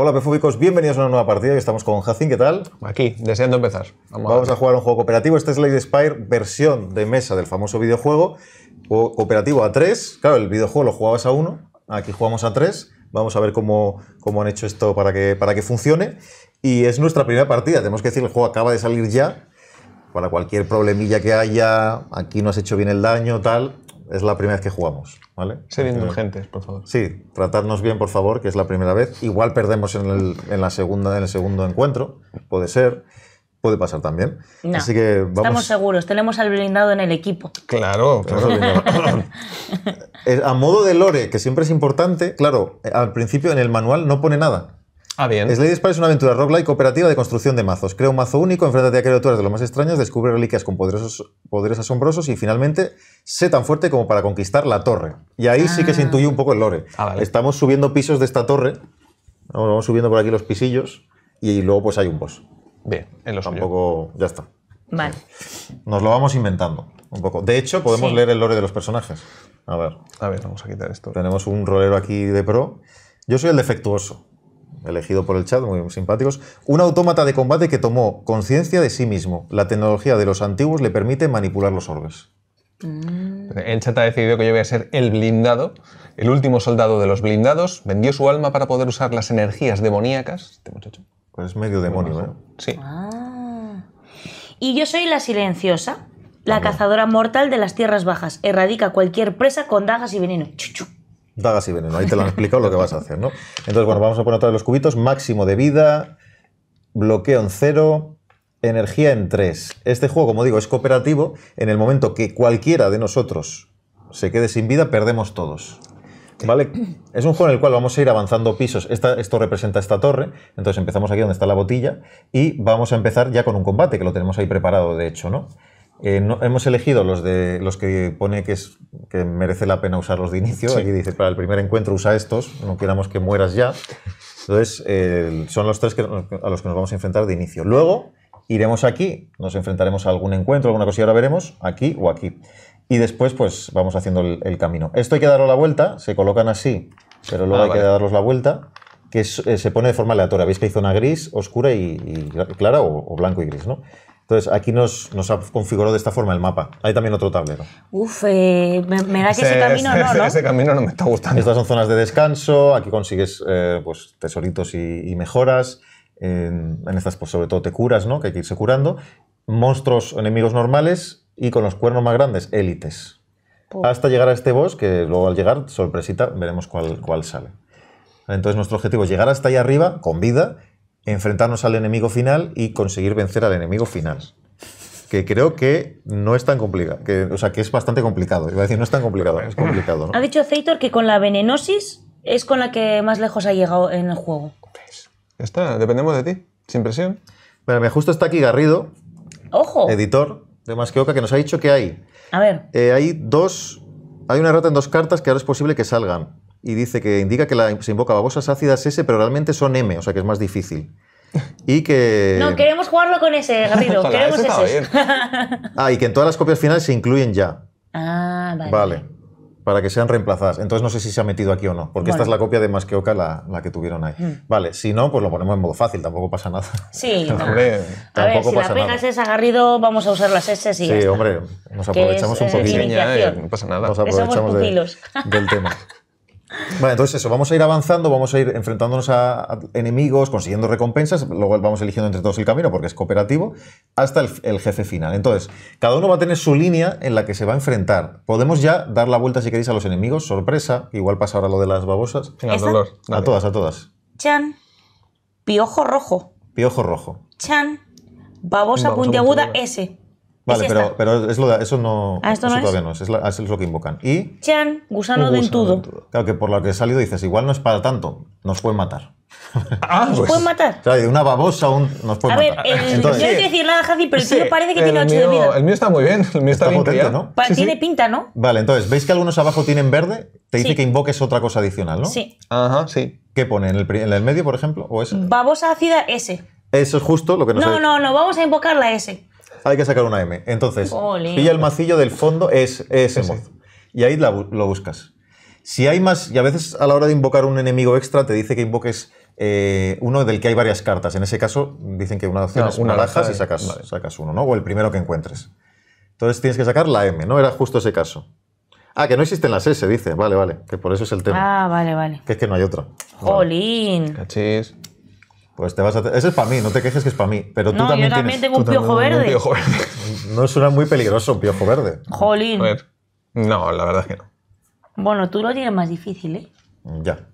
Hola Pefúbicos, bienvenidos a una nueva partida. Hoy estamos con Jacin, ¿qué tal? Aquí, deseando empezar. Vamos, a, jugar un juego cooperativo. Este es Lady Spire, versión de mesa del famoso videojuego. cooperativo a 3. Claro, el videojuego lo jugabas a 1, aquí jugamos a 3. Vamos a ver cómo, cómo, han hecho esto para que, para que funcione. Y es nuestra primera partida. Tenemos que decir, el juego acaba de salir ya. Para cualquier problemilla que haya, aquí no has hecho bien el daño, tal es la primera vez que jugamos, ¿vale? Ser indulgentes, por favor. Sí, tratarnos bien, por favor, que es la primera vez. Igual perdemos en el, la segunda, en el segundo encuentro, puede ser. Puede pasar también. No, Así que vamos. Estamos seguros, tenemos al blindado en el equipo. Claro, claro. Eh, a modo de lore, que siempre es importante, claro, eh, al principio en el manual no pone nada. Ah, bien. Slay es una aventura roguelike cooperativa de construcción de mazos. Crea un mazo único, enfrenta a criaturas de lo más extraños, descubre reliquias con poderes asombrosos y finalmente sé tan fuerte como para conquistar la torre. Y ahí sí que se ah. intuye un poco el lore. Ah, Estamos subiendo pisos de esta torre, vamos subiendo por aquí los pisillos y luego pues hay un boss. Bien, en los Tampoco, ya está. Vale. Nos lo vamos inventando un poco. De hecho, podemos leer el lore de los personajes. A ver. A ver, vamos a quitar esto. Tenemos un rolero aquí de pro. Yo soy el defectuoso elegido por el chat, muy simpáticos. Un autómata de combate que tomó conciencia de sí mismo. La tecnología de los antiguos le permite manipular los orbes. Mm. El chat ha decidido que yo voy a ser el blindado, el último soldado de los blindados. Vendió su alma para poder usar las energías demoníacas. Este muchacho. Pues es medio demonio, ¿eh? Sí. Ah. Y yo soy la silenciosa, la cazadora mortal de las tierras bajas. Erradica cualquier presa con dagas y veneno. Chuchu dagas y veneno. Ahí te lo han explicado lo que vas a hacer, ¿no? Entonces, bueno, vamos a poner otra vez los cubitos. Máximo de vida, bloqueo en cero, energía en tres. Este juego, como digo, es cooperativo. En el momento que cualquiera de nosotros se quede sin vida, perdemos todos. ¿Vale? Es un juego en el cual vamos a ir avanzando pisos. esto representa esta torre. Entonces empezamos aquí donde está la botilla y vamos a empezar ya con un combate, que lo tenemos ahí preparado, de hecho, ¿no? Eh, hemos elegido los, de, los que pone que, es, merece la pena usarlos de inicio. Aquí dice, para el primer encuentro usa estos, no queramos que mueras ya. Entonces, eh, son los tres a los que nos vamos a enfrentar de inicio. Luego iremos aquí, nos enfrentaremos a algún encuentro, alguna cosilla, ahora veremos, aquí o aquí. Y después, pues vamos haciendo el, camino. Esto hay que darlo la vuelta, se colocan así, pero luego ah, hay que darlos la vuelta que eh, se pone de forma aleatoria. Veis que hay zona gris, oscura y, clara o, o, blanco y gris, ¿no? Entonces, aquí nos, ha configurado de esta forma el mapa. Hay también otro tablero. Uf, eh, me, da que ese, camino no, Ese camino no me está gustando. Estas son zonas de descanso, aquí consigues eh, pues, tesoritos y, mejoras. En, estas, pues, sobre todo, te curas, ¿no? Que hay que irse curando. Monstruos, enemigos normales y con los cuernos más grandes, élites. Hasta llegar a este boss, que luego al llegar, sorpresita, veremos cuál, cuál sale. Entonces, nuestro objetivo es llegar hasta ahí arriba con vida enfrentarnos al enemigo final y conseguir vencer al enemigo final. Que creo que no es tan complicado, que, o sea, que es bastante complicado. Iba a decir, no es tan complicado, es complicado. Ha dicho Zeitor que con la venenosis es con la que más lejos ha llegado en el juego. está, dependemos de ti, sin presión. me justo está aquí Garrido, Ojo. editor de Más que Oca, que nos ha dicho que hay. A ver. Eh, hay dos. Hay una rata en dos cartas que ahora es posible que salgan y dice que indica que la, se invoca babosas ácidas S, pero realmente son M, o sea que es más difícil. Y que. No, queremos jugarlo con ese, Garrido. queremos ese. ah, y que en todas las copias finales se incluyen ya. Ah, vale. Vale. Para que sean reemplazadas. Entonces no sé si se ha metido aquí o no, porque esta es la copia de Masqueoka, la, la que tuvieron ahí. Mm. Vale, si no, pues lo ponemos en modo fácil, tampoco pasa nada. Sí, a ver, si la pegas es agarrido, vamos a usar las S y Sí, hombre, nos aprovechamos un eh, poquito. Eh, no pasa nada. Nos aprovechamos del tema. Vale, entonces eso, vamos a ir avanzando, vamos a ir enfrentándonos a, enemigos, consiguiendo recompensas, luego vamos eligiendo entre todos el camino porque es cooperativo, hasta el, jefe final. Entonces, cada uno va a tener su línea en la que se va a enfrentar. Podemos ya dar la vuelta, si queréis, a los enemigos, sorpresa, igual pasa ahora lo de las babosas. A todas, a todas. Chan, piojo rojo. Piojo rojo. Chan, babosa, babosa puntiaguda, S. Pues vale, pero, pero es lo de, eso no. ¿Ah, eso todavía es? es. Es, lo que invocan. Y. Chan, gusano, dentudo. claro, que por lo que he salido dices, igual no es para tanto. Nos pueden matar. Ah, ¿Nos pues. pueden matar? sea, una babosa un, nos pueden matar. A ver, Entonces, yo no quiero decir nada, Javi, pero el tuyo tío parece que tiene 8 de vida. El mío está muy bien. El mío está, está bien potente, ¿no? Sí, tiene pinta, ¿no? Vale, entonces, ¿veis que algunos abajo tienen verde? Te dice que invoques otra cosa adicional, ¿no? Sí. Ajá, sí. ¿Qué pone? ¿En el, en el medio, por ejemplo? ¿O ese? Babosa ácida S. Eso es justo lo que nos No, no, no, vamos a invocar la S hay que sacar una M. Entonces, y pilla el macillo del fondo, es, ese mozo. Y ahí lo buscas. Si hay más, y a veces a la hora de invocar un enemigo extra te dice que invoques eh, uno del que hay varias cartas. En ese caso, dicen que una opción es una y sacas, uno, ¿no? O el primero que encuentres. Entonces tienes que sacar la M, ¿no? Era justo ese caso. Ah, que no existen las S, dice. Vale, vale. Que por eso es el tema. Ah, vale, vale. Que es que no hay otra. Jolín. cachés pues te vas a... Ese es para mí, no te quejes que es para mí. Pero tú no, también yo también tienes... tengo un piojo verde. Un piojo verde. no suena muy peligroso un piojo verde. Jolín. A ver. No, la verdad que no. Bueno, tú lo tienes más difícil, ¿eh? Ya.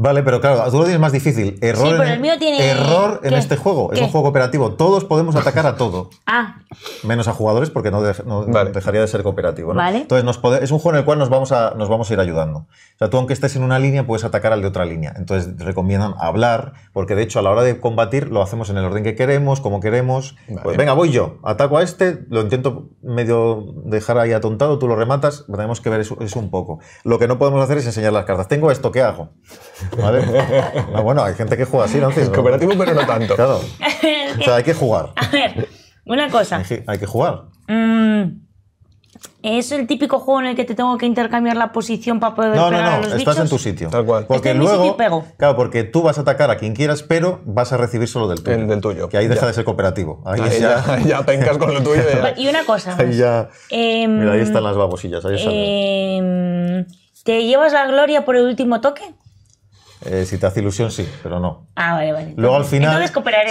Vale, pero claro, tú lo tienes más difícil. Error, en, tiene... error en este juego. Es un juego cooperativo. Todos podemos atacar a todo. ah. Menos a jugadores porque no, dejaría de ser cooperativo. Vale. Entonces, nos es un juego en el cual nos vamos, a, nos vamos a ir ayudando. O sea, tú aunque estés en una línea, puedes atacar al de otra línea. Entonces, recomiendan hablar, porque de hecho, a la hora de combatir, lo hacemos en el orden que queremos, como queremos. Pues venga, voy yo. Ataco a este, lo intento medio dejar ahí atontado, tú lo rematas. Tenemos que ver eso, eso un poco. Lo que no podemos hacer es enseñar las cartas. Tengo esto, ¿qué hago? bueno, hay gente que juega así, ¿no? Es cooperativo, pero no tanto. O sea, hay que jugar. A ver, una cosa. Hay que, hay que jugar. Mm, es el típico juego en el que te tengo que intercambiar la posición para poder No, no, pegar no, los estás en tu sitio. Tal cual. Porque este luego, claro, porque tú vas a atacar a quien quieras, pero vas a recibir solo del tuyo. Que ahí deja de ser cooperativo. Ahí, ya, ya, pencas con lo tuyo. y una cosa. ahí ya- em, Mira, ahí están las babosillas, ahí em, ¿Te llevas la gloria por el último toque? Eh, si te hace ilusión, sí, pero no. Ah, vale, vale. Luego al final,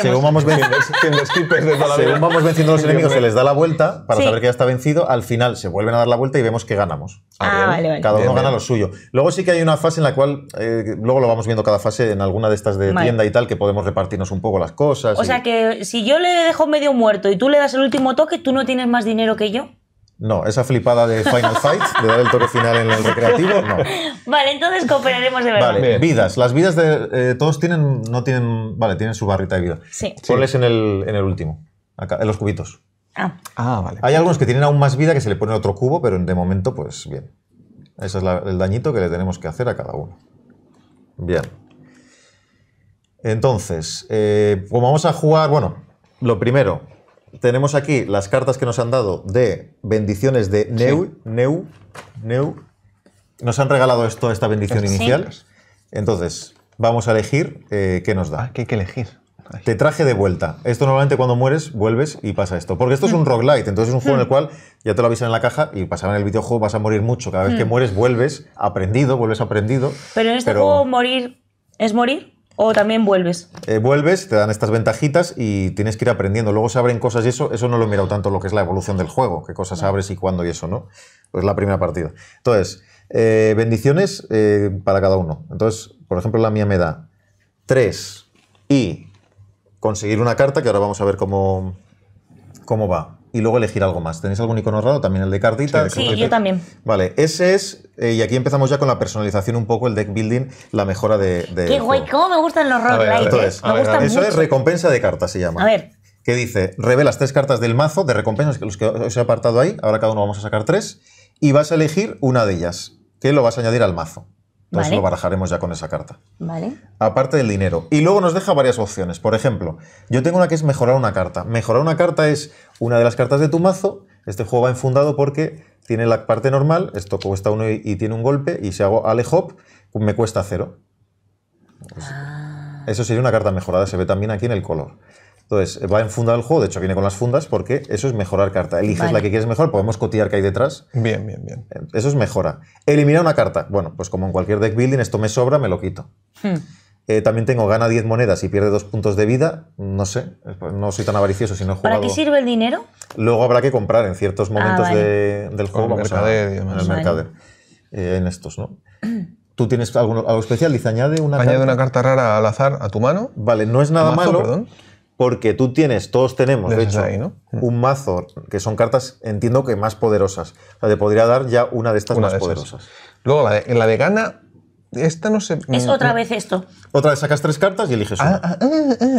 según vamos, venciendo, según vamos los enemigos, se les da la vuelta para saber que ya está vencido. Al final se vuelven a dar la vuelta y vemos que ganamos. Ah, vale, vale. Cada uno gana lo suyo. Luego sí que hay una fase en la cual, eh, luego lo vamos viendo cada fase en alguna de estas de tienda y tal, que podemos repartirnos un poco las cosas. O sea que si yo le dejo medio muerto y tú le das el último toque, ¿tú no tienes más dinero que yo? No, esa flipada de Final Fight, de dar el toque final en el recreativo, no. Vale, entonces cooperaremos de verdad. Vale, vidas. Las vidas de eh, todos tienen, no tienen, vale, tienen su barrita de vida. Sí. Ponles en el, en el último, en los cubitos. Ah. ah, vale. Hay algunos que tienen aún más vida que se le pone otro cubo, pero de momento, pues bien. Ese es el dañito que le tenemos que hacer a cada uno. Bien. Entonces, como eh, pues vamos a jugar, bueno, lo primero, tenemos aquí las cartas que nos han dado de bendiciones de Neu, Neu, Neu. Nos han regalado esto, esta bendición inicial. Entonces, vamos a elegir eh, qué nos da. Ah, ¿Qué hay que elegir? Te traje de vuelta. Esto normalmente cuando mueres vuelves y pasa esto. Porque esto es un mm. roguelite, entonces es un juego en el mm. cual ya te lo avisan en la caja y pasaba en el videojuego vas a morir mucho. Cada vez que mm. mueres vuelves aprendido, vuelves aprendido. Pero en este juego morir es morir ¿O también vuelves? Eh, vuelves, te dan estas ventajitas y tienes que ir aprendiendo. Luego se abren cosas y eso, eso no lo he mirado tanto lo que es la evolución del juego, qué cosas abres y cuándo y eso, ¿no? Pues la primera partida. Entonces, eh, bendiciones eh, para cada uno. Entonces, por ejemplo, la mía me da 3 y conseguir una carta, que ahora vamos a ver cómo, cómo va y luego elegir algo más. ¿Tenéis algún icono raro? También el de cartitas. Sí, yo también. Vale, ese es, eh, y aquí empezamos ya con la personalización un poco, el deck building, la mejora de... de Qué guay, cómo me gustan los roguelites. Eh. Eso es recompensa de cartas, se llama. A ver. Que dice, revelas tres cartas del mazo de recompensas, que los que os he apartado ahí, ahora cada uno vamos a sacar tres, y vas a elegir una de ellas, que lo vas a añadir al mazo. Entonces lo barajaremos ya con esa carta. Aparte del dinero. Y luego nos deja varias opciones. Por ejemplo, yo tengo una que es mejorar una carta. Mejorar una carta es una de las cartas de tu mazo. Este juego va enfundado porque tiene la parte normal. Esto cuesta uno y, tiene un golpe. Y si hago ale hop, me cuesta cero. Pues, ah. Eso sería una carta mejorada. Se ve también aquí en el color. Entonces, va en funda el juego, de hecho viene con las fundas, porque eso es mejorar carta. Eliges la que quieres mejor, podemos cotear que hay detrás. Bien, bien, bien. Eh, eso es mejora. Eliminar una carta. Bueno, pues como en cualquier deck building, esto me sobra, me lo quito. Hmm. Eh, también tengo gana 10 monedas y pierde 2 puntos de vida. No sé, pues no soy tan avaricioso si no he ¿Para qué sirve el dinero? Luego habrá que comprar en ciertos ah, momentos del juego. en el eh, en estos, ¿no? ¿Tú tienes algo, especial? ¿Dice añade una carta? una carta rara al azar a tu mano. Vale, no es nada malo porque tú tienes, todos tenemos, hecho, un mazo, que son cartas, entiendo que más poderosas. O te podría dar ya una de estas más poderosas. Luego, la de, la de gana, esta no sé. Es otra vez esto. Otra vez sacas tres cartas y eliges ah, una. Ah,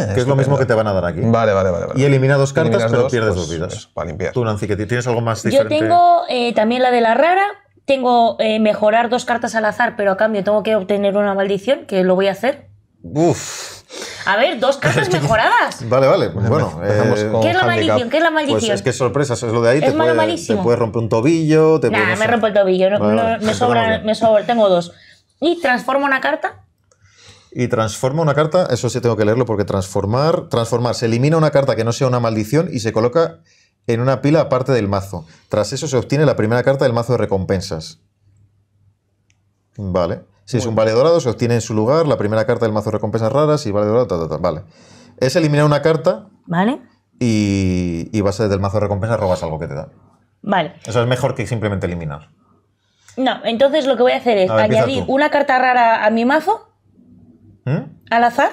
ah, que es lo mismo que te van a dar aquí. Vale, vale, vale. Y elimina dos cartas, pero pierdes pues, dos vidas. Pues, para limpiar. Tú, Nancy, que tienes algo más diferente. Yo tengo eh, también la de la rara. Tengo eh, mejorar dos cartas al azar, pero a cambio tengo que obtener una maldición, que lo voy a hacer. Uf. A ver, dos cartas mejoradas. vale, vale, pues bueno. con eh, ¿Qué es la maldición? ¿Qué es la maldición? Pues es que es sorpresa, es lo de ahí. Es te, malo, te puedes romper un tobillo. Te nah, no me rompo el tobillo. No, me, sobra, me sobra, tengo dos. Y transformo una carta y transforma una carta, eso sí tengo que leerlo porque transformar, transformar, se elimina una carta que no sea una maldición y se coloca en una pila aparte del mazo. Tras eso se obtiene la primera carta del mazo de recompensas. Vale. Si es un vale dorado, se obtiene en su lugar la primera carta del mazo de recompensas raras y vale dorado, vale. Es eliminar una carta. Vale. Y, y vas a, del mazo de recompensas robas algo que te da. Vale. Eso es mejor que simplemente eliminar. No, entonces lo que voy a hacer es añadir una carta rara a mi mazo, ¿Mm? al azar,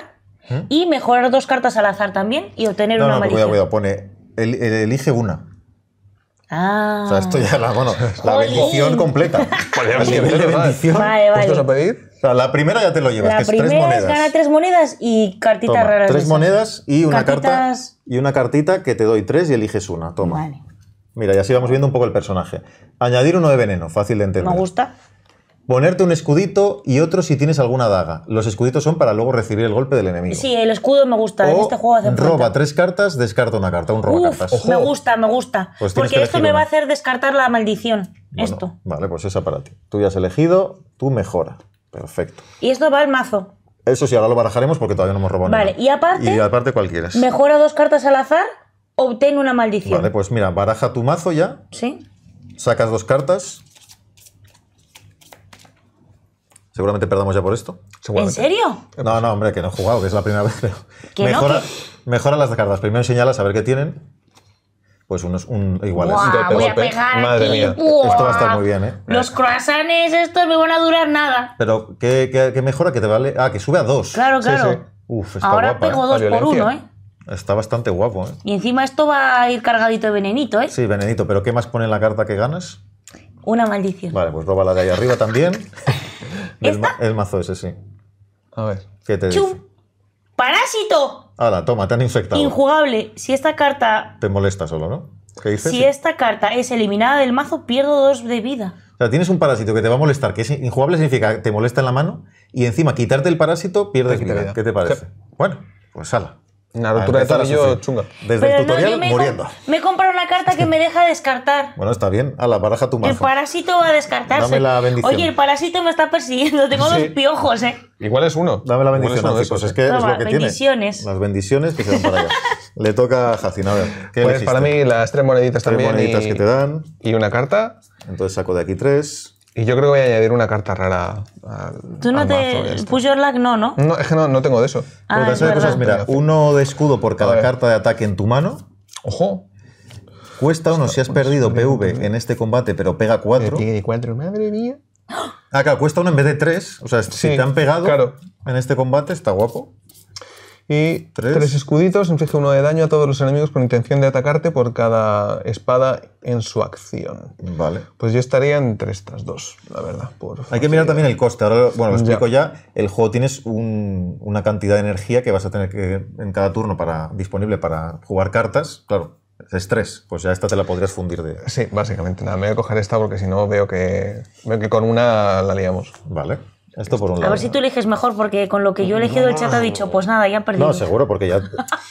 ¿Mm? y mejorar dos cartas al azar también y obtener una no, a cuidado, Pone, elige una. Ah. esto ya la, bueno, la bendición completa. a pedir? la primera ya te lo llevas, la que es tres monedas. y cartitas raras. Tres monedas y una carta. Y una cartita que te doy tres y eliges una. Toma. Vale. Mira, ya así vamos viendo un poco el personaje. Añadir uno de veneno, fácil de entender. Me gusta. Ponerte un escudito y otro si tienes alguna daga. Los escuditos son para luego recibir el golpe del enemigo. Sí, el escudo me gusta. en este juego hace Roba tres cartas, descarta una carta. Un roba Me gusta, me gusta. Pues porque esto me va a hacer descartar la maldición. esto. Vale, pues esa para ti. Tú ya has elegido, tú mejora. Perfecto. Y esto va al mazo. Eso sí, ahora lo barajaremos porque todavía no hemos robado nada. Vale, y aparte. Y aparte cualquiera. Mejora dos cartas al azar, obtén una maldición. Vale, pues mira, baraja tu mazo ya. Sí. Sacas dos cartas. Seguramente perdamos ya por esto. ¿En serio? No, no, hombre, que no he jugado, que es la primera vez. mejora, no, las cartas. Primero señalas a ver qué tienen. Pues unos un, iguales. voy a Pegar Madre mía. Esto va a estar muy bien, ¿eh? Los croissants estos me van a durar nada. Pero, ¿qué, mejora que te vale? Ah, que sube a dos. Claro, claro. Uf, está Ahora pego ¿eh? dos por uno, ¿eh? Está bastante guapo, ¿eh? Y encima esto va a ir cargadito de venenito, ¿eh? Sí, venenito. ¿Pero qué más pone en la carta que ganas? Una maldición. Vale, pues roba la de ahí arriba también. El, el, mazo ese, sí. A ver. ¿Qué te Dice? ¡Parásito! Ahora, toma, te han infectado. Injugable. Si esta carta. Te molesta solo, ¿no? ¿Qué dices? Si esta carta es eliminada del mazo, pierdo dos de vida. O sea, tienes un parásito que te va a molestar, que es injugable, significa que te molesta en la mano, y encima quitarte el parásito pierdes vida. ¿Qué te parece? Bueno, pues sala una ruptura de tobillo chunga. Desde el tutorial me muriendo. me compró una carta que me deja descartar. bueno, está bien. A la baraja tu mano El parásito va a descartarse. Dame la bendición. Oye, el parásito me está persiguiendo. Tengo sí. dos piojos, ¿eh? Igual es uno. Dame la bendición, es, de esos, es que Toma, es lo que bendiciones. tiene. Las bendiciones que se dan para allá. le toca a Jacin. A ver, ¿qué Pues para mí las tres moneditas también. Tres que te dan. Y una carta. Entonces saco de aquí tres. Y yo creo que voy a añadir una carta rara al. Tú no te. este. Push no, ¿no? No, es que no, no tengo de eso. Ah, cosas, mira, uno de escudo por cada carta de ataque en tu mano. Ojo. Cuesta uno si has perdido PV en este combate, pero pega cuatro. Tiene cuatro, madre mía. Acá, ah, cuesta uno en vez de tres. O sea, si te han pegado en este combate, está guapo. Y ¿Tres? tres escuditos, inflige uno de daño a todos los enemigos con intención de atacarte por cada espada en su acción. Vale. Pues yo estaría entre estas dos, la verdad. Hay que mirar también el coste. Ahora, bueno, lo explico ya. El juego tienes una cantidad de energía que vas a tener que, en cada turno para, disponible para jugar cartas. Claro, es tres, pues ya esta te la podrías fundir de. Sí, básicamente. Nada, me voy a coger esta porque si no veo que, veo que con una la liamos. Vale. A ver si tú eliges mejor, porque con lo que yo he elegido el chat ha dicho, pues nada, ya perdido. No, seguro, porque ya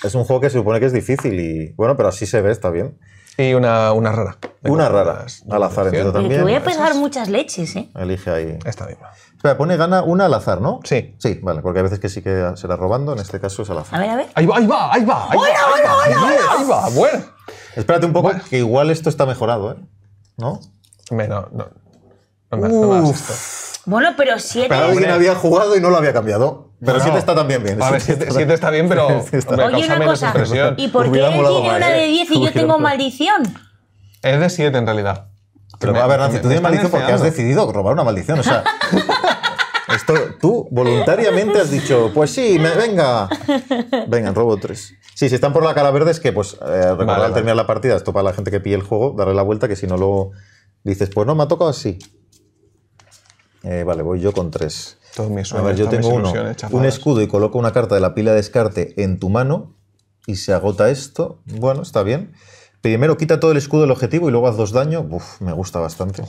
es un juego que se supone que es difícil y bueno, pero así se ve, está bien. Y una, rara. Una rara, al azar, entiendo también. voy a pegar muchas leches, ¿eh? Elige ahí. Esta misma. Espera, pone gana una al azar, ¿no? Sí. Sí, vale, porque hay veces que sí que será robando, en este caso es al azar. A ver, a ver. Ahí va, ahí va, ahí va. Ahí va, ahí ahí va, bueno. Espérate un poco, que igual esto está mejorado, ¿eh? ¿No? No, esto. Bueno, pero 7. Pero alguien había jugado y no lo había cambiado. Pero 7 está también bien. A ver, 7 está, bien, pero. Está. Oye, una cosa. ¿Y por qué él tiene una de 10 ¿eh? y yo tengo maldición? Es de 7 en realidad. Pero a ver, Nancy, tú tienes maldición porque has decidido robar una maldición. O sea. esto, tú voluntariamente has dicho, pues sí, venga. Venga, robo 3. Sí, si están por la cara verde es que, pues, eh, al terminar la partida, esto para la gente que pille el juego, darle la vuelta, que si no lo dices, pues no, me ha tocado así. Eh, vale, voy yo con tres. A ver, yo tengo uno. Un escudo y coloco una carta de la pila de descarte en tu mano y se agota esto. Bueno, está bien. Primero quita todo el escudo del objetivo y luego haz dos daños. me gusta bastante.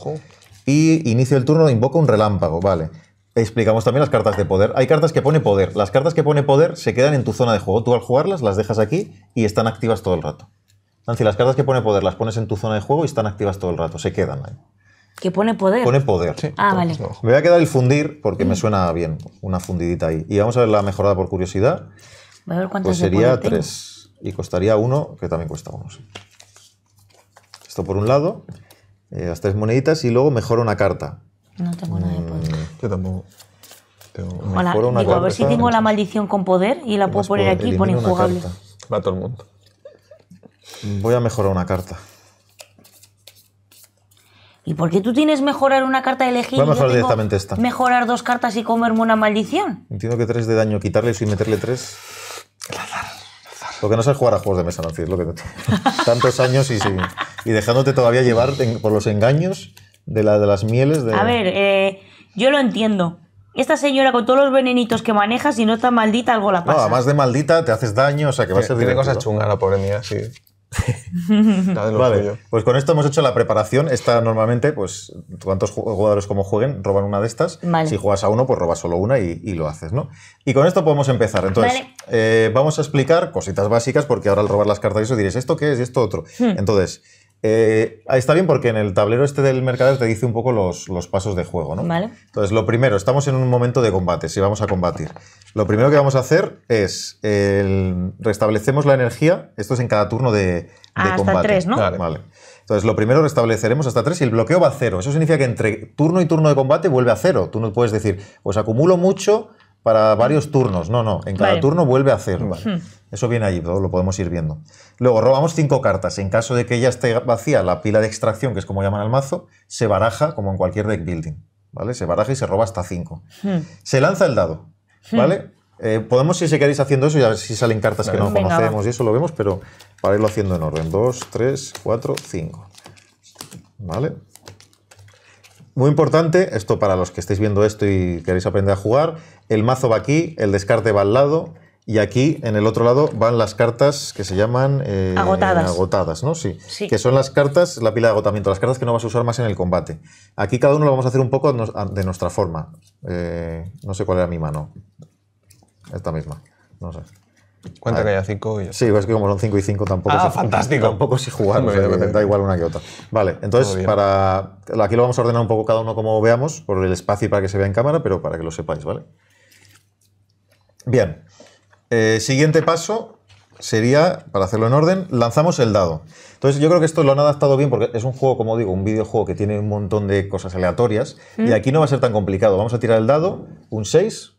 Y inicio el turno, invoco un relámpago, vale. Explicamos también las cartas de poder. Hay cartas que pone poder. Las cartas que pone poder se quedan en tu zona de juego. Tú al jugarlas las dejas aquí y están activas todo el rato. Nancy, las cartas que pone poder las pones en tu zona de juego y están activas todo el rato. Se quedan ahí. Que pone poder. Pone poder. Sí. Ah, vale. Me voy a quedar el fundir porque me suena bien. Una fundidita ahí. Y vamos a ver la mejorada por curiosidad. Voy a ver cuántas Pues sería tres. Y costaría uno, que también cuesta uno. Esto por un lado. Eh, las tres moneditas y luego mejora una carta. No tengo nada de poder. Mm. yo tampoco. Tengo... a ver si tengo la maldición con poder y la puedo poner aquí y pone injugable. Va todo el mundo. Voy a mejorar una carta. ¿Y por qué tú tienes mejorar una carta elegida? Voy a mejorar directamente esta. Mejorar dos cartas y comerme una maldición. Entiendo que tres de daño, quitarle y meterle tres. El azar, azar. Lo no sabes jugar a juegos de mesa, Nancy, lo que Tantos años y, y dejándote todavía llevar por los engaños de, la, de las mieles. De... A ver, eh, yo lo entiendo. Esta señora con todos los venenitos que maneja, si no está maldita, algo la pasa. No, además de maldita, te haces daño, o sea que va a ser Tiene cosas chungas la pobre mía, sí. vale, pues con esto hemos hecho la preparación. Esta normalmente, pues Cuantos jugadores como jueguen, roban una de estas. Si juegas a uno, pues robas solo una y, lo haces, ¿no? Y con esto podemos empezar. Entonces, eh, vamos a explicar cositas básicas porque ahora al robar las cartas y eso diréis, ¿esto qué es? ¿Y esto otro? Hmm. Entonces, Ahí eh, está bien porque en el tablero este del mercader te dice un poco los, pasos de juego, ¿no? Vale. Entonces, lo primero, estamos en un momento de combate, si vamos a combatir. Lo primero que vamos a hacer es restablecemos la energía, esto es en cada turno de, ah, combate. Hasta tres, ¿no? Vale. Entonces, lo primero restableceremos hasta tres y el bloqueo va a cero. Eso significa que entre turno y turno de combate vuelve a cero. Tú no puedes decir, pues acumulo mucho para varios turnos. No, no, en cada turno vuelve a hacer. Eso viene ahí, lo podemos ir viendo. Luego robamos cinco cartas. En caso de que ya esté vacía la pila de extracción, que es como llaman al mazo, se baraja como en cualquier deck building. ¿Vale? Se baraja y se roba hasta cinco. Hmm. Se lanza el dado. Hmm. ¿Vale? Eh, podemos, si se queréis, haciendo eso, ya si salen cartas que no conocemos y eso lo vemos, pero para irlo haciendo en orden. Dos, tres, cuatro, cinco. ¿Vale? Muy importante, esto para los que estéis viendo esto y queréis aprender a jugar, el mazo va aquí, el descarte va al lado y aquí en el otro lado van las cartas que se llaman eh, agotadas. ¿no? Sí, Que son las cartas, la pila de agotamiento, las cartas que no vas a usar más en el combate. Aquí cada uno lo vamos a hacer un poco de nuestra forma. Eh, no sé cuál era mi mano. Esta misma. No sé. Cuenta que haya cinco y Sí, es que como son cinco y cinco tampoco ah, fantástico. Tampoco si jugamos da igual una que otra. Vale, entonces para aquí lo vamos a ordenar un poco cada uno como veamos por el espacio y para que se vea en cámara, pero para que lo sepáis, ¿vale? Bien. Eh, siguiente paso sería, para hacerlo en orden, lanzamos el dado. Entonces yo creo que esto lo han adaptado bien porque es un juego, como digo, un videojuego que tiene un montón de cosas aleatorias y mm. aquí no va a ser tan complicado. Vamos a tirar el dado, un 6,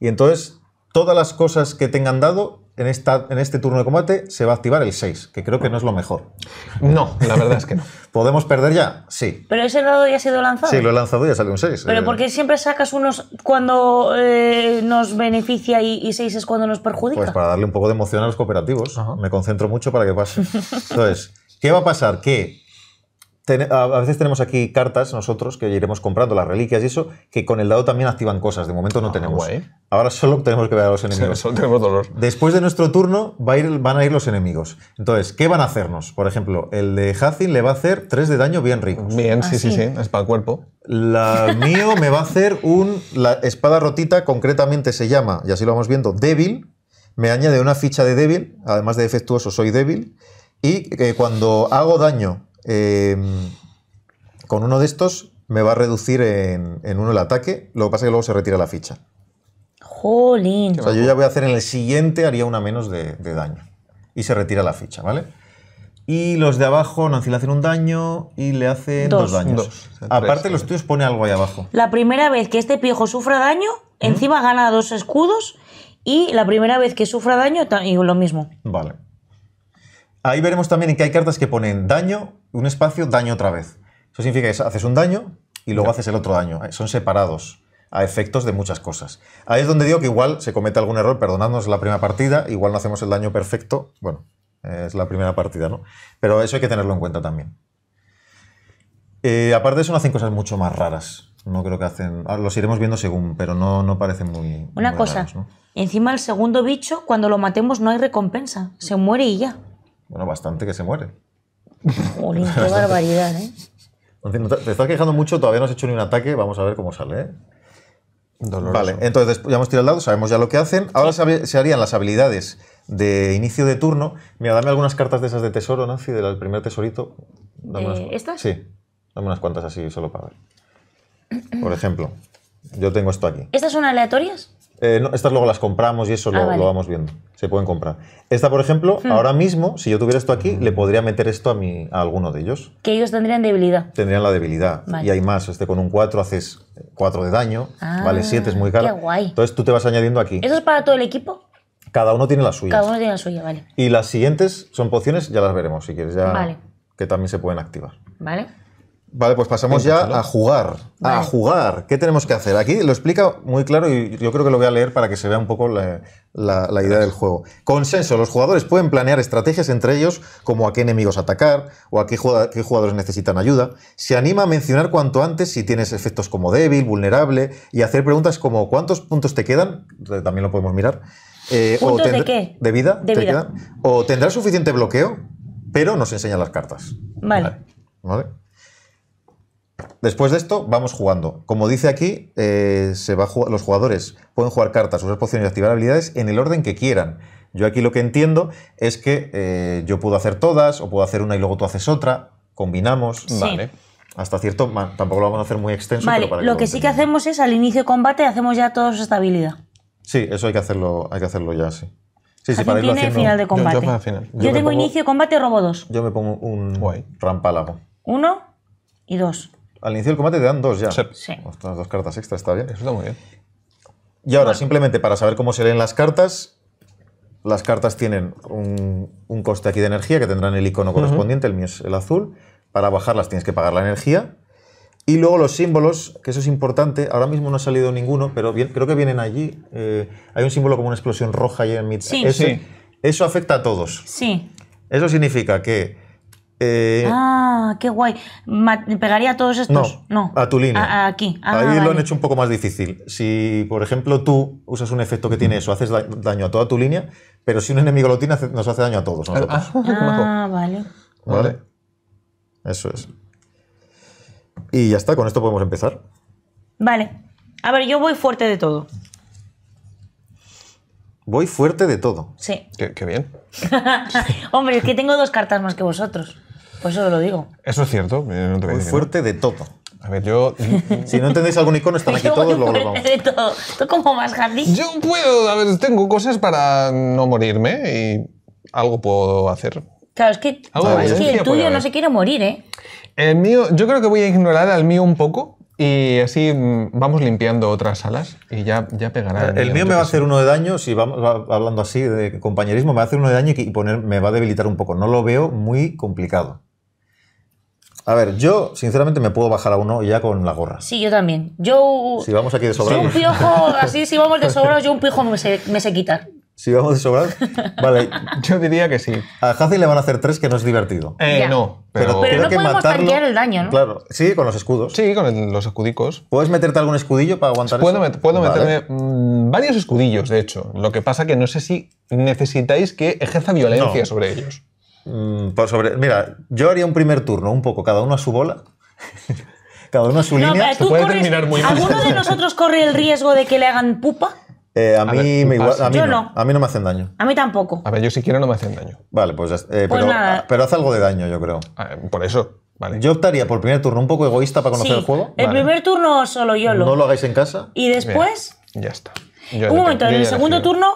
y entonces todas las cosas que tengan dado en, esta, en este turno de combate se va a activar el 6, que creo que no es lo mejor. No, la verdad es que no. ¿Podemos perder ya? Sí. ¿Pero ese dado ya ha sido lanzado? Sí, lo he lanzado y ya salió un 6. ¿Pero eh. por qué siempre sacas unos cuando eh, nos beneficia y 6 es cuando nos perjudica? Pues para darle un poco de emoción a los cooperativos. Me concentro mucho para que pase. Entonces, ¿qué va a pasar? Que a veces tenemos aquí cartas nosotros que iremos comprando las reliquias y eso, que con el dado también activan cosas. De momento no ah, tenemos. Ahora solo tenemos que ver a los enemigos. tenemos dolor. Después de nuestro turno van a ir los enemigos. Entonces, ¿qué van a hacernos? Por ejemplo, el de Hazin le va a hacer 3 de daño bien rico. Bien, sí, ah, sí, sí, es para el cuerpo. La mío me va a hacer un. La espada rotita concretamente se llama, y así lo vamos viendo, débil. Me añade una ficha de débil, además de defectuoso, soy débil. Y que eh, cuando hago daño Em, con uno de estos me va a reducir en, uno el ataque, lo que pasa es que luego se retira la ficha. Jolín. O sea, yo ya voy a hacer en el siguiente, haría una menos de, daño. Y se retira la ficha, ¿vale? Y los de abajo, Nancy le hacen un daño y le hacen dos, daños. Aparte, los tuyos pone algo ahí abajo. La primera vez que este piojo sufra daño, encima gana dos escudos. Y la primera vez que sufra daño, y lo mismo. Vale. Ahí veremos también en que hay cartas que ponen daño, un espacio, daño otra vez. Eso significa que haces un daño y luego haces el otro daño. Eh, son separados a efectos de muchas cosas. Ahí es donde digo que igual se comete algún error, perdonadnos la primera partida, igual no hacemos el daño perfecto. Bueno, eh, es la primera partida, ¿no? Pero eso hay que tenerlo en cuenta también. Eh, aparte de eso, no hacen cosas mucho más raras. No creo que hacen. Ah, los iremos viendo según, pero no, no parecen muy. Una cosa. Encima el segundo bicho, cuando lo matemos, no hay recompensa. Se muere y ya. Bueno, bastante que se muere. Jolín, qué barbaridad, ¿eh? Te estás quejando mucho, todavía no has hecho ni un ataque, vamos a ver cómo sale. ¿eh? Vale, entonces ya hemos tirado el dado, sabemos ya lo que hacen. Ahora se harían las habilidades de inicio de turno. Mira, dame algunas cartas de esas de tesoro, Nancy, del primer tesorito. Eh, ¿Estas? Sí, dame unas cuantas así, solo para ver. Por ejemplo, yo tengo esto aquí. ¿Estas son aleatorias? Eh, estas luego las compramos y eso ah, lo, vamos viendo. Se pueden comprar. Esta, por ejemplo, hmm. ahora mismo, si yo tuviera esto aquí, hmm. le podría meter esto a, a alguno de ellos. Que ellos tendrían debilidad. Tendrían la debilidad. Y hay más. Este con un 4 haces 4 de daño, ah, vale 7, es muy caro. Qué guay. Entonces tú te vas añadiendo aquí. ¿Eso es para todo el equipo? Cada uno tiene la suya. Cada uno tiene la suya, vale. Y las siguientes son pociones, ya las veremos si quieres, ya. Que también se pueden activar. Vale. Vale, pues pasamos ya a jugar. A jugar. ¿Qué tenemos que hacer? Aquí lo explica muy claro y yo creo que lo voy a leer para que se vea un poco la, idea del juego. Consenso. Los jugadores pueden planear estrategias entre ellos, como a qué enemigos atacar o a qué, jugadores necesitan ayuda. Se anima a mencionar cuanto antes si tienes efectos como débil, vulnerable y hacer preguntas como cuántos puntos te quedan. Eh, también lo podemos mirar. Eh, de qué? ¿De vida? De vida. ¿O tendrás suficiente bloqueo? Pero nos enseña las cartas. ¿Vale? ¿Vale? Después de esto, vamos jugando. Como dice aquí, eh, se los jugadores pueden jugar cartas, usar pociones y activar habilidades en el orden que quieran. Yo aquí lo que entiendo es que eh, yo puedo hacer todas, o puedo hacer una y luego tú haces otra, combinamos. Vale. Hasta cierto, tampoco lo vamos a hacer muy extenso. lo, que sí que hacemos es al inicio de combate hacemos ya todos habilidad. Sí, eso hay que hacerlo, hay que hacerlo ya, sí. Sí, sí, final de combate. Yo, tengo inicio inicio, combate, robo dos. Yo me pongo un Guay. Uno y dos. Al inicio del combate te dan dos ya. Sí. dos cartas extra, está bien. está muy bien. Y ahora, simplemente para saber cómo se leen las cartas, las cartas tienen un, coste aquí de energía que tendrán el icono correspondiente, el mío es el azul. Para bajarlas tienes que pagar la energía. Y luego los símbolos, que eso es importante, ahora mismo no ha salido ninguno, pero bien, creo que vienen allí. Eh, hay un símbolo como una explosión roja ahí en mitad. Eso afecta a todos. Sí. Eso significa que eh, ah, qué guay. ¿Pegaría a todos estos? No, a tu línea. aquí. Ah, Ahí lo han hecho un poco más difícil. Si, por ejemplo, tú usas un efecto que tiene eso, haces daño a toda tu línea, pero si un enemigo lo tiene, nos hace daño a todos ah, nosotros. Ah, ah vale. Vale. Eso es. Y ya está, con esto podemos empezar. Vale. A ver, yo voy fuerte de todo. Voy fuerte de todo. Sí. Qué, bien. Hombre, es que tengo dos cartas más que vosotros. Por eso lo digo. Eso es cierto. Eh, no voy fuerte de todo. A ver, yo. si no entendéis algún icono, están aquí todos, Voy lo vamos. De todo. Tú como más jardín. Yo puedo. A ver, tengo cosas para no morirme y algo puedo hacer. Claro, es que, es que el tuyo no se quiere morir, ¿eh? El mío, yo creo que voy a ignorar al mío un poco y así mm, vamos limpiando otras salas y ya, ya pegará. El, mío me va a hacer uno de daño, si vamos hablando así de compañerismo, me va a hacer uno de daño y poner, me va a debilitar un poco. No lo veo muy complicado. A ver, yo sinceramente me puedo bajar a uno ya con la gorra. Sí, yo también. Yo. Si vamos aquí de sobra. Yo un así si vamos de sobra yo un pijo me me sé quitar. Si vamos de sobrar. Vale, yo diría que sí. A Hazi le van a hacer tres que no es divertido. Eh, no, pero, no podemos matarlo- tanquear el daño, ¿no? Claro, sí, con los escudos. sí, con los escudicos. ¿Puedes meterte algún escudillo para aguantar Puedo, eso? puedo meterme mm, varios escudillos, de hecho. Lo que pasa que no sé si necesitáis que ejerza violencia sobre ellos. Mm, pues sobre, mira, yo haría un primer turno, un poco, cada uno a su bola. cada uno a su línea. puede terminar muy ¿Alguno de nosotros corre el riesgo de que le hagan pupa? Eh, a, mí me mí no, a mí no me hacen daño. A mí tampoco. A ver, yo si quiero no me hacen daño. Vale, pues, eh, pues pero, pero hace algo de daño, yo creo. Ah, por eso. Vale. Yo optaría por el primer turno un poco egoísta para conocer el juego. El primer turno solo yo lo. No lo hagáis en casa. Y después. ya está. un momento, en el segundo turno,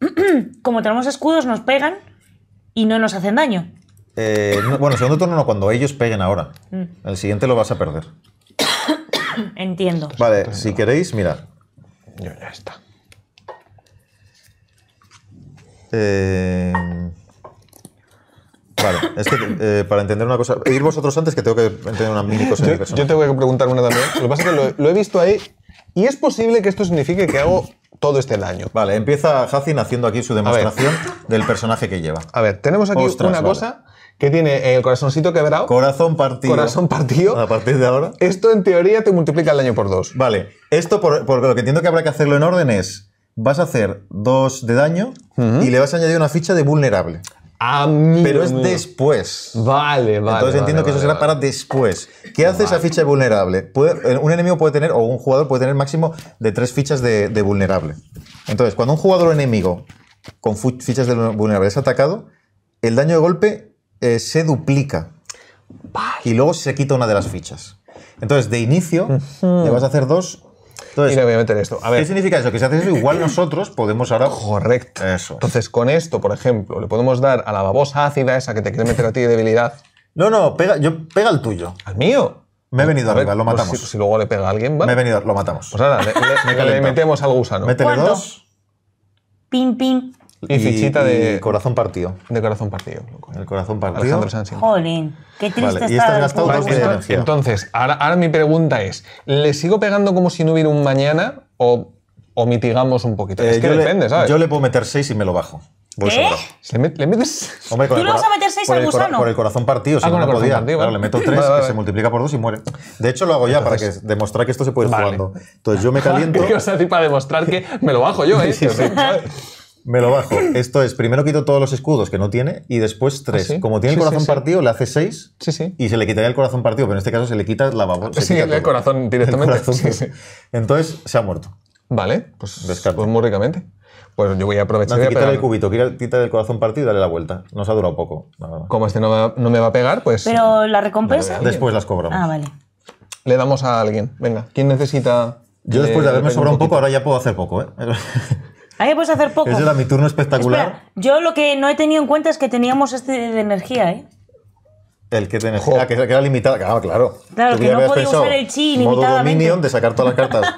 como tenemos escudos, nos pegan y no nos hacen daño. Eh, bueno, el segundo turno no, cuando ellos peguen ahora. Mm. El siguiente lo vas a perder. Entiendo. Vale, si queréis, mirad. ya está. Eh, vale, es que eh, para entender una cosa. Ir vosotros antes que tengo que entender una mini cosa. Yo, te voy que preguntar una también. Lo que pasa es que lo, he visto ahí y es posible que esto signifique que hago todo este daño. Vale, empieza Hazin haciendo aquí su demostración del personaje que lleva. A ver, tenemos aquí una cosa que tiene el corazoncito quebrado. Corazón partido. Corazón partido. A partir de ahora. Esto en teoría te multiplica el daño por dos. Vale, esto por, lo que entiendo que habrá que hacerlo en orden es vas a hacer dos de daño y le vas a añadir una ficha de vulnerable. Ah, Pero es después. Vale, vale. Entonces entiendo que eso será para después. ¿Qué hace esa ficha de vulnerable? Puede, eh, un enemigo puede tener, o un jugador puede tener máximo de tres fichas de, vulnerable. Entonces, cuando un jugador enemigo con fichas de vulnerable es atacado, el daño de golpe eh, se duplica. Y luego se quita una de las fichas. Entonces, de inicio, le vas a hacer dos y voy a meter esto. ver. ¿Qué significa eso? Que si haces eso, igual nosotros podemos ahora. Correcto. Eso. Entonces, con esto, por ejemplo, le podemos dar a la babosa ácida esa que te quiere meter a ti de debilidad. No, no, pega, yo, pega el tuyo. ¿Al mío? Me he pues, venido a arriba, lo pues matamos. si, luego le pega a alguien, ¿vale? Me he venido, lo matamos. Pues nada. le, metemos al gusano. Métele dos. Pim, pim. Y, fichita de. corazón partido. De corazón partido. El corazón partido. Alejandro Sánchez. Jolín, qué triste vale, está Y estás gastado dos de energía. Entonces, ahora, ahora, mi pregunta es: ¿le sigo pegando como si no hubiera un mañana o, o mitigamos un poquito? Eh, es que depende, ¿sabes? Yo le puedo meter seis y me lo bajo. Voy ¿Qué? ¿Le metes? Hombre, ¿Tú le vas a meter 6 al gusano? por el corazón partido, ah, si ah, no, no podía. Partido, claro, le meto 3, que se multiplica por 2 y muere. De hecho, lo hago ya para que demostrar que esto se puede ir jugando. Entonces, yo me caliento. ¿Qué os para demostrar que me lo bajo yo, eh? sí, sí, me lo bajo. Esto es, primero quito todos los escudos que no tiene y después ah, tres. Como tiene el corazón partido, le hace seis y se le quitaría el corazón partido, pero en este caso se le quita la babosa. Sí, el corazón directamente. Entonces se ha muerto. Vale, pues, pues muy ricamente. Pues yo voy a aprovechar. No, quítale el cubito, quítale el corazón partido y darle la vuelta. Nos ha durado poco. Como este no, no, me va a pegar, pues. Pero la recompensa. Después las cobramos. Ah, vale. Le damos a alguien. Venga, ¿quién necesita.? Yo después de haberme sobrado un poco, ahora ya puedo hacer poco, ¿eh? Ahí puedes hacer poco. Ese era mi turno espectacular. yo lo que no he tenido en cuenta es que teníamos este de energía, ¿eh? El que te ah, que, era limitado claro, claro. Claro, que no podía usar el chi sacar todas las cartas.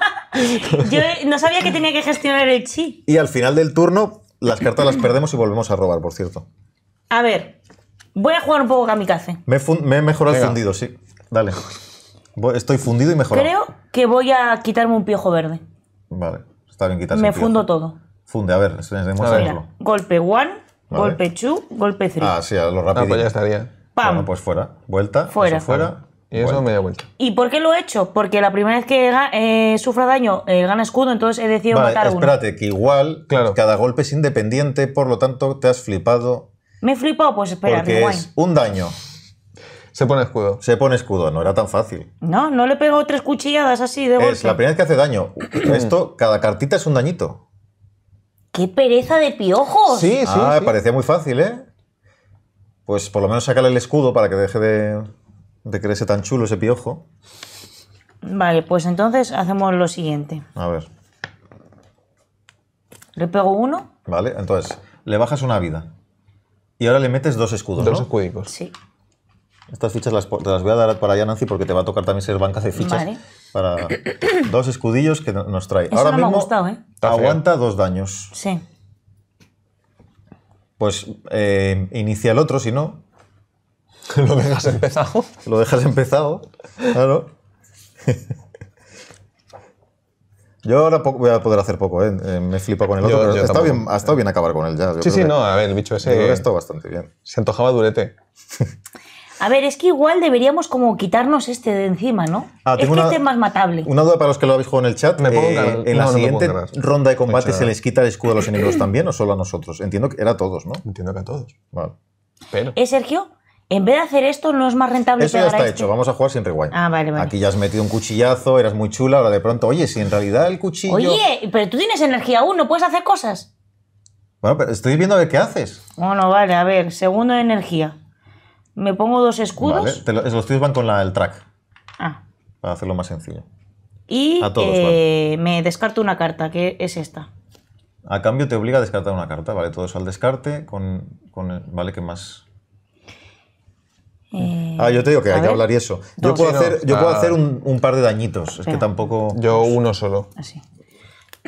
yo no sabía que tenía que gestionar el chi. Y al final del turno, las cartas las perdemos y volvemos a robar, por cierto. A ver, voy a jugar un poco kamikaze. Me, me he mejorado el fundido, sí. Dale. Estoy fundido y mejorado. Creo que voy a quitarme un piojo verde. Vale, está bien quitarse Me fundo todo. Funde, a ver, demuestra. Golpe one, golpe 2, golpe 3. Ah, sí, a lo rápido. Ah, pues ya estaría. Pam. Bueno, pues fuera. Vuelta. Fuera. fuera. Y eso media vuelta. ¿Y por qué lo he hecho? Porque la primera vez que eh, sufra daño eh, gana escudo, entonces he decidido vale, matar espérate, Espérate, que igual claro. cada golpe es independiente, por lo tanto te has flipado. Me he flipado, pues espera, Porque un daño. Se pone escudo. Se pone escudo, no era tan fácil. No, no le pego tres cuchilladas así de golpe. Es la primera vez que hace daño. Esto, cada cartita es un dañito. ¡Qué pereza de piojos! Sí, sí. Ah, parecía muy fácil, ¿eh? Pues por lo menos sacarle el escudo para que deje de, de creerse tan chulo ese piojo. Vale, pues entonces hacemos lo siguiente. A ver. Le pego uno. Vale, entonces le bajas una vida. Y ahora le metes dos escudos, Dos ¿no? Sí. Estas fichas las, te las voy a dar para allá, Nancy, porque te va a tocar también ser banca de fichas. Vale para dos escudillos que nos trae. Eso Ahora no mismo me ha gustado, ¿eh? aguanta dos daños. Sí. Pues eh, inicia el otro, si no. Lo dejas empezado. Lo dejas empezado, claro. Yo ahora voy a poder hacer poco, ¿eh? eh me flipo con el otro, pero ha estado bien acabar con él ya. sí, sí, no, a ver, el bicho ese... Yo bastante bien. Se antojaba durete. A ver, es que igual deberíamos como quitarnos este de encima, ¿no? Ah, este es que este es más matable. Una duda para los que lo habéis jugado en el chat. ¿Me puedo eh, en la siguiente ronda de combate se les quita el escudo a los enemigos también o solo a nosotros. Entiendo que era a todos, ¿no? Entiendo que a todos. Vale. Pero. ¿Eh, Sergio? En vez de hacer esto, no es más rentable. Eso ya está este? hecho, vamos a jugar sin rewind. Ah, vale, vale. Aquí ya has metido un cuchillazo, eras muy chula, ahora de pronto, oye, si en realidad el cuchillo. Oye, pero tú tienes energía aún, no puedes hacer cosas. Bueno, pero estoy viendo a ver qué haces. Bueno, vale, a ver, segundo de energía. Me pongo dos escudos. los tuyos van con el track. Ah. Para hacerlo más sencillo. Y eh, me descarto una carta, que es esta. A cambio te obliga a descartar una carta, ¿vale? Todo eso al descarte, con, ¿vale? ¿Qué más? Eh, ah, yo te digo que hay que hablar y eso. Yo puedo, hacer, yo puedo ah. hacer un, par de dañitos, es que tampoco... Yo uno solo. Así.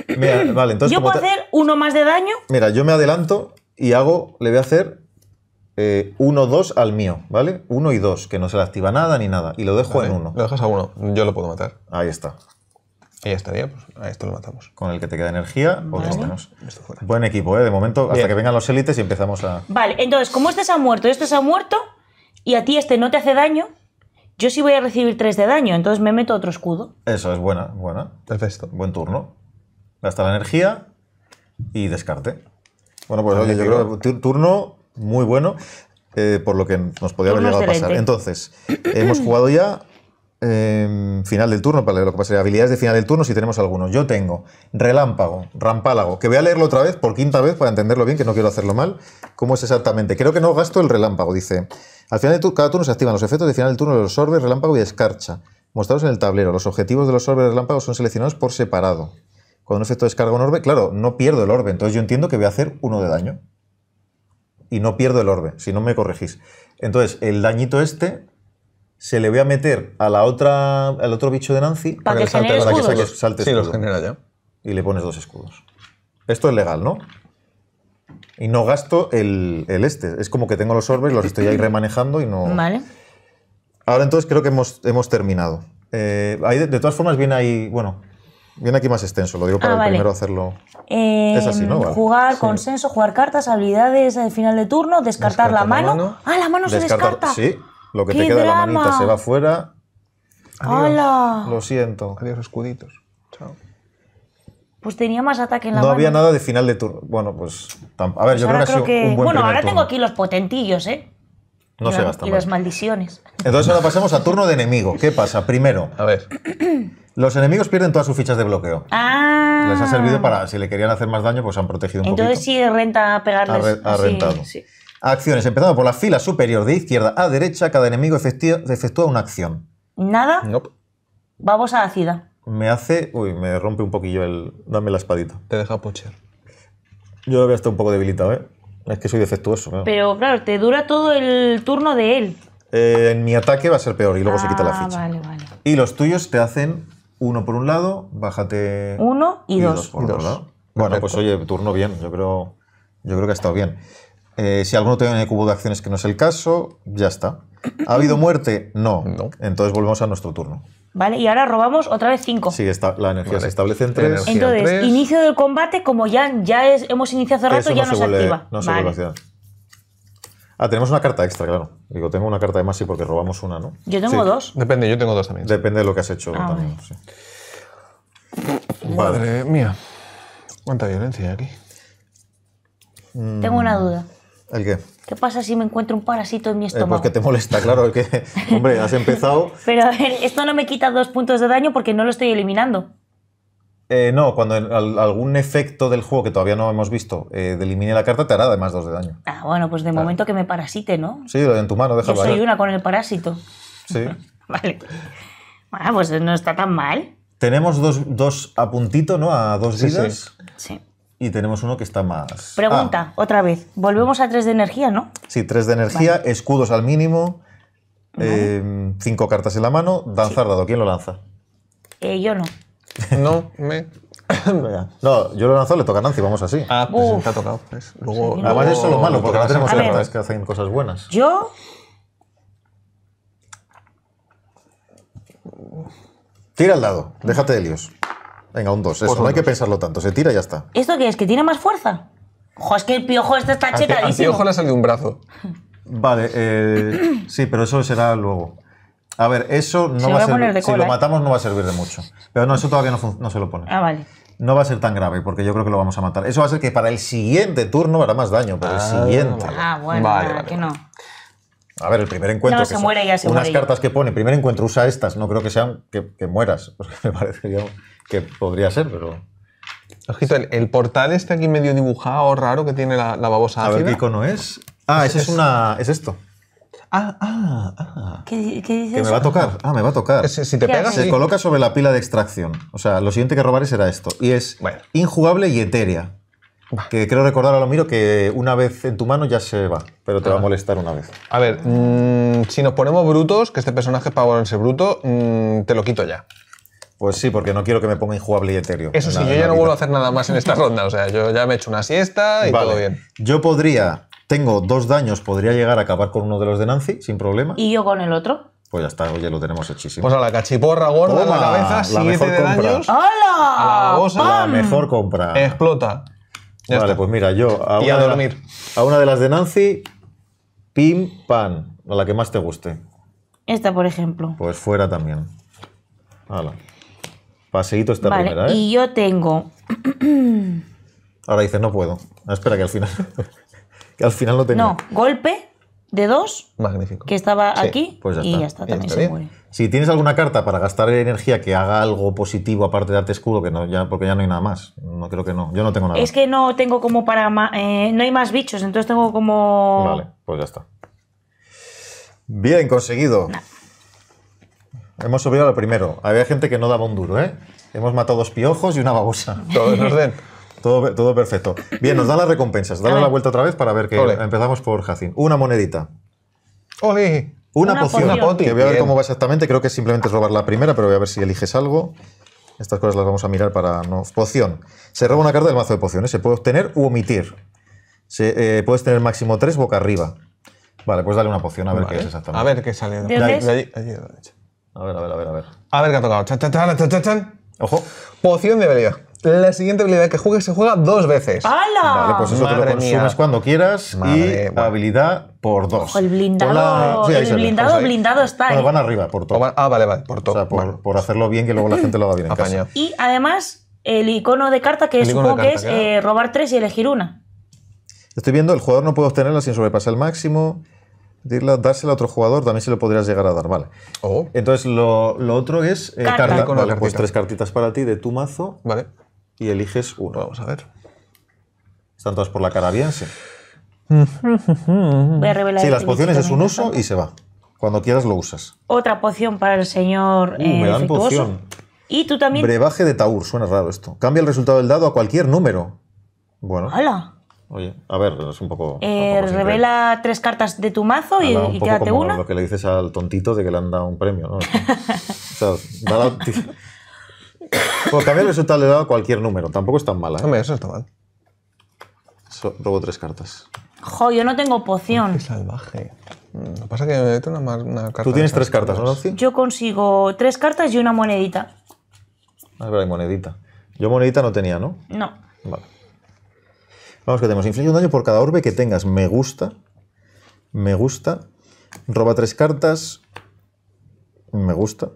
Mira, vale, entonces... Yo puedo hacer uno más de daño. Mira, yo me adelanto y hago, le voy a hacer 1, eh, 2 al mío, ¿vale? 1 y 2, que no se le activa nada ni nada. Y lo dejo en 1. Lo dejas a 1, yo lo puedo matar. Ahí está. Ahí estaría, pues a esto lo matamos. Con el que te queda energía, Buen equipo, ¿eh? De momento, hasta que vengan los élites y empezamos a. Vale, entonces, como este se ha muerto este se ha muerto, y a ti este no te hace daño, yo sí voy a recibir 3 de daño, entonces me meto otro escudo. Eso es buena, buena. Perfecto. Buen turno. Gasta la energía y descarte. Bueno, pues yo creo que turno muy bueno, eh, por lo que nos podía haber llegado a pasar. Entonces, hemos jugado ya em, final del turno, para lo que pasaría, habilidades de final del turno, si tenemos alguno, Yo tengo relámpago, rampálago, que voy a leerlo otra vez, por quinta vez, para entenderlo bien, que no quiero hacerlo mal. ¿Cómo es exactamente? Creo que no gasto el relámpago, dice. Al final de cada turno se activan los efectos de final del turno de los orbes, relámpago y escarcha. Mostrados en el tablero, los objetivos de los orbes relámpago son seleccionados por separado. Cuando un efecto descarga un orbe, claro, no pierdo el orbe, entonces yo entiendo que voy a hacer uno de daño y no pierdo el orbe, si no me corregís. Entonces, el dañito este se le voy a meter a la otra, al otro bicho de Nancy para, que, salte, para que sí, los genera ya. Y le pones dos escudos. Esto es legal, ¿no? Y no gasto el, este. Es como que tengo los orbes, los estoy ahí remanejando y no. Vale. Ahora entonces creo que hemos, hemos terminado. Eh, de, de, todas formas viene ahí, bueno, Viene aquí más extenso, lo digo ah, para el primero hacerlo. es así, ¿no? Em, jugar consenso, jugar cartas, habilidades al eh, final de turno, descartar la, mano. Ah, la mano se descarta. Sí, lo que te queda de la manita se va fuera. ¡Hala! Lo siento. Adiós, escuditos. Chao. Pues tenía más ataque en la mano. No había nada de final de turno. Bueno, pues. A ver, pues yo creo que ha Bueno, ahora tengo aquí los potentillos, ¿eh? No se gasta y las maldiciones. Entonces ahora pasamos a turno de enemigo. ¿Qué pasa? Primero. A ver. Los enemigos pierden todas sus fichas de bloqueo. Ah. Les ha servido para, si le querían hacer más daño, pues han protegido un Entonces poquito. renta pegarles. Ha, rentado. Acciones. Empezando por la fila superior de izquierda a derecha, cada enemigo efectúa una acción. ¿Nada? Nope. Vamos a ácida. Me hace... Uy, me rompe un poquillo el... Dame la espadita. Te deja pochear Yo lo veo un poco debilitado, ¿eh? Es que soy defectuoso. Pero claro, te dura todo el turno de él. Eh, en mi ataque va a ser peor y luego se quita la ah, ficha. Vale, vale. Y los tuyos te hacen uno por un lado, bájate. Uno y, dos. Bueno, pues oye, turno bien, yo creo, yo creo que ha estado bien. Eh, si alguno tiene cubo de acciones que no es el caso, ya está. ¿Ha habido muerte? No. Entonces volvemos a nuestro turno. Vale, y ahora robamos otra vez cinco. Sí, la energía se establece entre. 3. Entonces, inicio del combate, como ya, ya hemos iniciado hace rato, ya no, se, activa. No se vale. Ah, tenemos una carta extra, claro. Digo, tengo una carta de más, sí, porque robamos una, ¿no? Yo tengo dos. Depende, yo tengo dos también. Depende de lo que has hecho ah, también. Madre mía. ¿Cuánta violencia hay aquí? Tengo una mm. duda. ¿El qué? ¿Qué pasa si me encuentro un parásito en mi estómago? Eh, pues que te molesta, claro, que, hombre, has empezado... Pero a ver, esto no me quita dos puntos de daño porque no lo estoy eliminando. Eh, no, cuando algún efecto del juego que todavía no hemos visto eh, de elimine la carta, te hará además dos de daño. Ah, bueno, pues de momento que me parasite, ¿no? Sí, en tu mano, déjalo. Yo soy una con el parásito. Sí. vale. Bueno, ah, pues no está tan mal. Tenemos dos, a puntito, ¿no? A dos sí, Sí. sí y tenemos uno que está más. Pregunta, ah. otra vez. Volvemos a 3 de energía, ¿no? Sí, 3 de energía, escudos al mínimo, 5 em, cartas en la mano, danzar dado. ¿Quién lo lanza? Eh, yo no. no, me. no, yo lo lanzo, le toca a Nancy, vamos así. Ah, pues ha tocado. Pues. Luego, Además, es lo malo, porque ahora tenemos cartas que hacen cosas buenas. Yo. Tira el dado, déjate de líos. Venga, un 2. Pues eso, no hay que pensarlo tanto. Se tira y ya está. ¿Esto qué es? ¿Que tiene más fuerza? Ojo, es que el piojo este está chetadísimo. El piojo le ha salido un brazo. Vale, eh, sí, pero eso será luego. A ver, eso no va a ser... si lo ¿eh? matamos no va a servir de mucho. Pero no, eso todavía no, no, se lo pone. Ah, vale. No va a ser tan grave, porque yo creo que lo vamos a matar. Eso va a ser que para el siguiente turno hará más daño, pero el ah, siguiente. Ah, bueno, vale, que no. A ver, el primer encuentro. se Unas cartas que pone, primer encuentro usa estas, no creo que sean que, que mueras, porque me parecería que podría ser, pero. Ojito, el, portal este aquí medio dibujado, raro, que tiene la, babosa A ver qué icono es. Ah, ese es, una. Es esto. Ah, ah, ah. ¿Qué, qué dices? Que me va a tocar. Ah, me va a tocar. si te pegas, se coloca sobre la pila de extracción. O sea, lo siguiente que robaré será esto. Y es Bueno. injugable y etérea. Que creo recordar a lo miro que una vez en tu mano ya se va, pero te va a ah. molestar una vez. A ver, mm, si nos ponemos brutos, que este personaje es para volverse bruto, mm, te lo quito ya. Pues sí, porque no quiero que me ponga injugable y etéreo. Eso sí, yo ya no vuelvo a hacer nada más en esta ronda. O sea, yo ya me he hecho una siesta y todo bien. Yo podría, tengo dos daños, podría llegar a acabar con uno de los de Nancy sin problema. ¿Y yo con el otro? Pues ya está, oye, lo tenemos hechísimo. Pues a la cachiporra gorda la cabeza, siete de daños. ¡Hala! A la, mejor compra. Explota. vale, pues mira, yo a, una a una de las de Nancy, pim, pan, a la que más te guste. Esta, por ejemplo. Pues fuera también. Hala. Paseíto esta ¿eh? Y yo tengo. Ahora dices, no puedo. Espera que al final. que al final no tengo. No, golpe de dos. Magnífico. Que estaba aquí. Pues y ya está, también se muere. Si tienes alguna carta para gastar energía que haga algo positivo aparte de darte escudo, que no, porque ya no hay nada más. No creo que no. Yo no tengo nada. Es que no tengo como para. Eh, no hay más bichos, entonces tengo como. Vale, pues ya está. Bien conseguido. Hemos subido a lo primero. Había gente que no daba un duro, ¿eh? Hemos matado dos piojos y una babosa. Todo en orden. todo, todo, perfecto. Bien, nos dan las recompensas. Dale la vuelta otra vez para ver que empezamos por Jacin. Una monedita. Oye, Una, poción. Que voy a ver cómo va exactamente. Creo que simplemente es robar la primera, pero voy a ver si eliges algo. Estas cosas las vamos a mirar para no. Poción. Se roba una carta del mazo de pociones. Se puede obtener u omitir. Se, eh, puedes tener máximo tres boca arriba. Vale, pues dale una poción a ver qué es exactamente. A ver qué sale. ¿De, a ver, a ver, a ver, a ver. A ver qué ha tocado. Ojo. Poción de habilidad. La siguiente habilidad que juegues se juega dos veces. ¡Hala! Vale, pues eso te lo consumes cuando quieras y habilidad por dos. Ojo, el blindado, la... el blindado, blindado está. Bueno, ¿eh? van arriba, por todo. Ah, ah, vale, vale, por todo. O sea, por, hacerlo bien, que luego la gente lo haga bien en casa. Y además, el icono de carta, que supongo que es eh, robar tres y elegir una. Estoy viendo, el jugador no puede obtenerla sin sobrepasar el máximo dársela a otro jugador también se lo podrías llegar a dar, vale. Entonces lo, lo, otro es... Eh, carta. pues tres cartitas para ti de tu mazo. Vale. Y eliges uno. Vamos a ver. Están todas por la cara bien, sí mm. Sí, las pociones es un uso y se va. Cuando quieras lo usas. Otra poción para el señor. Uh, eh, me dan poción. Y tú también. Brebaje de Taur, suena raro esto. Cambia el resultado del dado a cualquier número. Bueno. ¡Hala! Oye, a ver, es un poco. Eh, revela tres cartas de tu mazo y, un y poco quédate como una. Lo que le dices al tontito de que le han dado un premio, ¿no? o sea, da Bueno, cambiar el resultado le he dado cualquier número, tampoco es tan mala. ¿eh? Hombre, eso está mal. So, robo tres cartas. Jo, yo no tengo poción. Qué salvaje. Mm, lo que pasa es que tengo una, una carta. Tú tienes tres cartas, ¿no, Yo consigo tres cartas y una monedita. Ah, ver, hay monedita. Yo monedita no tenía, ¿no? No. Vale. Vamos que tenemos, inflige un daño por cada orbe que tengas. Me gusta, me gusta. Roba tres cartas, me gusta.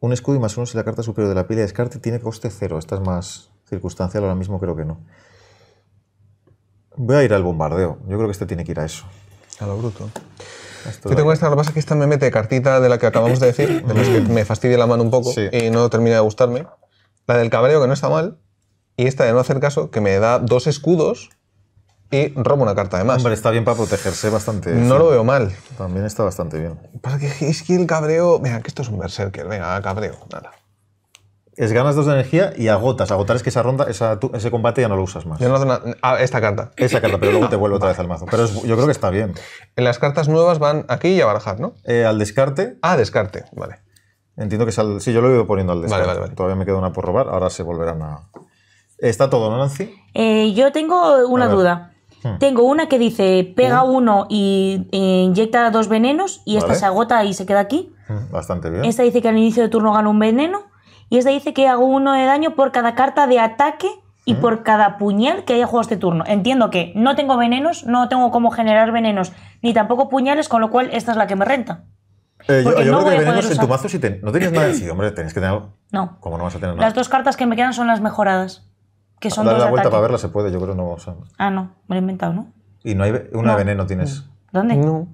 Un escudo y más uno si la carta superior de la pila de descarte tiene coste cero. Esta es más circunstancial, ahora mismo creo que no. Voy a ir al bombardeo. Yo creo que este tiene que ir a eso. A lo bruto. Yo tengo esta, lo que pasa que esta me mete cartita de la que acabamos de decir, me fastidia la mano un poco y no termina de gustarme. La del cabreo, que no está mal, y esta de no hacer caso que me da dos escudos y robo una carta de más. Hombre, está bien para protegerse bastante. No lo veo mal. También está bastante bien. es que el cabreo. Venga, que esto es un berserker. Venga, cabreo. Nada. Es ganas dos de energía y agotas. Agotar es que esa ronda, ese combate ya no lo usas más. no ah, esta carta. Esa carta, pero luego te vuelve otra vez al mazo. Pero yo creo que está bien. En las cartas nuevas van aquí y a barajar, ¿no? Eh, al descarte. Ah, descarte, vale. Entiendo que es al. Sí, yo lo he ido poniendo al descarte. vale, vale. Todavía me queda una por robar, ahora se volverán a. Está todo, ¿no, Nancy? Eh, yo tengo una duda. Hmm. Tengo una que dice pega uno y e inyecta dos venenos y esta se agota y se queda aquí. Hmm, bastante bien. Esta dice que al inicio de turno gana un veneno y esta dice que hago uno de daño por cada carta de ataque y hmm. por cada puñal que haya jugado este turno. Entiendo que no tengo venenos, no tengo cómo generar venenos, ni tampoco puñales, con lo cual esta es la que me renta. Eh, yo, no creo que venenos en tu mazo no tenías nada de hombre, que tener... No. no vas a tener Las dos cartas que me quedan son las mejoradas que la vuelta para verla se puede, yo creo no. Ah, no, me lo he inventado, ¿no? y no hay una veneno tienes. Mm. ¿Dónde? No,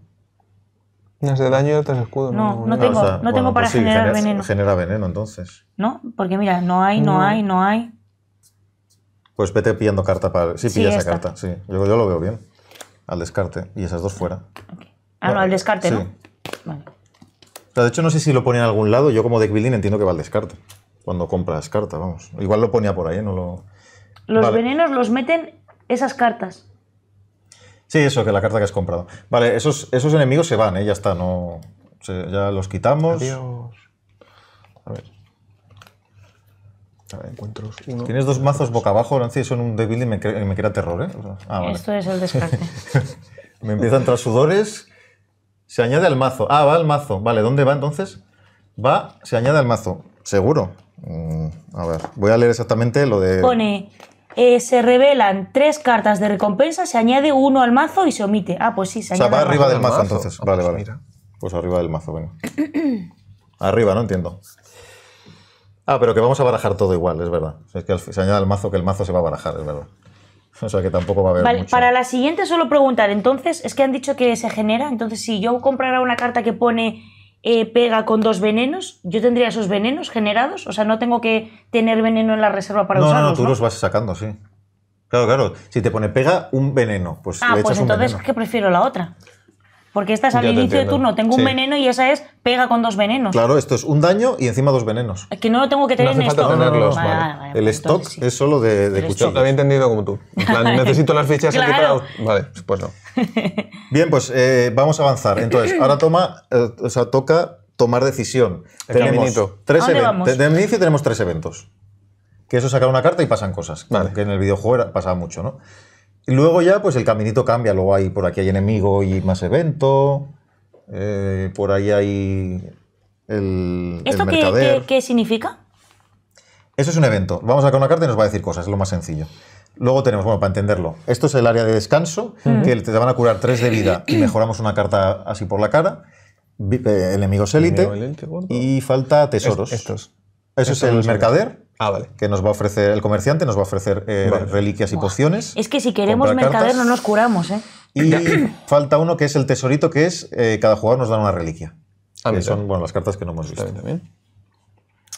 No. daño y escudo. no, no ah, tengo, no tengo pues para generar veneno. Genera veneno, entonces. ¿No? Porque mira, no hay, no, hay, no hay. Pues vete pillando carta para. Sí, pilla esa carta, sí. Yo, lo veo bien. Al descarte. Y esas dos fuera. Ah, no, al descarte, ¿no? Vale. de hecho, no sé si lo pone en algún lado. Yo, como deck building, entiendo que va al descarte. Cuando compras carta, vamos. Igual lo ponía por ahí, no lo. Los venenos los meten esas cartas. Sí, eso, que la carta que has comprado. Vale, esos, esos enemigos se van, ¿eh? ya está, no. ya los quitamos. Adiós. A ver. encuentros uno. Tienes dos mazos boca abajo, Nancy, son un débil y me, crea, me terror, ¿eh? Ah, Esto es el descarte. me empiezan a sudores. Se añade al mazo. Ah, va al mazo. Vale, ¿dónde va entonces? Va, se añade al mazo. Seguro. Mm, a ver, voy a leer exactamente lo de... Pone, eh, se revelan tres cartas de recompensa, se añade uno al mazo y se omite. Ah, pues sí, se O sea, va arriba del mazo, entonces. vale, vale. Pues arriba del mazo, venga. arriba, no entiendo. Ah, pero que vamos a barajar todo igual, es verdad. es que se añade al mazo que el mazo se va a barajar, es verdad. O sea que tampoco va a haber Vale, para la siguiente solo preguntar, entonces, es que han dicho que se genera, entonces si yo comprara una carta que pone eh, pega con dos venenos, yo tendría esos venenos generados. O sea, no tengo que tener veneno en la reserva para usarlos. No, no, tú los vas sacando, sí. Claro, claro. Si te pone pega un veneno, pues ah, pues entonces es que prefiero la otra. Porque esta es al inicio de turno, tengo un veneno y esa es pega con dos venenos. Claro, esto es un daño y encima dos venenos. que no lo tengo que tener no en falta stock. el stock es solo de, de cuchillos. Lo había entendido como tú. necesito las fichas aquí para... Vale, pues, pues no. Bien, pues eh, vamos a avanzar. Entonces, ahora toma, eh, toca tomar decisión. tenemos tres eventos. Desde el inicio tenemos tres eventos. Que eso sacar una carta y pasan cosas. Que en el videojuego pasaba mucho, ¿no? Luego ya, pues el caminito cambia, luego hay, por aquí hay enemigo y más evento, eh, por ahí hay el, mercader. Qué, significa? Eso es un evento. Vamos a sacar una carta y nos va a decir cosas, es lo más sencillo. Luego tenemos, bueno, para entenderlo, esto es el área de descanso, que te van a curar 3 de vida y mejoramos una carta así por la cara. Eh, enemigos élite y falta tesoros. estos. Eso es el mercader. Ah, vale. Que nos va a ofrecer el comerciante, nos va a ofrecer eh, reliquias y pociones. Es que si queremos mercader no nos curamos, ¿eh? Y falta uno que es el tesorito, que es eh, cada jugador nos da una reliquia. Ah, que son bueno, las cartas que no hemos visto. También.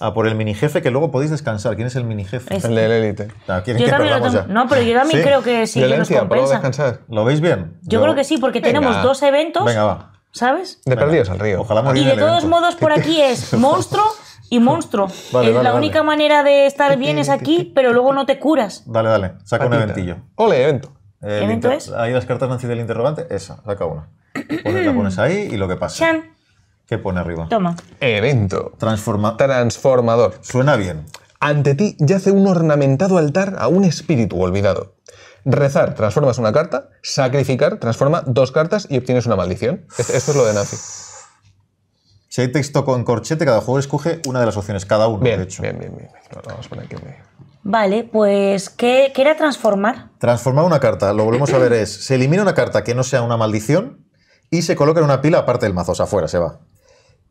Ah, por el mini jefe, que luego podéis descansar. ¿Quién es el mini jefe? Este. El del élite. yo No, pero yo también creo que sí. descansar. ¿Lo veis bien? Yo, creo que sí, porque tenemos dos eventos. Venga, va. ¿Sabes? De perdidos al río. Ojalá Y de todos modos, por aquí es monstruo y monstruo. es la única manera de estar bien es aquí, pero luego no te curas. Dale, dale, saca un eventillo. Ole, evento. evento es? Ahí las cartas Nancy del interrogante, esa, saca una. la pones ahí y lo que pasa. Chan. ¿Qué pone arriba? Toma. Evento. Transforma Transformador. Suena bien. Ante ti yace un ornamentado altar a un espíritu olvidado. Rezar, transformas una carta. Sacrificar, transforma dos cartas y obtienes una maldición. Esto es lo de nazi si hay texto con corchete, cada jugador escoge una de las opciones, cada uno, de hecho. Bien, bien, bien. vamos a poner aquí Vale, pues ¿qué, era transformar? Transformar una carta, lo volvemos a ver, es se elimina una carta que no sea una maldición y se coloca en una pila aparte del mazo, o sea, afuera se va.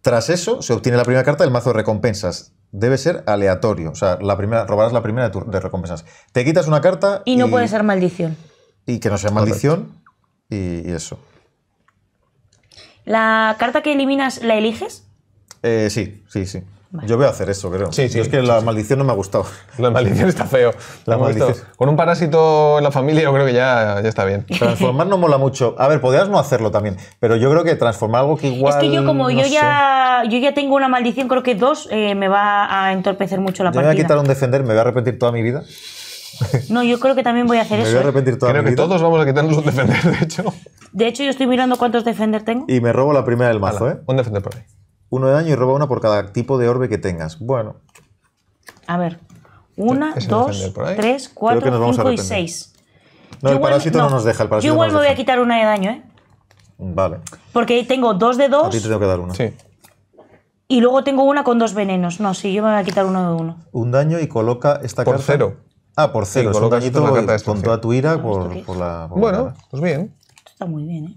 Tras eso, se obtiene la primera carta del mazo de recompensas. Debe ser aleatorio, o sea, la primera, robarás la primera de, recompensas. Te quitas una carta. Y no puede ser maldición. Y que no sea maldición y eso. ¿La carta que eliminas la eliges? Eh, sí, sí, sí. Yo voy a hacer eso, creo. Sí, sí. es que la maldición no me ha gustado. La maldición está feo. La maldición. Con un parásito en la familia yo creo que ya, ya está bien. Transformar no mola mucho. A ver, podrías no hacerlo también, pero yo creo que transformar algo que igual... Es que yo como yo, ya, yo ya tengo una maldición, creo que dos, eh, me va a entorpecer mucho la yo partida. Me voy a quitar un defender, me voy a arrepentir toda mi vida. No, yo creo que también voy a hacer eso. voy a ¿eh? arrepentir Creo que todos vamos a quitarnos un defender, de hecho. De hecho, yo estoy mirando cuántos defender tengo. Y me robo la primera del mazo, ¿eh? Un defender por ahí. Uno de daño y roba una por cada tipo de orbe que tengas. Bueno. A ver. Una, dos, tres, cuatro, cinco y seis. No, el parásito no, nos deja. El parásito yo igual me voy a quitar una de daño, ¿eh? Mm, vale. Porque tengo dos de dos. A tengo que dar una. Sí. Y luego tengo una con dos venenos. No, sí, yo me voy a quitar uno de uno. Un daño y coloca esta carta. Por cero. Ah, por cero. Sí, un carta de con toda tu ira ah, por, por la. bueno, pues bien. Esto está muy bien, ¿eh?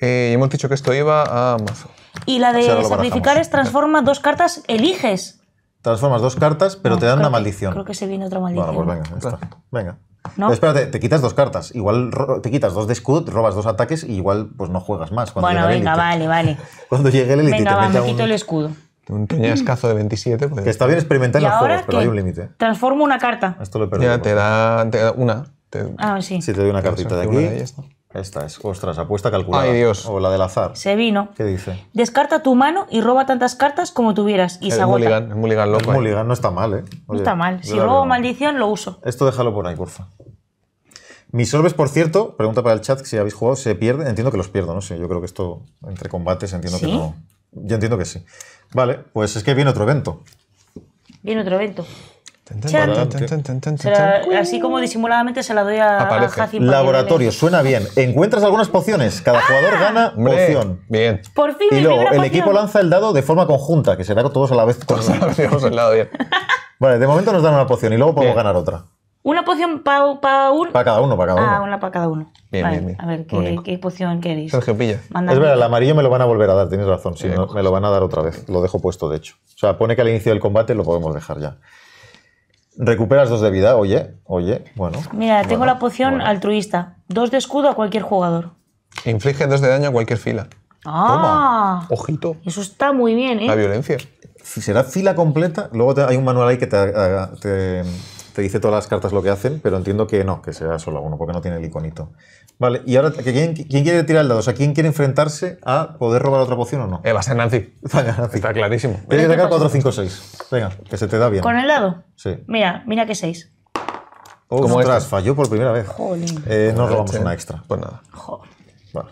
Eh, hemos dicho que esto iba a mazo. Y la de sacrificar es transforma dos cartas, eliges. Transformas dos cartas, pero te dan una maldición. creo que se viene otra maldición. Bueno, pues venga, Venga. ¿No? Espérate, te quitas dos cartas. Igual te quitas dos de escudo, robas dos ataques y igual pues no juegas más. Cuando bueno, venga, vale, vale. Cuando llegue el elite. Venga, te va, me quito el escudo. Un toñascazo de 27. Pues, que está bien experimentar en los juegos, pero hay un límite. Transformo una carta. Esto lo he Ya, te da, una. ah, sí. Si te doy una cartita de aquí. esta es, ostras, apuesta calculada. Ay, Dios. O la del azar. Se vino. ¿Qué dice? Descarta tu mano y roba tantas cartas como tuvieras. Y se agota. loco. Es eh. no está mal, ¿eh? no está mal. Si robo maldición, lo uso. Esto déjalo por ahí, porfa. Mis orbes, por cierto, pregunta para el chat si habéis jugado, se pierden. Entiendo que los pierdo, no sé. Yo creo que esto, entre combates, entiendo que no. Yo entiendo que sí. Vale, pues es que viene otro evento. Viene otro evento. así como disimuladamente se la doy a, Laboratorio, suena bien. Encuentras algunas pociones. Cada jugador ah. gana poción. Bien. Por fin. Y luego el equipo lanza el dado de forma conjunta, que será todos a la vez. Todos a la vez vale, de momento nos dan una poción y luego podemos ganar otra. Una poción para un... Para cada uno, para ah, cada uno. Ah, una para cada uno. Bien, bien, A ver, ¿qué, qué poción queréis? Sergio, pilla. Es verdad, el amarillo me lo van a volver a dar, tienes razón. Sí, me lo van a dar otra vez. Lo dejo puesto, de hecho. O sea, pone que al inicio del combate lo podemos dejar ya. Recuperas dos de vida, oye, oye, bueno. Mira, tengo la poción altruista. Dos de escudo a cualquier jugador. Inflige dos de daño a cualquier fila. Ah, ojito. Eso está muy bien, ¿eh? La violencia. Si será fila completa, luego te, hay un manual ahí que te, te te dice todas las cartas lo que hacen, pero entiendo que no, que sea solo uno, porque no tiene el iconito. Vale, y ahora, ¿quién, quién quiere tirar el dado? O sea, ¿quién quiere enfrentarse a poder robar otra poción o no? Eh, va a ser Nancy. Nancy. Está clarísimo. Tienes que sacar 4, 5, 6. Venga, que se te da bien. ¿Con el dado? Sí. Mira, mira que 6. Oh, Como ostras, este? falló por primera vez. Jolín. Eh, nos robamos este. una extra. Pues nada. Joder. Vale.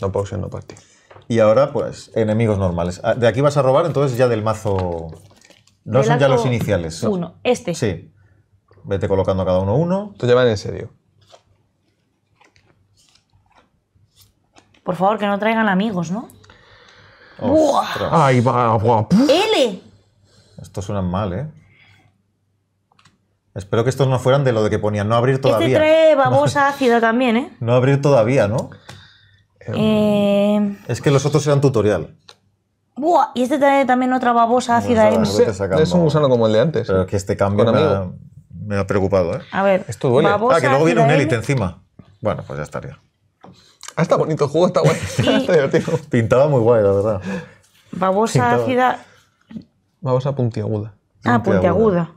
No ser, no party. Y ahora, pues, enemigos normales. Ah, De aquí vas a robar, entonces ya del mazo. No son ya los iniciales. Uno, este. Sí. Vete colocando a cada uno uno. Esto ya en serio. Por favor, que no traigan amigos, ¿no? ¡Buah! ¡Ay, va, ¡L! Estos suenan mal, ¿eh? Espero que estos no fueran de lo de que ponían no abrir todavía. Este trae babosa ácida también, ¿eh? No abrir todavía, ¿no? Eh, eh, es que los otros eran tutorial. Buah, y este trae también otra babosa ácida. ¿eh? es un gusano como el de antes. Pero que este cambio me ha preocupado, ¿eh? A ver. Esto duele. Ah, que luego viene un élite encima. Bueno, pues ya estaría. Ah, está bonito el juego, está guay. Pintaba muy guay, la verdad. Babosa ácida. Babosa puntiaguda. Ah, puntiaguda.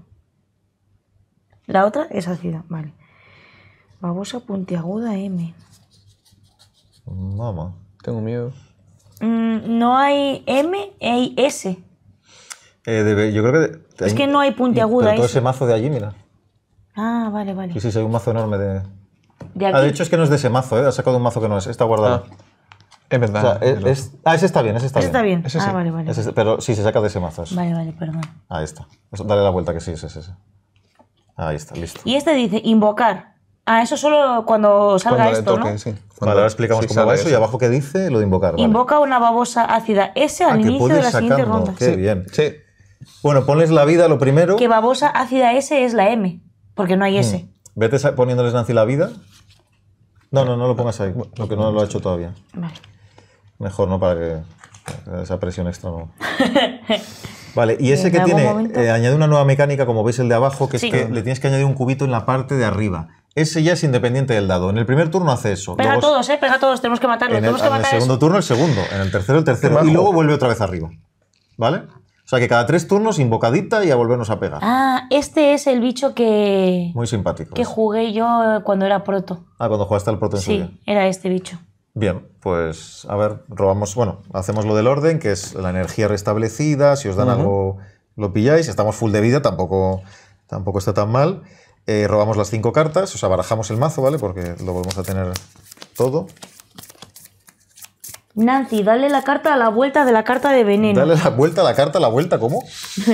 La otra es ácida, vale. Babosa puntiaguda M. Mamá. Tengo miedo. Mm, no hay M, hay S. Eh, yo creo que. es que no hay puntiaguda. Pero todo ese mazo de allí, mira. Ah, vale, vale. Y sí, sí, un mazo enorme de. ¿De aquí? Ah, hecho, es que no es de ese mazo, ¿eh? Ha sacado un mazo que no es, está guardado. En ah, es verdad. E- es, Ah, ese está bien, ese está ese bien. Está bien. ah, vale, vale. pero sí, se saca de ese mazo. Vale, vale, perdón. Ahí está. Dale la vuelta que sí, es ese. ese. Ahí está, listo. Y este dice invocar. Ah, eso solo cuando salga esto, toque, ¿no? Sí. Cuando, vale, ahora explicamos cómo va eso, y abajo qué dice lo de invocar. Invoca una babosa ácida S ah, al inicio de la siguiente ronda. Qué bien. Sí. Bueno, pones la vida lo primero. Que babosa ácida S es la M. Porque no hay mm. ese. Vete poniéndoles Nancy la vida. No, no, no lo pongas ahí, que no lo ha pues hecho todavía. Vale. Mejor, ¿no? Para que esa presión extra no. Vale, y ese que tiene, eh, añade una nueva mecánica, como veis el de abajo, que es que le tienes que añadir un cubito en la parte de arriba. Ese ya es independiente del dado. En el primer turno hace eso. Pega a todos, ¿eh? Pega a todos, tenemos que matarlo. En el, en el segundo turno el segundo, en el tercero el tercero. Y luego vuelve otra vez arriba. ¿Vale? O sea que cada tres turnos invocadita y a volvernos a pegar. Ah, este es el bicho que. Muy simpático. Que ¿eh? jugué yo eh, cuando era proto. Ah, cuando jugaste al proto en Sí, era este bicho. Bien, pues a ver, robamos. Bueno, hacemos lo del orden, que es la energía restablecida. Si os dan algo, lo pilláis. Si estamos full de vida, tampoco, tampoco está tan mal. Eh, robamos las cinco cartas, o sea, barajamos el mazo, ¿vale? Porque lo volvemos a tener todo. Nancy, dale la carta a la vuelta de la carta de veneno. Dale la vuelta a la carta a la vuelta, ¿cómo?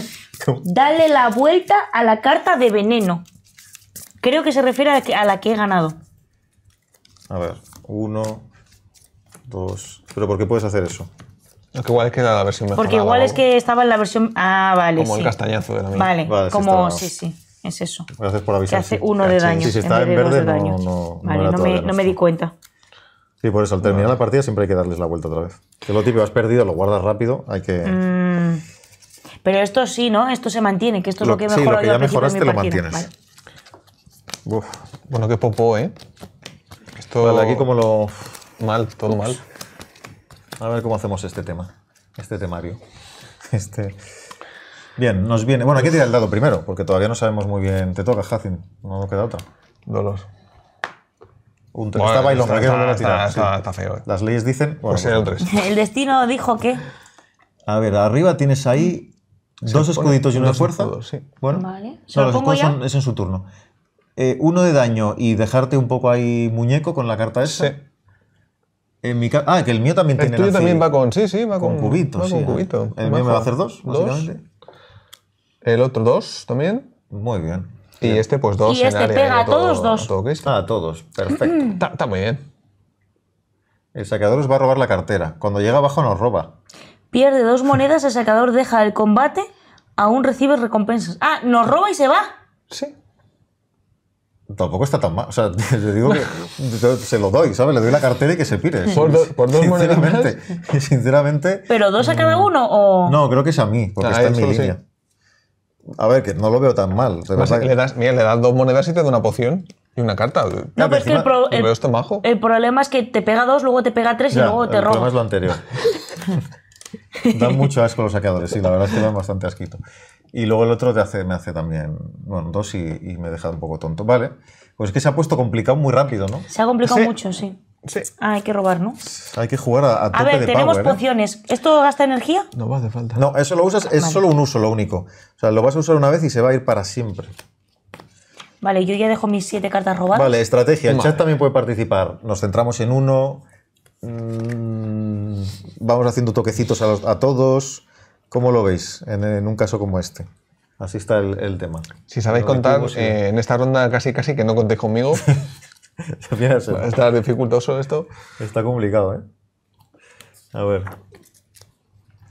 dale la vuelta a la carta de veneno. Creo que se refiere a la que, he ganado. A ver, uno, dos. ¿Pero por qué puedes hacer eso? Porque igual es que era la versión mejorada. Porque igual es que estaba en la versión. Ah, vale. Como el castañazo de la mía. Vale, como. Sí, sí, es eso. Gracias por avisar. Que hace uno de daño. Sí, si está en, verde, de daño. Vale, no me di cuenta. Sí, por eso, al terminar la partida siempre hay que darles la vuelta otra vez. Que lo típico, has perdido, lo guardas rápido, hay que... Mm, pero esto sí, ¿no? Esto se mantiene, que esto es lo que mejoró Sí, lo que ya mejoraste lo mantienes. Bueno, qué popó, ¿eh? Esto... Vale, aquí como lo... Mal, todo mal. A ver cómo hacemos este tema, este temario. Este... Bien, nos viene... Bueno, hay que tirar el dado primero, porque todavía no sabemos muy bien... Te toca, Hacin, no queda otra. Dolor. Está, está, feo. Eh. Las leyes dicen. Bueno, 3. Pues, pues, pues. El destino dijo que. A ver, arriba tienes ahí dos escuditos y una fuerza. sí. Bueno, vale. los son, es en su turno. Eh, uno de daño y dejarte un poco ahí muñeco con la carta esa. Sí. ah, que el mío también el tiene. El tuyo también va con. Sí, sí, va con. con cubitos. cubito. El mío me va a hacer dos, básicamente. Dos. El otro dos también. Muy bien. Y este, pues dos. Y este pega a eh, todos dos. dos. Ah, a todos, perfecto. Está muy bien. El sacador os va a robar la cartera. Cuando llega abajo nos roba. Pierde dos monedas, el sacador deja el combate, aún recibe recompensas. Ah, nos roba y se va. Sí. Tampoco está tan mal. O sea, te digo que se lo doy, ¿sabes? Le doy la cartera y que se pire. Por dos monedas. sinceramente, ¿Pero dos a cada uno o...? no, creo que es a mí, porque ah, está en mi a ver, que no lo veo tan mal. le mira, le das dos monedas y te da una poción. Y una carta. No, pero es que el, problema es que te pega dos, luego te pega tres y luego te roba. El lo anterior. dan mucho asco los saqueadores, sí, la verdad es que dan bastante asquito. Y luego el otro te hace, me hace también, dos y, me me dejado un poco tonto. Vale, pues es que se ha puesto complicado muy rápido, ¿no? Se ha complicado mucho, sí. Ah, hay que robar, ¿no? Hay que jugar a, a A ver, tenemos ¿eh? pociones. ¿Esto gasta energía? No falta. No, eso lo usas, es solo un uso, lo único. O sea, lo vas a usar una vez y se va a ir para siempre. Vale, yo ya dejo mis siete cartas robadas. Vale, estrategia. El chat también puede participar. Nos centramos en uno. Mm, vamos haciendo toquecitos a, todos. ¿Cómo lo veis en, un caso como este? Así está el, tema. Si sabéis contar, eh, en esta ronda casi casi que no contéis conmigo, Está dificultoso esto. Está complicado, ¿eh? A ver.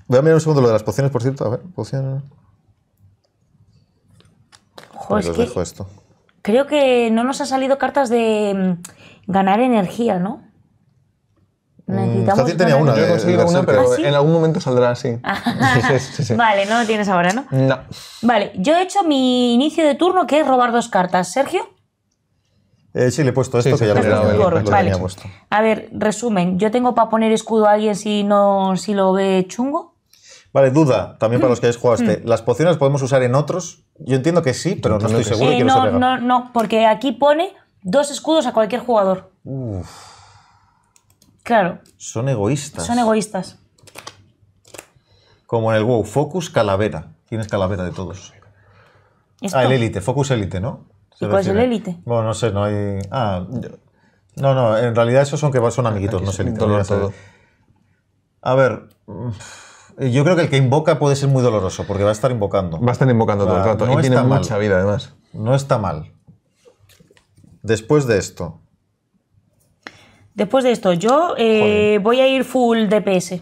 Voy a mirar un segundo lo de las pociones, por cierto. A ver, poción. Joder, dejo esto. Creo que no nos han salido cartas de mm, ganar energía, ¿no? Mm, Necesitamos tenía una, eh, yo he conseguido una, pero ¿Ah, en algún momento saldrá así. vale, no lo tienes ahora, ¿no? No. Vale, yo he hecho mi inicio de turno, que es robar dos cartas. Sergio. Eh, sí, le he puesto esto que ya, A ver, resumen. ¿Yo tengo para poner escudo a alguien si, no, si lo ve chungo? Vale, duda, también para los que hayáis jugado mm. este. ¿Las pociones podemos usar en otros? Yo entiendo que sí, pero no estoy seguro. Eh, no, no, no, porque aquí pone dos escudos a cualquier jugador. Claro. Son egoístas. Son egoístas. Como en el WoW, Focus Calavera. Tienes calavera de todos. Ah, el élite Focus élite, ¿no? ¿Y cuál es el élite? Bueno, no sé, no hay. Ah, no, no, en realidad esos son que son amiguitos, no sé, el todo. A ver. Mm, yo creo que el que invoca puede ser muy doloroso, porque va a estar invocando. Va a estar invocando todo el rato. y tiene mucha vida, además. No está mal. Después de esto. Después de esto, yo eh, voy a ir full DPS.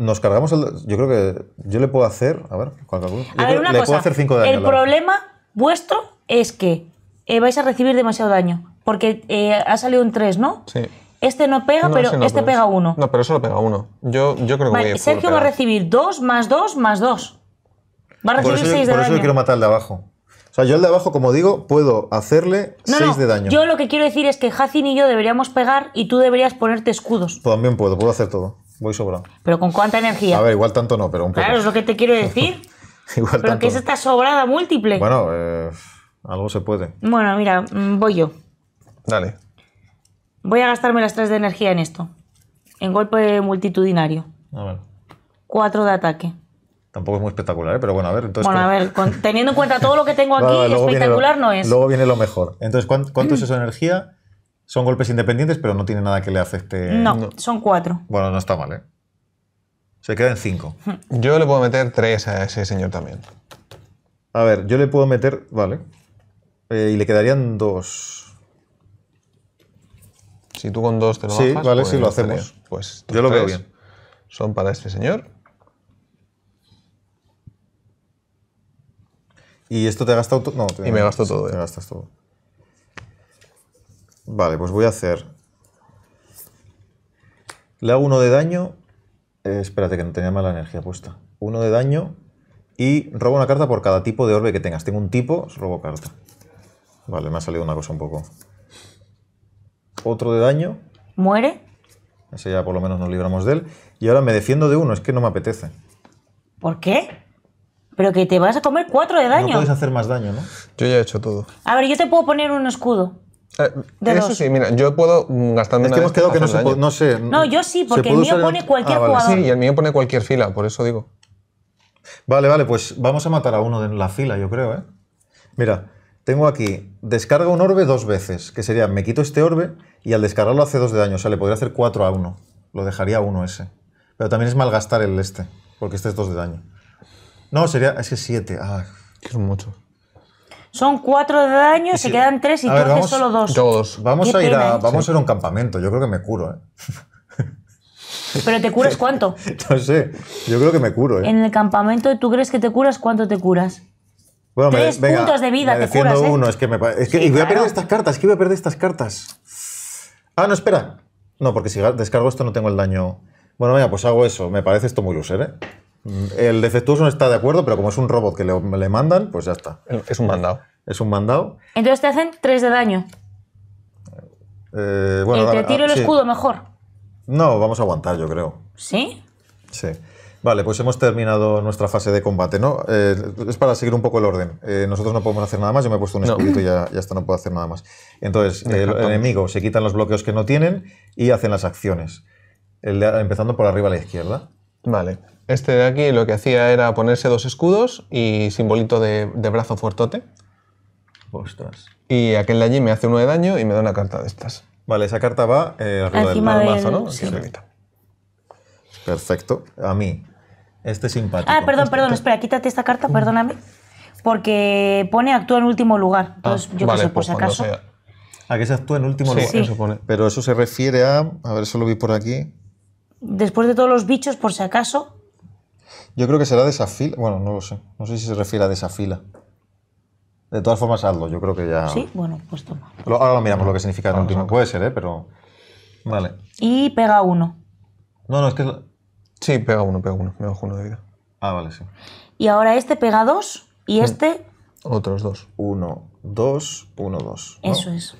Nos cargamos el. Yo creo que. Yo le puedo hacer. A ver, ¿cuál calculo? a ver, una le cosa, puedo hacer 5 daño. El problema vuestro es que eh, vais a recibir demasiado daño. Porque eh, ha salido un 3, ¿no? Sí. Este no pega, pero este pega 1. No, pero solo este pega 1. Yo, yo creo que vale, voy a Sergio va a recibir 2 más 2 más 2. Va a recibir 6 de daño. Por eso yo quiero matar al de abajo. O sea, yo al de abajo, como digo, puedo hacerle 6 de daño. Yo lo que quiero decir es que Hacin y yo deberíamos pegar y tú deberías ponerte escudos. Pues también puedo, puedo hacer todo. Voy sobrado. Pero con cuánta energía. A ver, igual tanto no, pero un poco. Claro, es lo que te quiero decir. igual pero que es esta sobrada múltiple. Bueno, eh, algo se puede. Bueno, mira, mm, voy yo. Dale. Voy a gastarme las tres de energía en esto. En golpe multitudinario. A ver. Cuatro de ataque. Tampoco es muy espectacular, ¿eh? pero bueno, a ver. bueno, a ver, teniendo en cuenta todo lo que tengo aquí, espectacular no es. Luego viene lo mejor. Entonces, ¿cuánto, cuánto es esa energía? Son golpes independientes, pero no tiene nada que le afecte. Este- no, son cuatro. Bueno, no está mal, ¿eh? Se quedan cinco. Hmm. Yo le puedo meter tres a ese señor también. A ver, yo le puedo meter. Vale. Eh, y le quedarían dos. Si tú con dos te lo sí, pues Sí, vale, si lo hacemos. Pues yo lo veo bien. Son para este señor. Y esto te ha gastado. No, te y me gasto todo. Eh. gastas todo. Vale, pues voy a hacer... Le hago uno de daño... Eh, espérate, que no tenía mala energía puesta. Uno de daño y robo una carta por cada tipo de orbe que tengas. Tengo un tipo, robo carta. Vale, me ha salido una cosa un poco. Otro de daño. ¿Muere? Ese ya por lo menos nos libramos de él. Y ahora me defiendo de uno, es que no me apetece. ¿Por qué? Pero que te vas a comer cuatro de daño. No puedes hacer más daño, ¿no? Yo ya he hecho todo. A ver, yo te puedo poner un escudo. Eh, eso sí, mira, yo puedo gastarme hemos quedado que no sé. No, yo sí, porque el mío pone cualquier ah, jugador. Sí, el mío pone cualquier fila, por eso digo. Vale, vale, pues vamos a matar a uno de la fila, yo creo, ¿eh? Mira, tengo aquí, descarga un orbe dos veces, que sería, me quito este orbe y al descargarlo hace dos de daño, o sea, le podría hacer cuatro a uno, lo dejaría uno ese. Pero también es malgastar el este, porque este es dos de daño. No, sería, es que siete, ah, Es mucho. Son cuatro de daño, se quedan tres y a solo dos. Todos. Vamos a ir a, ¿eh? vamos a ir a un campamento, yo creo que me curo, ¿eh? ¿Pero te curas cuánto? no sé, yo creo que me curo, ¿eh? En el campamento, ¿tú crees que te curas? ¿Cuánto te curas? Bueno, Tres puntos de vida te curas, ¿eh? uno, es que me es que, y voy a perder estas cartas, es que voy a perder estas cartas. Ah, no, espera. No, porque si descargo esto no tengo el daño. Bueno, venga, pues hago eso. Me parece esto muy loser, ¿eh? El defectuoso no está de acuerdo, pero como es un robot que le, mandan, pues ya está. Es un mandado. Es un mandado. Entonces te hacen 3 de daño. Eh, eh, bueno, el tiro el ah, escudo mejor. No, vamos a aguantar, yo creo. ¿Sí? Sí. Vale, pues hemos terminado nuestra fase de combate, ¿no? Eh, es para seguir un poco el orden. nosotros no podemos hacer nada más, yo me he puesto un escudito y ya, está, no puedo hacer nada más. Entonces, el, enemigo se quitan los bloqueos que no tienen y hacen las acciones. empezando por arriba a la izquierda. Vale. Este de aquí lo que hacía era ponerse dos escudos y simbolito de, brazo fuertote. Y aquel de allí me hace uno de daño y me da una carta de estas. Vale, esa carta va eh, arriba del, ¿no? sí. Perfecto. A mí. Este es simpático. Ah, perdón, este. perdón, espera, quítate esta carta, uh. perdóname. Porque pone actúa en último lugar. Ah, Entonces, yo pues acaso. A que se actúa en último lugar. Pero eso se refiere a. A ver, eso lo vi por aquí después de todos los bichos, por si acaso. Yo creo que será de esa Bueno, no lo sé. No sé si se refiere a de esa fila. De todas formas, hazlo. Yo creo que ya. Sí, bueno, pues toma. ahora lo miramos lo que significa el último. Puede ser, ¿eh? Pero. Vale. Y pega uno. No, no, es que. Sí, pega uno, pega uno. Me bajo uno de vida. Ah, vale, sí. Y ahora este pega dos y mm. este, Otros dos. Uno, dos, uno, dos. eso es.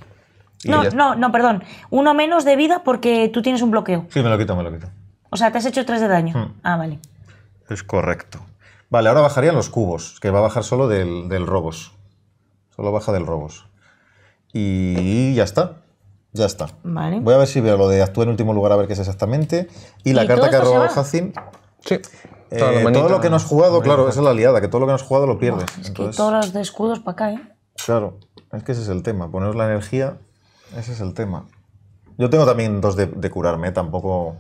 No, no, no, perdón. Uno menos de vida porque tú tienes un bloqueo. Sí, me lo quito, me lo quito. O sea, te has hecho tres de daño. Hmm. Ah, vale. Es correcto. Vale, ahora bajarían los cubos, que va a bajar solo del, robos. Solo baja del robos. Y ya está. Ya está. Vale. Voy a ver si veo lo de actúa en último lugar, a ver qué es exactamente. Y la carta que ha robado Sí. Eh, todo, lo, que no has jugado, claro, es la liada, que todo lo que no has jugado lo pierdes. es que todos los de escudos para acá, ¿eh? Claro, es que ese es el tema, poner la energía ese es el tema. Yo tengo también dos de, curarme, tampoco.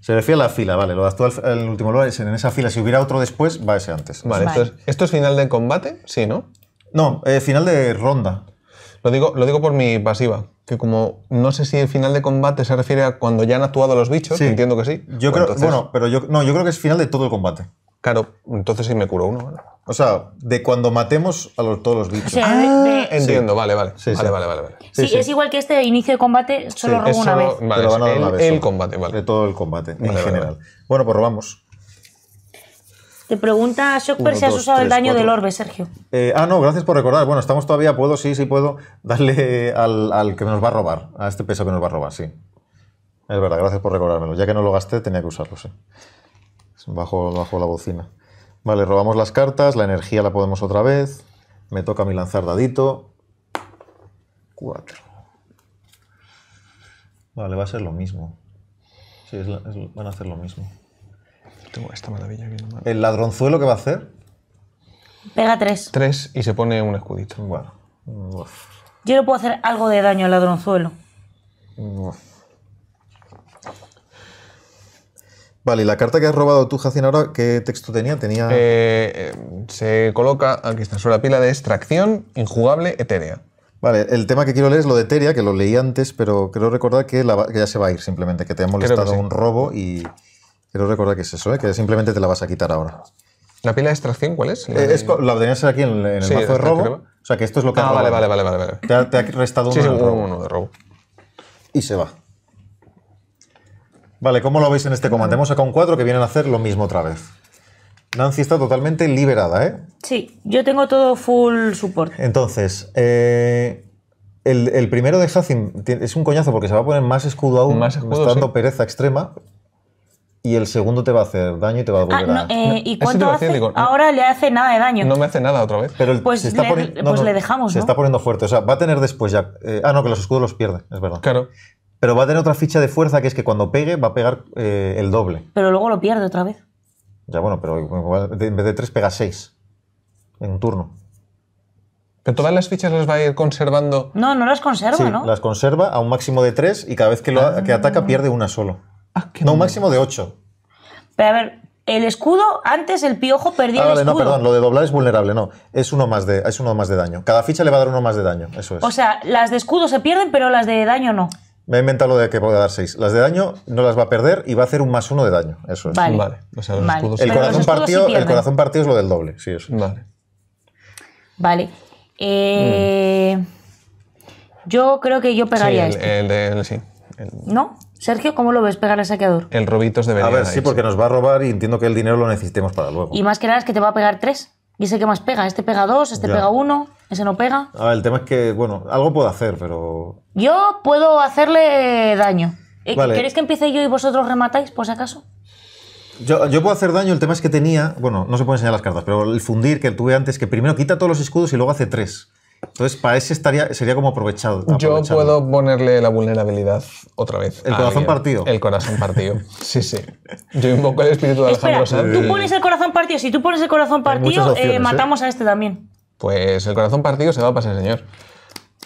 Se refiere a la fila, vale. Lo de el en último lugar, en esa fila. Si hubiera otro después, va ese antes. Vale, Esto, es, final de combate? Sí, ¿no? No, eh, final de ronda. Lo digo, lo digo por mi pasiva, que como no sé si el final de combate se refiere a cuando ya han actuado los bichos, entiendo que sí. Yo pues creo, bueno, pero yo, no, yo creo que es final de todo el combate. Claro, entonces sí me curo uno. O sea, de cuando matemos a todos los bichos. Ah, entiendo, vale, vale. Sí, es igual que este inicio de combate, solo robo una vez. el, combate, vale. todo el combate, en general. Bueno, pues robamos. Te pregunta Shockper si has usado el daño del orbe, Sergio. Eh, ah, no, gracias por recordar. Bueno, estamos todavía, puedo, sí, sí puedo darle al, que nos va a robar, a este peso que nos va a robar, sí. Es verdad, gracias por recordármelo. Ya que no lo gasté, tenía que usarlo, sí bajo, la bocina. Vale, robamos las cartas, la energía la podemos otra vez. Me toca a mí lanzar dadito. Cuatro. Vale, va a ser lo mismo. Sí, van a hacer lo mismo. Tengo esta maravilla aquí. ¿El ladronzuelo qué va a hacer? Pega tres. Tres y se pone un escudito. Bueno. Yo le puedo hacer algo de daño al ladronzuelo. Vale, y la carta que has robado tú, Jacin, ahora, ¿qué texto tenía? tenía... Eh, eh, se coloca, aquí está, sobre la pila de extracción, injugable, etérea. Vale, el tema que quiero leer es lo de Eteria, que lo leí antes, pero quiero recordar que, ya se va a ir simplemente, que te ha molestado un robo y quiero recordar que es eso, ¿eh? que simplemente te la vas a quitar ahora. ¿La pila de extracción cuál es? Eh, la tenías aquí en, el mazo de robo. O sea que esto es lo que. Ah, vale, vale, vale, vale, Te, ha, restado uno de robo. Y se va. Vale, ¿cómo lo veis en este combate? Hemos sacado un 4 que vienen a hacer lo mismo otra vez. Nancy está totalmente liberada, ¿eh? Sí, yo tengo todo full support. Entonces, eh, el, primero de Hazim es un coñazo porque se va a poner más escudo aún. Más está dando pereza extrema. Y el segundo te va a hacer daño y te va a ah, volver ah, ¿Y cuánto Ahora le hace nada de daño. No me hace nada otra vez. Pero pues, está pues le, dejamos, Se está poniendo fuerte. O sea, va a tener después ya... Eh, ah, no, que los escudos los pierde, es verdad. Claro. Pero va a tener otra ficha de fuerza que es que cuando pegue va a pegar eh, el doble. Pero luego lo pierde otra vez. Ya bueno, pero en vez de tres pega seis en un turno. ¿Pero todas las fichas las va a ir conservando? No, no las conserva, ¿no? Las conserva a un máximo de tres y cada vez que, ah. ataca pierde una solo. Ah, no, un máximo de ocho. Pero a ver, el escudo, antes el piojo perdía ah, vale, No, perdón, lo de doblar es vulnerable, no. Es uno, más de, es uno más de daño. Cada ficha le va a dar uno más de daño, eso es. O sea, las de escudo se pierden, pero las de daño no. Me he inventado lo de que puede dar 6. Las de daño no las va a perder y va a hacer un más 1 de daño. Eso es. Vale. el, corazón partido, el corazón partido es lo del doble. Sí, eso. Vale. Vale. Eh, Yo creo que yo pegaría el, este. El, sí. ¿No? Sergio, ¿cómo lo ves pegar al saqueador? El robitos debería. A ver, sí, porque nos va a robar y entiendo que el dinero lo necesitemos para luego. Y más que nada es que te va a pegar 3. Y ese que más pega. Este pega 2, este pega 1. Ese no pega. el tema es que, bueno, algo puedo hacer, pero. Yo puedo hacerle daño. Eh, ¿Queréis que empiece yo y vosotros rematáis, por si acaso? Yo, puedo hacer daño, el tema es que tenía. Bueno, no se pueden enseñar las cartas, pero el fundir que tuve antes, que primero quita todos los escudos y luego hace tres. Entonces, para ese estaría, sería como aprovechado. Yo puedo ponerle la vulnerabilidad otra vez. El corazón partido. El corazón partido. Sí, sí. Yo invoco el espíritu de Alejandro Tú pones el corazón partido. Si tú pones el corazón partido, eh, ¿eh? matamos a este también. Pues el corazón partido se va a pasar, señor.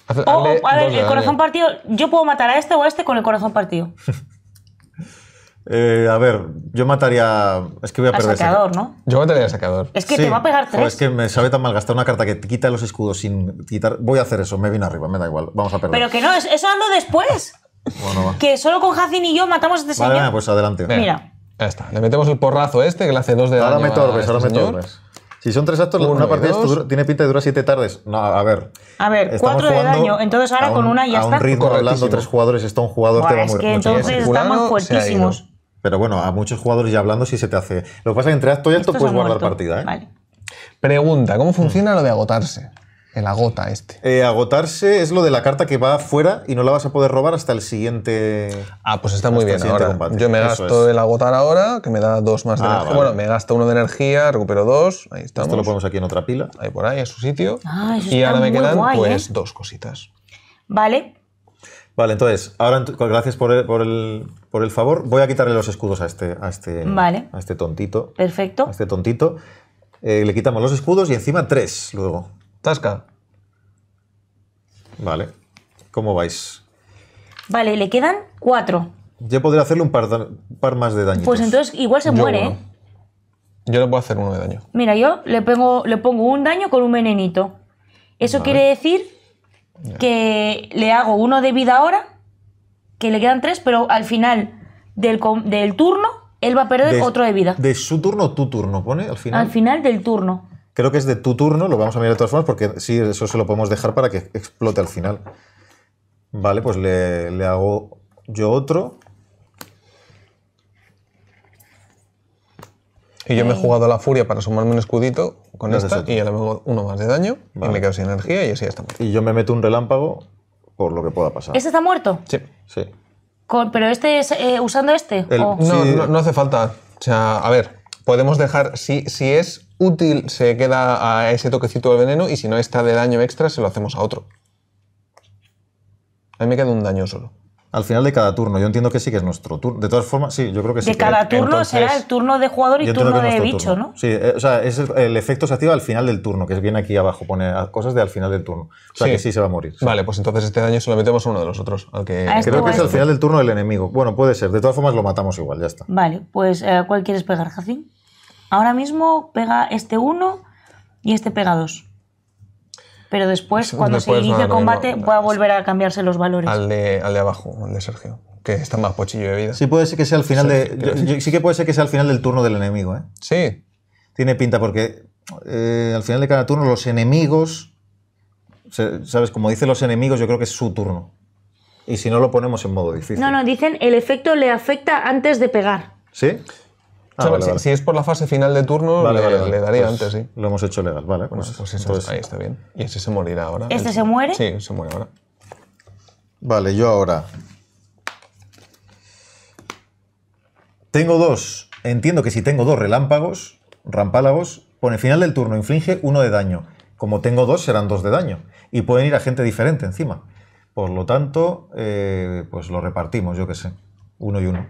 o, oh, oh, a ver, el corazón partido, yo puedo matar a este o a este con el corazón partido. Eh, a ver, yo mataría. Es que voy a, perder. Saqueador, ¿no? Yo mataría al saqueador. Es que te va a pegar tres. es que me sabe tan mal gastar una carta que te quita los escudos sin quitar. Voy a hacer eso, me vino arriba, me da igual. Vamos a perder. Pero que no, eso ando después. Que solo con Hazin y yo matamos a este señor. Vale, pues adelante. Mira. Ya está. Le metemos el porrazo este que le hace dos de ahora daño. Me ahora me torbes, ahora este me torbes. Si son tres actos, una partida tiene pinta de dura siete tardes. No, a ver. A ver, cuatro de daño. Entonces ahora con una ya está. A un ritmo hablando tres jugadores, está un jugador te va a morir. Es que entonces estamos fuertísimos. Pero bueno, a muchos jugadores ya hablando sí se te hace. Lo que pasa es que entre acto y acto puedes guardar partida. ¿eh? Vale. Pregunta, ¿cómo funciona lo de agotarse? El agota este. Eh, agotarse es lo de la carta que va afuera y no la vas a poder robar hasta el siguiente. Ah, pues está muy bien ahora. Yo me gasto el agotar ahora, que me da dos más de ah, energía. Bueno, me gasto uno de energía, recupero dos. Ahí estamos. Esto lo ponemos aquí en otra pila. Ahí por ahí, a su sitio. Ah, eso y ahora me quedan pues ¿eh? dos cositas. Vale. Vale, entonces, ahora gracias por el, por, el, favor. Voy a quitarle los escudos a este, este, a este tontito. Perfecto. A este tontito. Eh, le quitamos los escudos y encima tres luego. Tasca. Vale. ¿Cómo vais? Vale, le quedan cuatro. Yo podría hacerle un par, par más de daño. Pues entonces igual se muere. Yo le puedo hacer uno de daño. Mira, yo le pongo, le pongo un daño con un venenito. Eso quiere decir que le hago uno de vida ahora, que le quedan tres, pero al final del, del turno él va a perder otro de vida. De su turno, tu turno, pone al final. Al final del turno. Creo que es de tu turno, lo vamos a mirar de todas formas, porque sí, eso se lo podemos dejar para que explote al final. Vale, pues le, hago yo otro. Y yo me he eh. jugado a la furia para sumarme un escudito con esta y ya le hago uno más de daño y me quedo sin energía y así ya está muerto. Y yo me meto un relámpago por lo que pueda pasar. ¿Este está muerto? Sí. sí. ¿Pero este es eh, usando este? no, no, no, hace falta. O sea, a ver, podemos dejar, si, si es útil se queda a ese toquecito del veneno y si no está de daño extra se lo hacemos a otro. A mí me queda un daño solo. Al final de cada turno, yo entiendo que sí que es nuestro turno. De todas formas, sí, yo creo que sí. De cada turno será el turno de jugador y turno de bicho, ¿no? Sí, eh, o sea, el, efecto se activa al final del turno, que es viene aquí abajo, pone cosas de al final del turno. O sea que sí se va a morir. Vale, pues entonces este daño se lo metemos a uno de los otros. Este creo que es al este. final del turno del enemigo. Bueno, puede ser. De todas formas lo matamos igual, ya está. Vale, pues eh, ¿cuál quieres pegar, Jacín? Ahora mismo pega este uno y este pega 2. Pero después, cuando se inicie el combate, va a volver a cambiarse los valores. Al de, abajo, al de Sergio, que está más pochillo de vida. Sí, puede ser que sea al final de. sí que puede ser que sea al final del turno del enemigo, ¿eh? Sí. Tiene pinta porque eh, al final de cada turno los enemigos. ¿Sabes? Como dicen los enemigos, yo creo que es su turno. Y si no lo ponemos en modo difícil. No, no, dicen el efecto le afecta antes de pegar. ¿Sí? Ah, si, es por la fase final de turno, le, daría pues antes, sí. Lo hemos hecho legal, vale. Pues pues ahí está bien. Y ese se morirá ahora. ¿Este se muere? Sí, se muere ahora. Vale, yo ahora. Tengo dos. Entiendo que si tengo dos relámpagos, rampálagos, el final del turno, inflige uno de daño. Como tengo dos, serán dos de daño. Y pueden ir a gente diferente encima. Por lo tanto, eh, pues lo repartimos, yo qué sé. Uno y uno.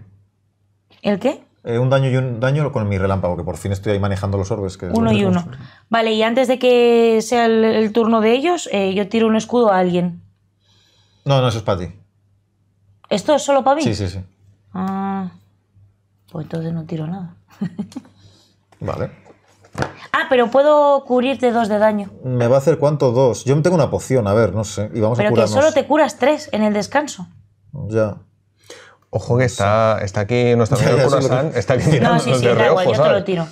¿El qué? Eh, un daño y un daño con mi relámpago, que por fin estoy ahí manejando los orbes. Que uno y uno. Vale, y antes de que sea el, turno de ellos, eh, yo tiro un escudo a alguien. No, no, eso es para ti. ¿Esto es solo para mí? Sí, sí, sí. Ah, pues entonces no tiro nada. vale. Ah, pero puedo cubrirte dos de daño. ¿Me va a hacer cuánto? Dos. Yo me tengo una poción, a ver, no sé. pero que solo te curas tres en el descanso. Ya. Ojo que está, está aquí nuestro amigo está aquí no, sí, sí, da igual, yo te lo tiro.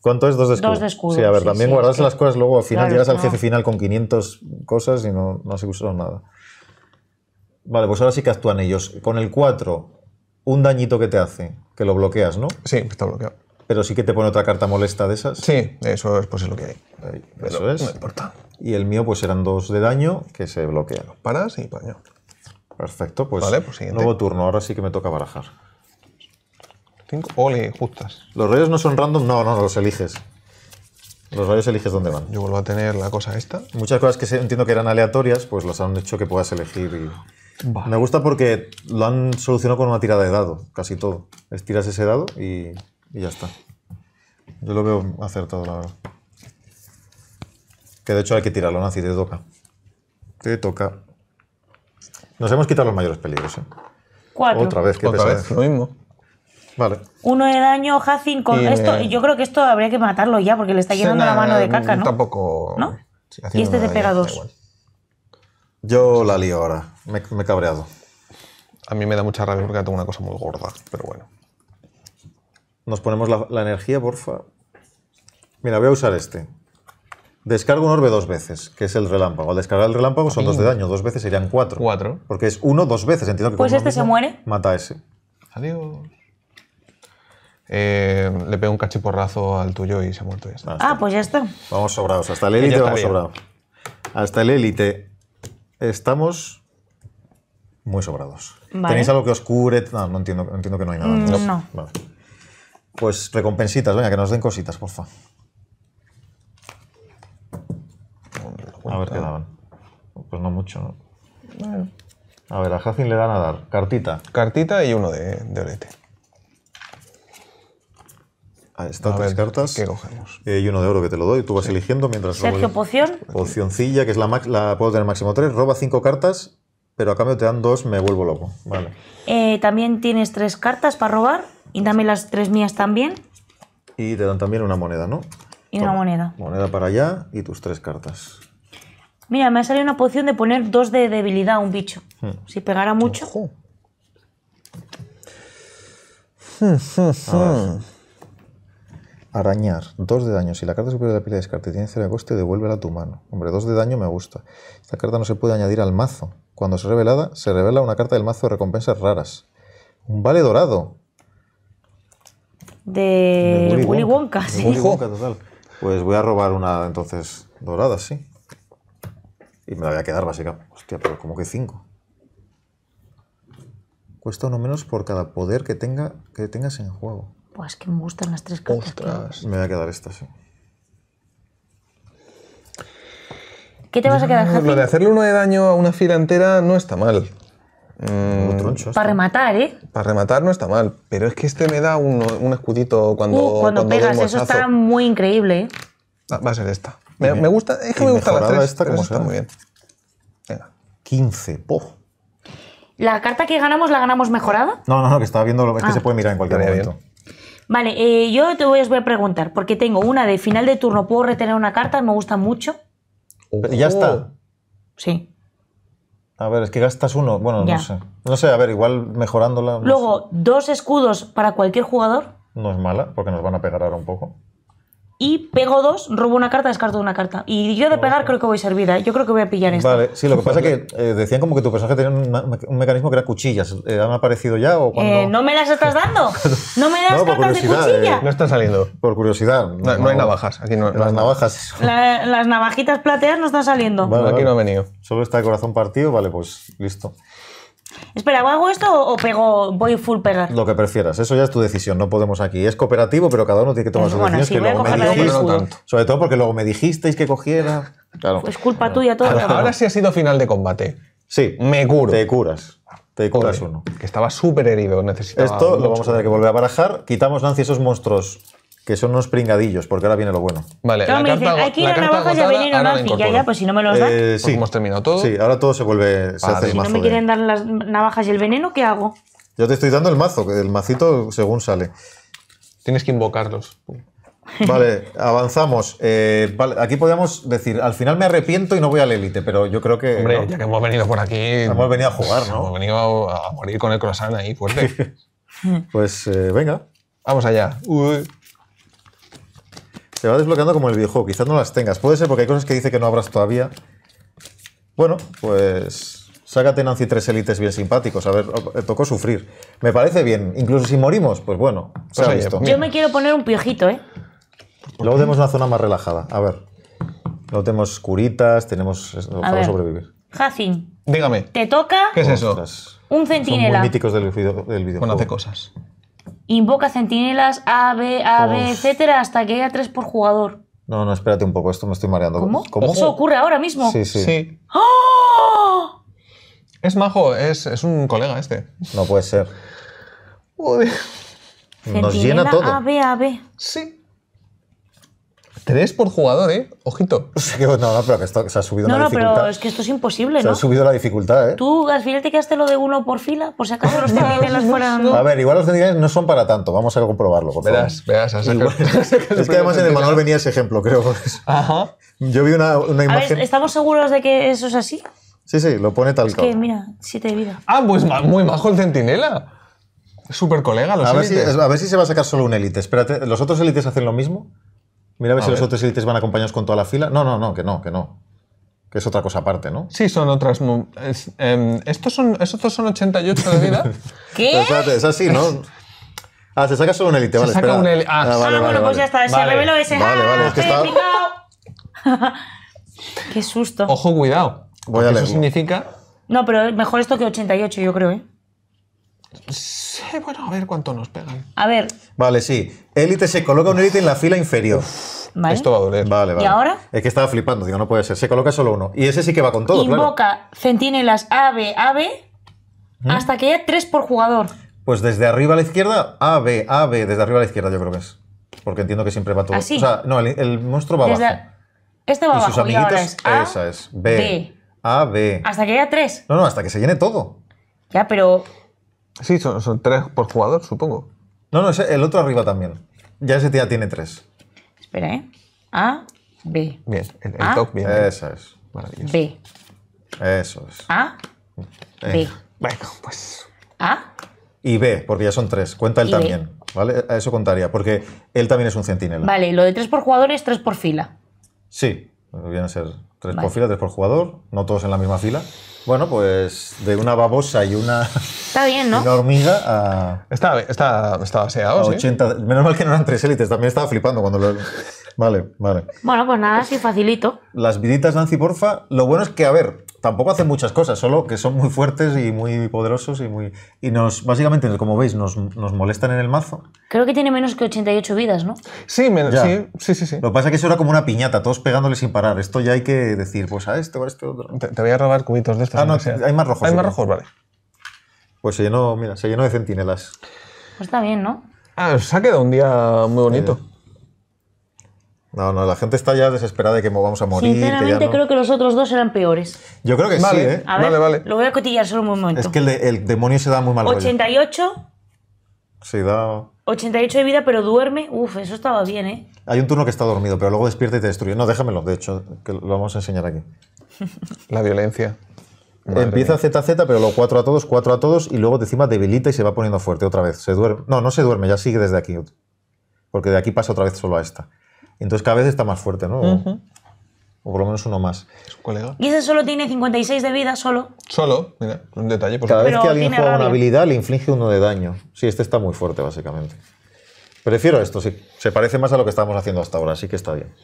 ¿Cuánto es dos de escudo? Dos de escudo. Sí, a ver, también guardas las cosas, luego al final llegas al jefe final con 500 cosas y no, no se usaron nada. Vale, pues ahora sí que actúan ellos. Con el 4, un dañito que te hace, que lo bloqueas, ¿no? Sí, está bloqueado. Pero sí que te pone otra carta molesta de esas. Sí, eso es, pues lo que hay. eso es. No importa. Y el mío, pues eran dos de daño que se bloquean. Paras y paño. Perfecto, pues, pues nuevo turno. Ahora sí que me toca barajar. Cinco. Ole, justas. ¿Los rayos no son random? No, no, los eliges. Los rayos eliges dónde van. Yo vuelvo a tener la cosa esta. Muchas cosas que entiendo que eran aleatorias, pues las han hecho que puedas elegir. Y... Me gusta porque lo han solucionado con una tirada de dado, casi todo. Estiras ese dado y, y ya está. Yo lo veo acertado, la verdad. Que de hecho hay que tirarlo, Nancy, te toca. Te toca. Nos hemos quitado los mayores peligros. ¿eh? Cuatro. Otra vez, Otra vez, lo mismo. Vale. Uno de daño, Hacin con esto. Y Yo creo que esto habría que matarlo ya, porque le está llenando la mano de mm, caca, ¿no? Tampoco. ¿No? y este te pega dos. Yo la lío ahora. Me, he cabreado. A mí me da mucha rabia porque tengo una cosa muy gorda, pero bueno. Nos ponemos la, la energía, porfa. Mira, voy a usar este. Descargo un orbe dos veces, que es el relámpago. Al descargar el relámpago son dos de daño, dos veces serían cuatro. Cuatro. Porque es uno dos veces, entiendo que Pues este se muere. Mata ese. Adiós. Eh, le pego un cachiporrazo al tuyo y se ha muerto ya Ah, pues ya está. Vamos sobrados, hasta el élite vamos sobrados. Hasta el élite estamos muy sobrados. ¿Tenéis algo que os cure? No, no entiendo, entiendo que no hay nada. Mm, no. Pues recompensitas, venga, que nos den cositas, porfa. A ver qué daban. Pues no mucho, A ver, a Hazin le dan a dar cartita. Cartita y uno de, orete Ahí está, están tres cartas. ¿Qué cogemos? Eh, y uno de oro que te lo doy. Tú vas eligiendo mientras. Sergio, poción. pocióncilla que es la, la puedo tener máximo tres. Roba cinco cartas, pero a cambio te dan dos, me vuelvo loco. Vale. Eh, también tienes tres cartas para robar. Y dame las tres mías también. Y te dan también una moneda, ¿no? Y una moneda. Moneda para allá y tus tres cartas. Mira, me ha salido una poción de poner dos de debilidad a un bicho. Hmm. Si pegara mucho. Arañar, Dos de daño. Si la carta superior de la pila de descarte tiene cero de coste, devuélvela a tu mano. Hombre, dos de daño me gusta. Esta carta no se puede añadir al mazo. Cuando es revelada, se revela una carta del mazo de recompensas raras. Un vale dorado. De, de sí. total. Pues voy a robar una entonces dorada, sí. Y me la voy a quedar básicamente. Hostia, pero como que 5. Cuesta uno menos por cada poder que, tenga, que tengas en juego. Pues que me gustan las tres cartas. Me voy a quedar esta, sí. ¿Qué te vas a quedar, Lo de hacerle uno de daño a una fila entera no está mal. Mm. para rematar, ¿eh? Para rematar no está mal, pero es que este me da un, escudito cuando. Uh, cuando, cuando pegas, eso está muy increíble, ¿eh? Va a ser esta. Me, gusta, es que me gusta la Esta, como muy bien. 15, ¿La carta que ganamos la ganamos mejorada? No, no, no, que estaba viendo, que ah. se puede mirar en cualquier momento. Vale, eh, yo te voy, a preguntar, porque tengo una de final de turno, puedo retener una carta, me gusta mucho. ya está. Sí. A ver, es que gastas uno. Bueno, no sé. No sé, a ver, igual mejorándola. Luego, dos escudos para cualquier jugador. No es mala, porque nos van a pegar ahora un poco y pego dos, robo una carta, descarto una carta. Y yo de pegar creo que voy servida, ¿eh? yo creo que voy a pillar esto. Vale, sí, lo que pasa es que eh, decían como que tu personaje tenía un, mecanismo que era cuchillas. Eh, ¿Han aparecido ya o eh, ¿No me las estás dando? ¿No me das cartas de cuchilla? no están saliendo. Por curiosidad. No, hay navajas, aquí no. Las navajas. las navajitas plateas no están saliendo. aquí no ha venido. Solo está el corazón partido, vale, pues listo. Espera, ¿hago esto o pego, voy full pegar? Lo que prefieras, eso ya es tu decisión, no podemos aquí. Es cooperativo, pero cada uno tiene que tomar pues sus decisiones. que me tanto. Sobre todo porque luego me dijisteis que cogiera. Claro. Es pues culpa tuya todo. Ahora, sí ha sido final de combate. Sí. Me curo. Te curas. Te curas uno. Que estaba súper herido, necesitaba. Esto lo vamos a tener que volver a barajar. Quitamos, Nancy, esos monstruos que son unos pringadillos, porque ahora viene lo bueno. Vale, la carta, dicen, hay que ir la a navajas y a veneno ya, pues si no me los eh, dan. sí. hemos pues terminado todo. Sí, ahora todo se vuelve. Se hace si no me quieren dar las navajas y el veneno, ¿qué hago? Yo te estoy dando el mazo, el macito según sale. Tienes que invocarlos. Vale, avanzamos. Eh, aquí podríamos decir, al final me arrepiento y no voy al élite, pero yo creo que. Hombre, ya que hemos venido por aquí. Hemos venido a jugar, ¿no? Hemos venido a, morir con el croissant ahí fuerte. pues eh, venga. Vamos allá. Uy. Se va desbloqueando como el videojuego, quizás no las tengas. Puede ser porque hay cosas que dice que no abras todavía. Bueno, pues sácate Nancy tres élites bien simpáticos. A ver, eh, tocó sufrir. Me parece bien. Incluso si morimos, pues bueno, pues pues Yo me quiero poner un piojito, ¿eh? Luego tenemos una zona más relajada. A ver. Luego tenemos curitas, tenemos... A sobrevivir. Jacin. Dígame. Te toca... ¿Qué es eso? Un centinela. Son míticos del, del videojuego. Bueno, hace cosas. Invoca centinelas A, B, A, B, etcétera, hasta que haya tres por jugador. No, no, espérate un poco, esto me estoy mareando. ¿Cómo? ¿Cómo? ¿Eso ocurre ahora mismo? Sí, sí. ¡Ah! Es majo, es, un colega este. No puede ser. Nos llena todo. A, B, A, B. Sí. Tres por jugador, ¿eh? Ojito. no, no, pero que se ha subido la dificultad. No, pero es que esto es imposible, ¿no? Se ha subido la dificultad, ¿eh? Tú al final te quedaste lo de uno por fila, por si acaso los centinelas fueran. A ver, igual los centinelas no son para tanto, vamos a comprobarlo. Verás, verás, a Es que además en el manual venía ese ejemplo, creo. Ajá. Yo vi una, imagen. ¿estamos seguros de que eso es así? Sí, sí, lo pone tal cual. Es que, mira, siete de vida. Ah, pues muy bajo el centinela. Super colega, los a ver, si, a ver si se va a sacar solo un élite. Espérate, ¿los otros élites hacen lo mismo? Mira a ver si los otros élites van acompañados con toda la fila. No, no, no, que no, que no. Que es otra cosa aparte, ¿no? Sí, son otras. Es, eh, estos, son, son 88 de vida. ¿Qué? espérate, es así, ¿no? Ah, se saca solo un élite, vale. Se saca un élite. Ah, ah, ah bueno, pues ya está. Se revelo ese. Vale, vale, es que ah, está. Qué susto. Ojo, cuidado. Voy eso significa. No, pero mejor esto que 88, yo creo, ¿eh? Sí, bueno, a ver cuánto nos pegan. A ver. Vale, sí. Élite se coloca un élite en la fila inferior. Esto va a doler. Vale, vale. ¿Y ahora? Es que estaba flipando, digo, no puede ser. Se coloca solo uno. Y ese sí que va con todo, Invoca centinelas centinelas B, A, B ¿Mm? hasta que haya tres por jugador. Pues desde arriba a la izquierda, A, B. desde arriba a la izquierda yo creo que es. Porque entiendo que siempre va todo. ¿Así? O sea, no, el, monstruo va abajo. Este va esa es. B, B. A, B. Hasta que haya tres. No, no, hasta que se llene todo. Ya, pero Sí, son, tres por jugador, supongo. No, no, es el otro arriba también. Ya ese tía tiene tres. Espera, ¿eh? A, B, Bien, el, top bien. Eso es. B, Eso es. A, eh. B, Venga. pues. A. Y B, porque ya son tres. Cuenta él también. ¿Vale? A Eso contaría, porque él también es un centinela. Vale, lo de tres por jugador es tres por fila. Sí, viene a ser tres por fila, tres por jugador, no todos en la misma fila. Bueno, pues de una babosa y una, hormiga a. Está, está, está Menos mal que no eran tres élites, también estaba flipando cuando lo. Vale, vale. Bueno, pues nada, sí, facilito. Las viditas Nancy Porfa, lo bueno es que, a ver, tampoco hacen muchas cosas, solo que son muy fuertes y muy poderosos y muy y nos básicamente como veis nos, molestan en el mazo. Creo que tiene menos que 88 vidas, ¿no? Sí, sí, sí, sí, Lo que pasa es que eso era como una piñata, todos pegándole sin parar. Esto ya hay que decir, pues a esto, a este otro. Te, voy a robar cubitos de estos. Ah, no, hay más rojos. Hay más rojos, vale. Pues se llenó, mira, se llenó de centinelas. Pues está bien, ¿no? Ah, se ha quedado un día muy bonito. No, no, la gente está ya desesperada de que vamos a morir. Sinceramente, creo que los otros dos eran peores. Yo creo que sí, vale, ¿eh? vale. Lo voy a cotillar solo un momento. Es que el, demonio se da muy mal 88. da. 88 de vida, pero duerme. Uf, eso estaba bien, ¿eh? Hay un turno que está dormido, pero luego despierta y te destruye. No, déjamelo, de hecho, que lo vamos a enseñar aquí. la violencia. Empieza ZZ, pero luego cuatro a todos, cuatro a todos, y luego encima debilita y se va poniendo fuerte otra vez. Se duerme. No, no se duerme, ya sigue desde aquí. Porque de aquí pasa otra vez solo a esta. Entonces cada vez está más fuerte, ¿no? O por lo menos uno más. Y ese solo tiene 56 de vida, solo. Solo, mira, un detalle. Por Cada vez que alguien juega una habilidad le inflige uno de daño. Sí, este está muy fuerte, básicamente. Prefiero esto, sí. Se parece más a lo que estábamos haciendo hasta ahora, así que está bien.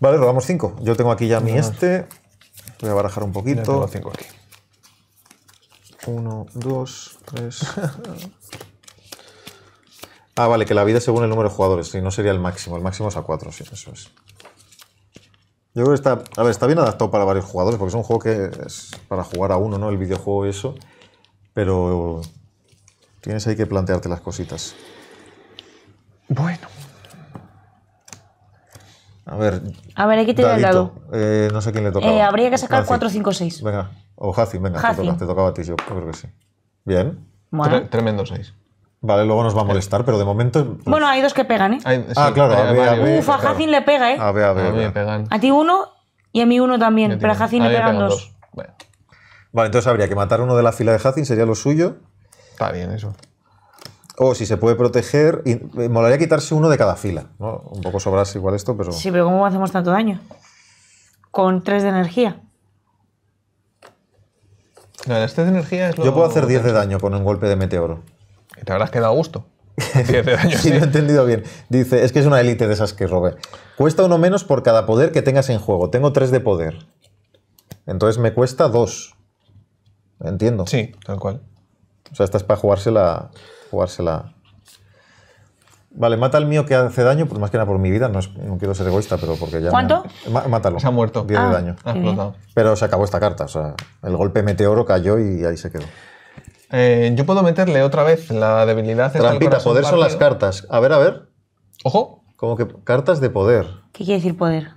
Vale, rodamos 5. Yo tengo aquí ya mi este. Voy a barajar un poquito. Tengo cinco aquí. 1, 2, 3... Ah, vale, que la vida según el número de jugadores, Y no sería el máximo. El máximo es a 4, sí, eso es. Yo creo que está, a ver, está bien adaptado para varios jugadores, porque es un juego que es para jugar a uno, ¿no? El videojuego y eso. Pero tienes ahí que plantearte las cositas. Bueno. A ver. A ver, aquí tiene el dado. Eh, no sé quién le tocaba. Eh, habría que sacar 4, 5, 6. Venga. O Hacin, venga, te, te, tocaba a ti, yo creo que sí. Bien. Bueno. tremendo 6. Vale, luego nos va a eh. molestar, pero de momento. Pues bueno, hay dos que pegan, ¿eh? ah, claro, a, le pega, ¿eh? A ver, a ver. A, a ti uno y a mí uno también, pero a Jacin le pegan, dos. Vale, entonces habría que matar uno de la fila de Jacin, sería lo suyo. Está bien eso. O si se puede proteger, y, eh, molaría quitarse uno de cada fila. ¿no? Un poco sobrarse igual esto, pero. Sí, pero ¿cómo hacemos tanto daño? Con tres de energía. No, las de energía es Yo puedo hacer diez de daño con un golpe de meteoro te habrás quedado a gusto. sí, Lo he entendido bien. Dice, es que es una élite de esas que robe. Cuesta uno menos por cada poder que tengas en juego. Tengo tres de poder. Entonces me cuesta dos. Entiendo. Sí, tal cual. O sea, esta es para jugársela. jugársela. Vale, mata al mío que hace daño, pues más que nada por mi vida, no, es, no quiero ser egoísta, pero porque ya. ¿Cuánto? mátalo. Se ha muerto. 10 de ah, daño. Pero se acabó esta carta, o sea, el golpe meteoro cayó y ahí se quedó. Eh, yo puedo meterle otra vez la debilidad. Trampita, poder son las cartas. A ver, a ver. Ojo. Como que cartas de poder. ¿Qué quiere decir poder?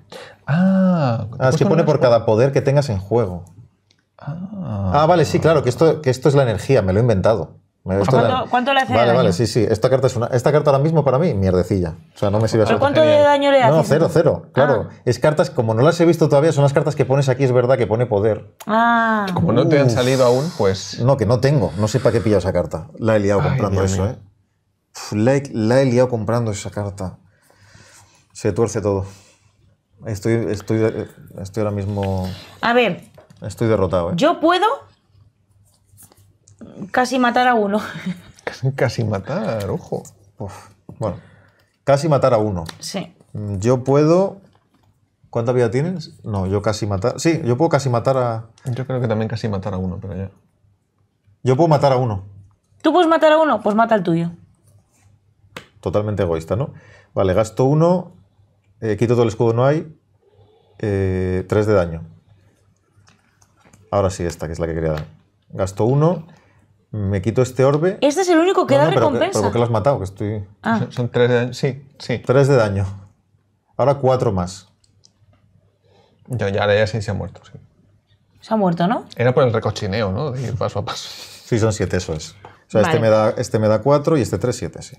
Ah, ah pues pone por cada poder que tengas en juego. Ah. ah vale, sí, claro, que esto es la energía, me lo he inventado. Pues ¿Cuánto, le hace Vale, daño? vale, sí, sí. Esta carta, es esta carta ahora mismo para mí, mierdecilla. O sea, no me sirve ¿Pero cuánto de daño le hace? No, cero, cero. Claro. Ah. Es cartas, como no las he visto todavía, son las cartas que pones aquí, es verdad que pone poder. Ah. Como no te han salido aún, pues. No, que no tengo. No sé para qué pilla esa carta. La he liado comprando eso, ¿eh? la, he, liado comprando esa carta. Se tuerce todo. Estoy, estoy, eh, estoy ahora mismo. A ver. Estoy derrotado, ¿eh? Yo puedo Casi matar a uno. Casi, matar, ojo. Bueno, casi matar a uno. Sí. Mm, yo puedo. ¿Cuánta vida tienes? No, yo casi matar. Sí, yo puedo casi matar a. Yo creo que también casi matar a uno, pero ya. Yo puedo matar a uno. ¿Tú puedes matar a uno? Pues mata al tuyo. Totalmente egoísta, ¿no? Vale, gasto uno. Eh, quito todo el escudo, no hay. Eh, tres de daño. Ahora sí, esta, que es la que quería dar. Gasto uno me quito este orbe. Este es el único que da recompensa. ¿Pero por qué lo has matado? Que estoy... Ah. Son, tres de daño. Sí, sí. Tres de daño. Ahora cuatro más. ya, ya sí se ha muerto, Se ha muerto, ¿no? Era por el recochineo, ¿no? De ir paso a paso. Sí, son siete, eso es. O sea, este, este me da, cuatro y este tres, siete, sí.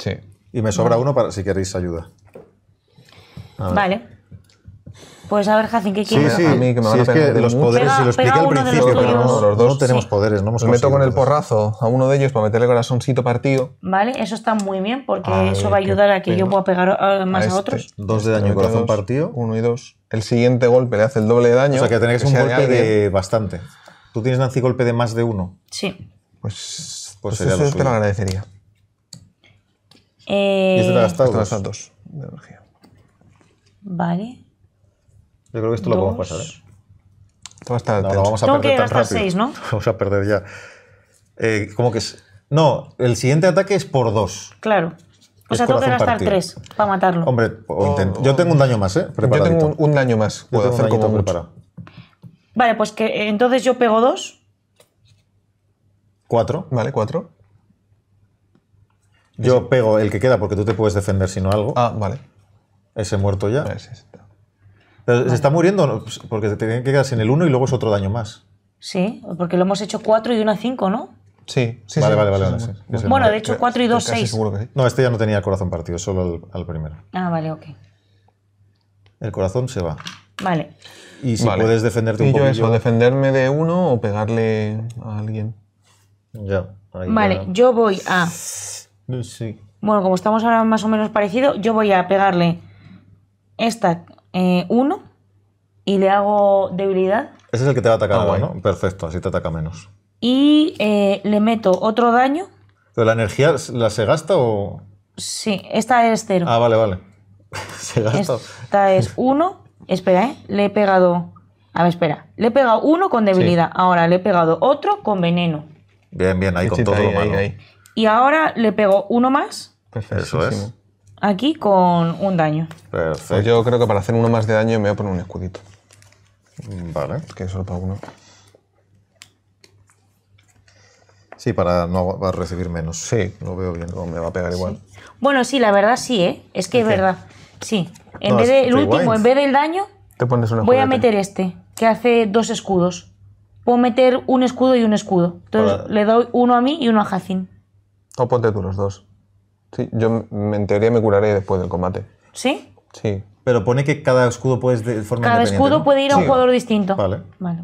Y me sobra uno para si queréis ayuda. Vale. Pues a ver, Jacin, ¿qué quieres? Sí, sí, a mí que me van sí, es de los poderes, Sí, lo expliqué al principio, pero no, los dos no tenemos poderes. No me meto con el porrazo a uno de ellos para meterle corazoncito partido. Vale, eso está muy bien porque eso va a ayudar a que yo pueda pegar más a, este, otros. Dos de daño y corazón partido. Uno y dos. El siguiente golpe le hace el doble de daño. O sea que tiene que un golpe de bastante. ¿Tú tienes, Nancy, golpe de más de uno? Sí. Pues, pues, pues eso te lo agradecería. Eh, y este te gastas dos de energía. Vale. Yo creo que esto lo podemos pasar, Esto ¿eh? va a estar no, lo vamos a Tengo perder que tan rápido. Seis, ¿no? Vamos a perder ya. Eh, como que es? No, el siguiente ataque es por dos. Claro. O sea, tengo que gastar partido. tres para matarlo. Hombre, yo tengo un daño más, ¿eh? Yo tengo un, daño más. Puedo hacer como Vale, pues que eh, entonces yo pego dos. Cuatro. Vale, cuatro. Yo pego el que queda porque tú te puedes defender si no algo. Ah, vale. Ese muerto ya se está muriendo pues, porque te tienen que quedar en el 1 y luego es otro daño más. Sí, porque lo hemos hecho 4 y 1 a 5, ¿no? Sí, sí, vale, vale, vale, Bueno, de hecho 4 y 2, 6. No, este ya no tenía el corazón partido, solo al, primero. Ah, vale, ok. El corazón se va. Vale. Y si puedes defenderte un poco. yo defenderme de uno o pegarle a alguien. Ya. vale, yo voy a... Bueno, como estamos ahora más o menos parecido, yo voy a pegarle esta eh, uno y le hago debilidad. Ese es el que te va a atacar ah, Perfecto, así te ataca menos. Y eh, le meto otro daño. ¿Pero la energía la se gasta o...? Sí, esta es cero. Ah, vale, vale. se gasta. Esta es uno. Espera, ¿eh? Le he pegado... A ver, espera. Le he pegado uno con debilidad. Ahora le he pegado otro con veneno. Bien, bien, ahí con todo lo malo. Y ahora le pego uno más. Perfecto. Eso es aquí con un daño. Perfecto. Pues yo creo que para hacer uno más de daño me voy a poner un escudito. Vale. Que solo para uno. Sí, para no recibir menos. Sí, lo veo bien. me va a pegar igual. Bueno, sí, la verdad sí, ¿eh? Es que es verdad. Sí. En vez del último, en vez del daño, Te pones voy a meter este, que hace dos escudos. Puedo meter un escudo y un escudo. Entonces le doy uno a mí y uno a Jacin. O ponte tú los dos. Sí, yo me- en teoría me curaré después del combate. ¿Sí? Sí. Pero pone que cada escudo puedes de forma Cada escudo puede ir a un jugador distinto. Vale. Vale,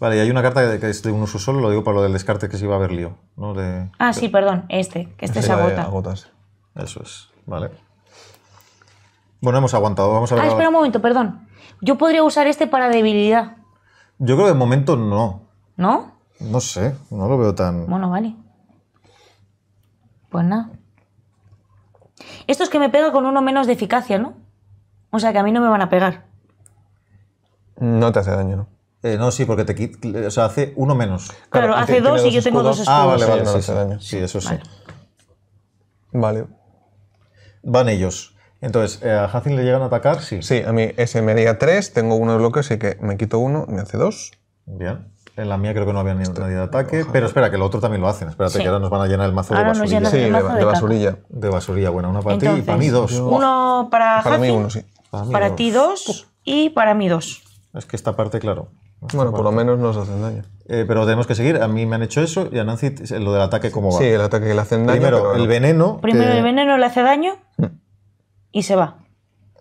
Vale, y hay una carta que es de un uso solo, lo digo para lo del descarte que se iba a haber lío. ¿no? Ah, sí, perdón, este, que este, este se agota. Agotas. Eso es. Vale. Bueno, hemos aguantado. Vamos a ver. Ah, espera un momento, perdón. Yo podría usar este para debilidad, Yo creo que de momento no. ¿no? No sé, no lo veo tan. Bueno, vale. Pues nada. Esto es que me pega con uno menos de eficacia, ¿no? O sea que a mí no me van a pegar. No te hace daño, ¿no? Eh, no, sí, porque te quita. O sea, hace uno menos. Claro, hace dos y yo tengo dos escudos. Ah, vale, vale, sí, no hace daño. Sí, eso sí. Vale. Van ellos. Entonces, eh, ¿a Hacin le llegan a atacar? Sí. Sí, a mí ese me haría tres, tengo uno de bloques, así que me quito uno, me hace dos. Bien. En la mía creo que no había ni nadie de ataque. Pero espera, que lo otro también lo hacen. Espérate, que ahora nos van a llenar el mazo de basurilla. sí, de, basurilla. De basurilla, bueno, una para ti y para mí dos. Uno para Para mí uno, sí. Para, ti dos y para mí dos. Es que esta parte, claro. bueno, por lo menos nos hacen daño. Eh, pero tenemos que seguir. A mí me han hecho eso y a Nancy lo del ataque, ¿cómo va? Sí, el ataque que le hacen daño. Primero, el veneno. Primero, el veneno le hace daño mm. y se va.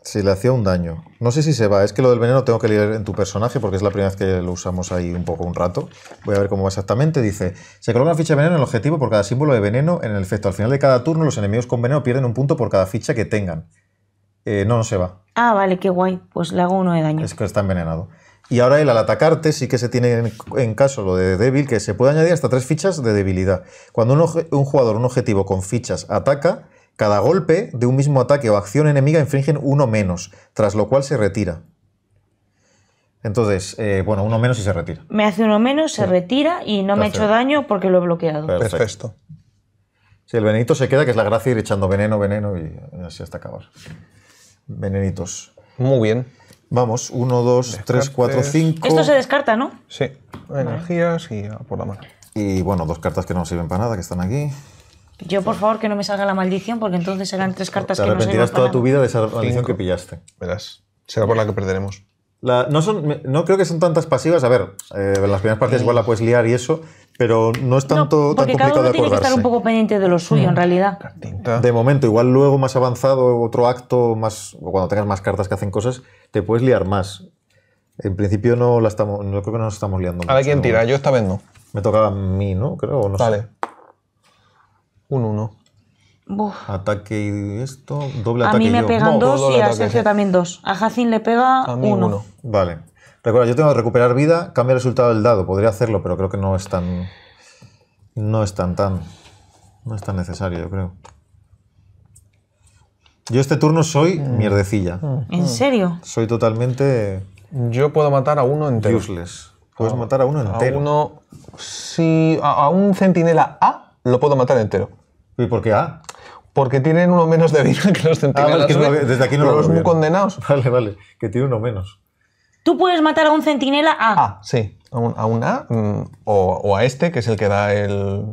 Sí, le hacía un daño. No sé si se va. Es que lo del veneno tengo que leer en tu personaje porque es la primera vez que lo usamos ahí un poco, un rato. Voy a ver cómo va exactamente. Dice, se coloca una ficha de veneno en el objetivo por cada símbolo de veneno en el efecto. Al final de cada turno los enemigos con veneno pierden un punto por cada ficha que tengan. Eh, no, no se va. Ah, vale, qué guay. Pues le hago uno de daño. Es que está envenenado. Y ahora él al atacarte sí que se tiene en, caso lo de débil, que se puede añadir hasta tres fichas de debilidad. Cuando un, un jugador, un objetivo con fichas, ataca, cada golpe de un mismo ataque o acción enemiga infringen uno menos, tras lo cual se retira. Entonces, eh, bueno, uno menos y se retira. Me hace uno menos, se retira y no me echo daño porque lo he bloqueado. Perfecto. Si el venenito se queda, que es la gracia ir echando veneno, veneno y así hasta acabar. Venenitos. Muy bien. Vamos, uno, dos, tres, cuatro, cinco. Esto se descarta, ¿no? Sí. Energías y por la mano. Y bueno, dos cartas que no sirven para nada, que están aquí. Yo, por favor, que no me salga la maldición, porque entonces serán tres cartas que no arrepentirás toda tu vida de esa maldición que pillaste. Verás. Será por la que perderemos. no, son, no creo que son tantas pasivas. A ver, en eh, las primeras partes igual la puedes liar y eso, pero no es tanto, porque cada uno tiene que estar un poco pendiente de lo suyo, en mm. realidad. De momento, igual luego más avanzado, otro acto, más, cuando tengas más cartas que hacen cosas, te puedes liar más. En principio no la estamos, no creo que nos estamos liando. A ver quién tira. Yo esta vez no. Me tocaba a mí, ¿no? Creo, no sé. Vale. Un 1. Ataque y esto, doble ataque. A mí me pegan dos y a Sergio también dos. A Jacin le pega 1. uno. Vale. Recuerda, yo tengo que recuperar vida, cambia el resultado del dado. Podría hacerlo, pero creo que no es tan. No es tan tan. No es tan necesario, yo creo. Yo este turno soy mm. mierdecilla. Mm, mm. ¿En serio? Soy totalmente. Yo puedo matar a uno entero. Useless. Puedes ah, matar a uno entero. uno. a un centinela A lo puedo matar entero. ¿Y por qué A? Ah. Porque tienen uno menos de vida que los ah, centinelas. que no, desde aquí no lo los muy condenados. Vale, vale, que tiene uno menos. Tú puedes matar a un centinela A. Ah. ah, sí, a un, a, mm, o, a este, que es el que da el,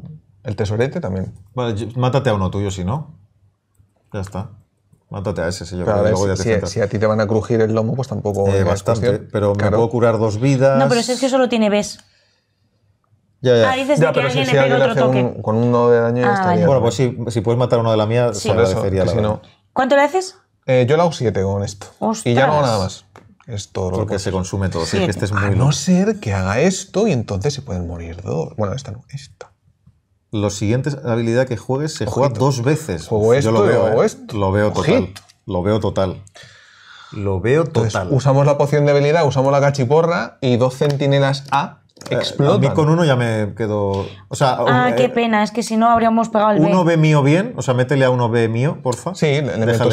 el tesorete también. Vale, mátate a uno tuyo si no. Ya está. Mátate a ese, si yo a si, a ti te van a crujir el lomo, pues tampoco eh, bastante, pero me puedo curar dos vidas. No, pero si es que solo tiene ves ya, ya. Ah, dices que alguien si, le pega otro toque. con un de daño ya ah, estaría. Bueno, pues si, si puedes matar uno de la mía, sí. se agradecería la si no. ¿Cuánto le haces? Eh, yo le hago 7 con esto. Y ya no hago nada más. Es todo lo que se consume todo. Sí. Este a no ser que haga esto y entonces se pueden morir dos. Bueno, esta no, esta. Los siguientes habilidad que juegues se juega dos veces. Juego esto, yo lo veo, ¿eh? esto. Lo veo total. Lo veo total. Lo veo total. usamos la poción de habilidad, usamos la cachiporra y dos centinelas A Explotan. Eh, a mí con uno ya me quedo. O sea, ah, qué eh, pena, es que si no habríamos pegado el Uno B mío bien, o sea, métele a uno B mío, porfa. Sí, le, meto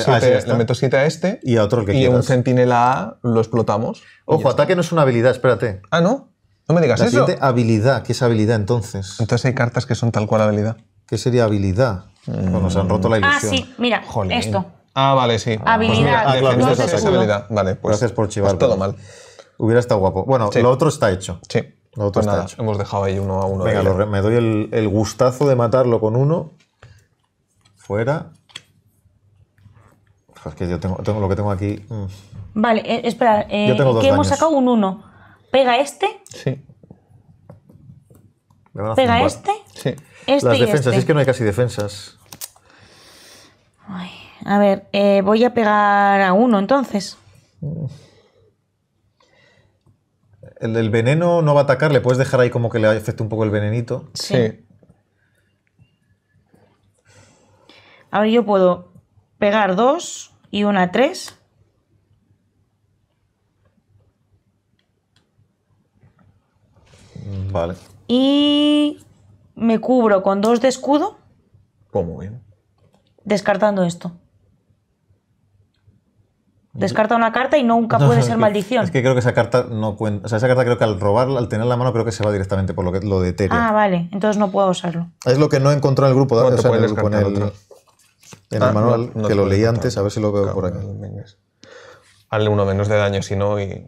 7 ah, a este. Y a otro que que Y un centinela A lo explotamos. Ojo, ataque no es una habilidad, espérate. Ah, no. No me digas eso. habilidad, ¿qué es habilidad entonces? Entonces hay cartas que son tal cual habilidad. ¿Qué sería habilidad? Mm. Pues se han roto la ah, ilusión. Ah, sí, mira, esto. Ah, vale, sí. Pues habilidad. Ah, no habilidad. Vale, pues. Gracias por chivar. Pues todo mal. Hubiera estado guapo. Bueno, lo otro está hecho. Sí. Pues nada, hemos dejado ahí uno a uno. Venga, me doy el, gustazo de matarlo con uno. Fuera. Es que yo tengo, lo que tengo aquí. Mm. Vale, eh, espera. Eh, yo tengo dos que hemos sacado un uno. ¿Pega este? Sí. ¿Pega este? Sí. Este Las defensas, este. es que no hay casi defensas. a ver, eh, voy a pegar a uno entonces. Mm. El veneno no va a atacar, le puedes dejar ahí como que le afecte un poco el venenito. Sí. Ahora yo puedo pegar dos y una tres. Vale. Y me cubro con dos de escudo. Pues bien. Descartando esto. Descarta una carta y nunca puede ser maldición. Es que creo que esa carta no cuenta. O sea, esa carta creo que al robarla, al tenerla en la mano, creo que se va directamente por lo que lo de Eteria. Ah, vale. Entonces no puedo usarlo. Es lo que no encontró en el grupo, en el, grupo, ah, el, manual, que lo leí antes, a ver si lo veo por aquí. Hazle uno menos de daño, si no, y,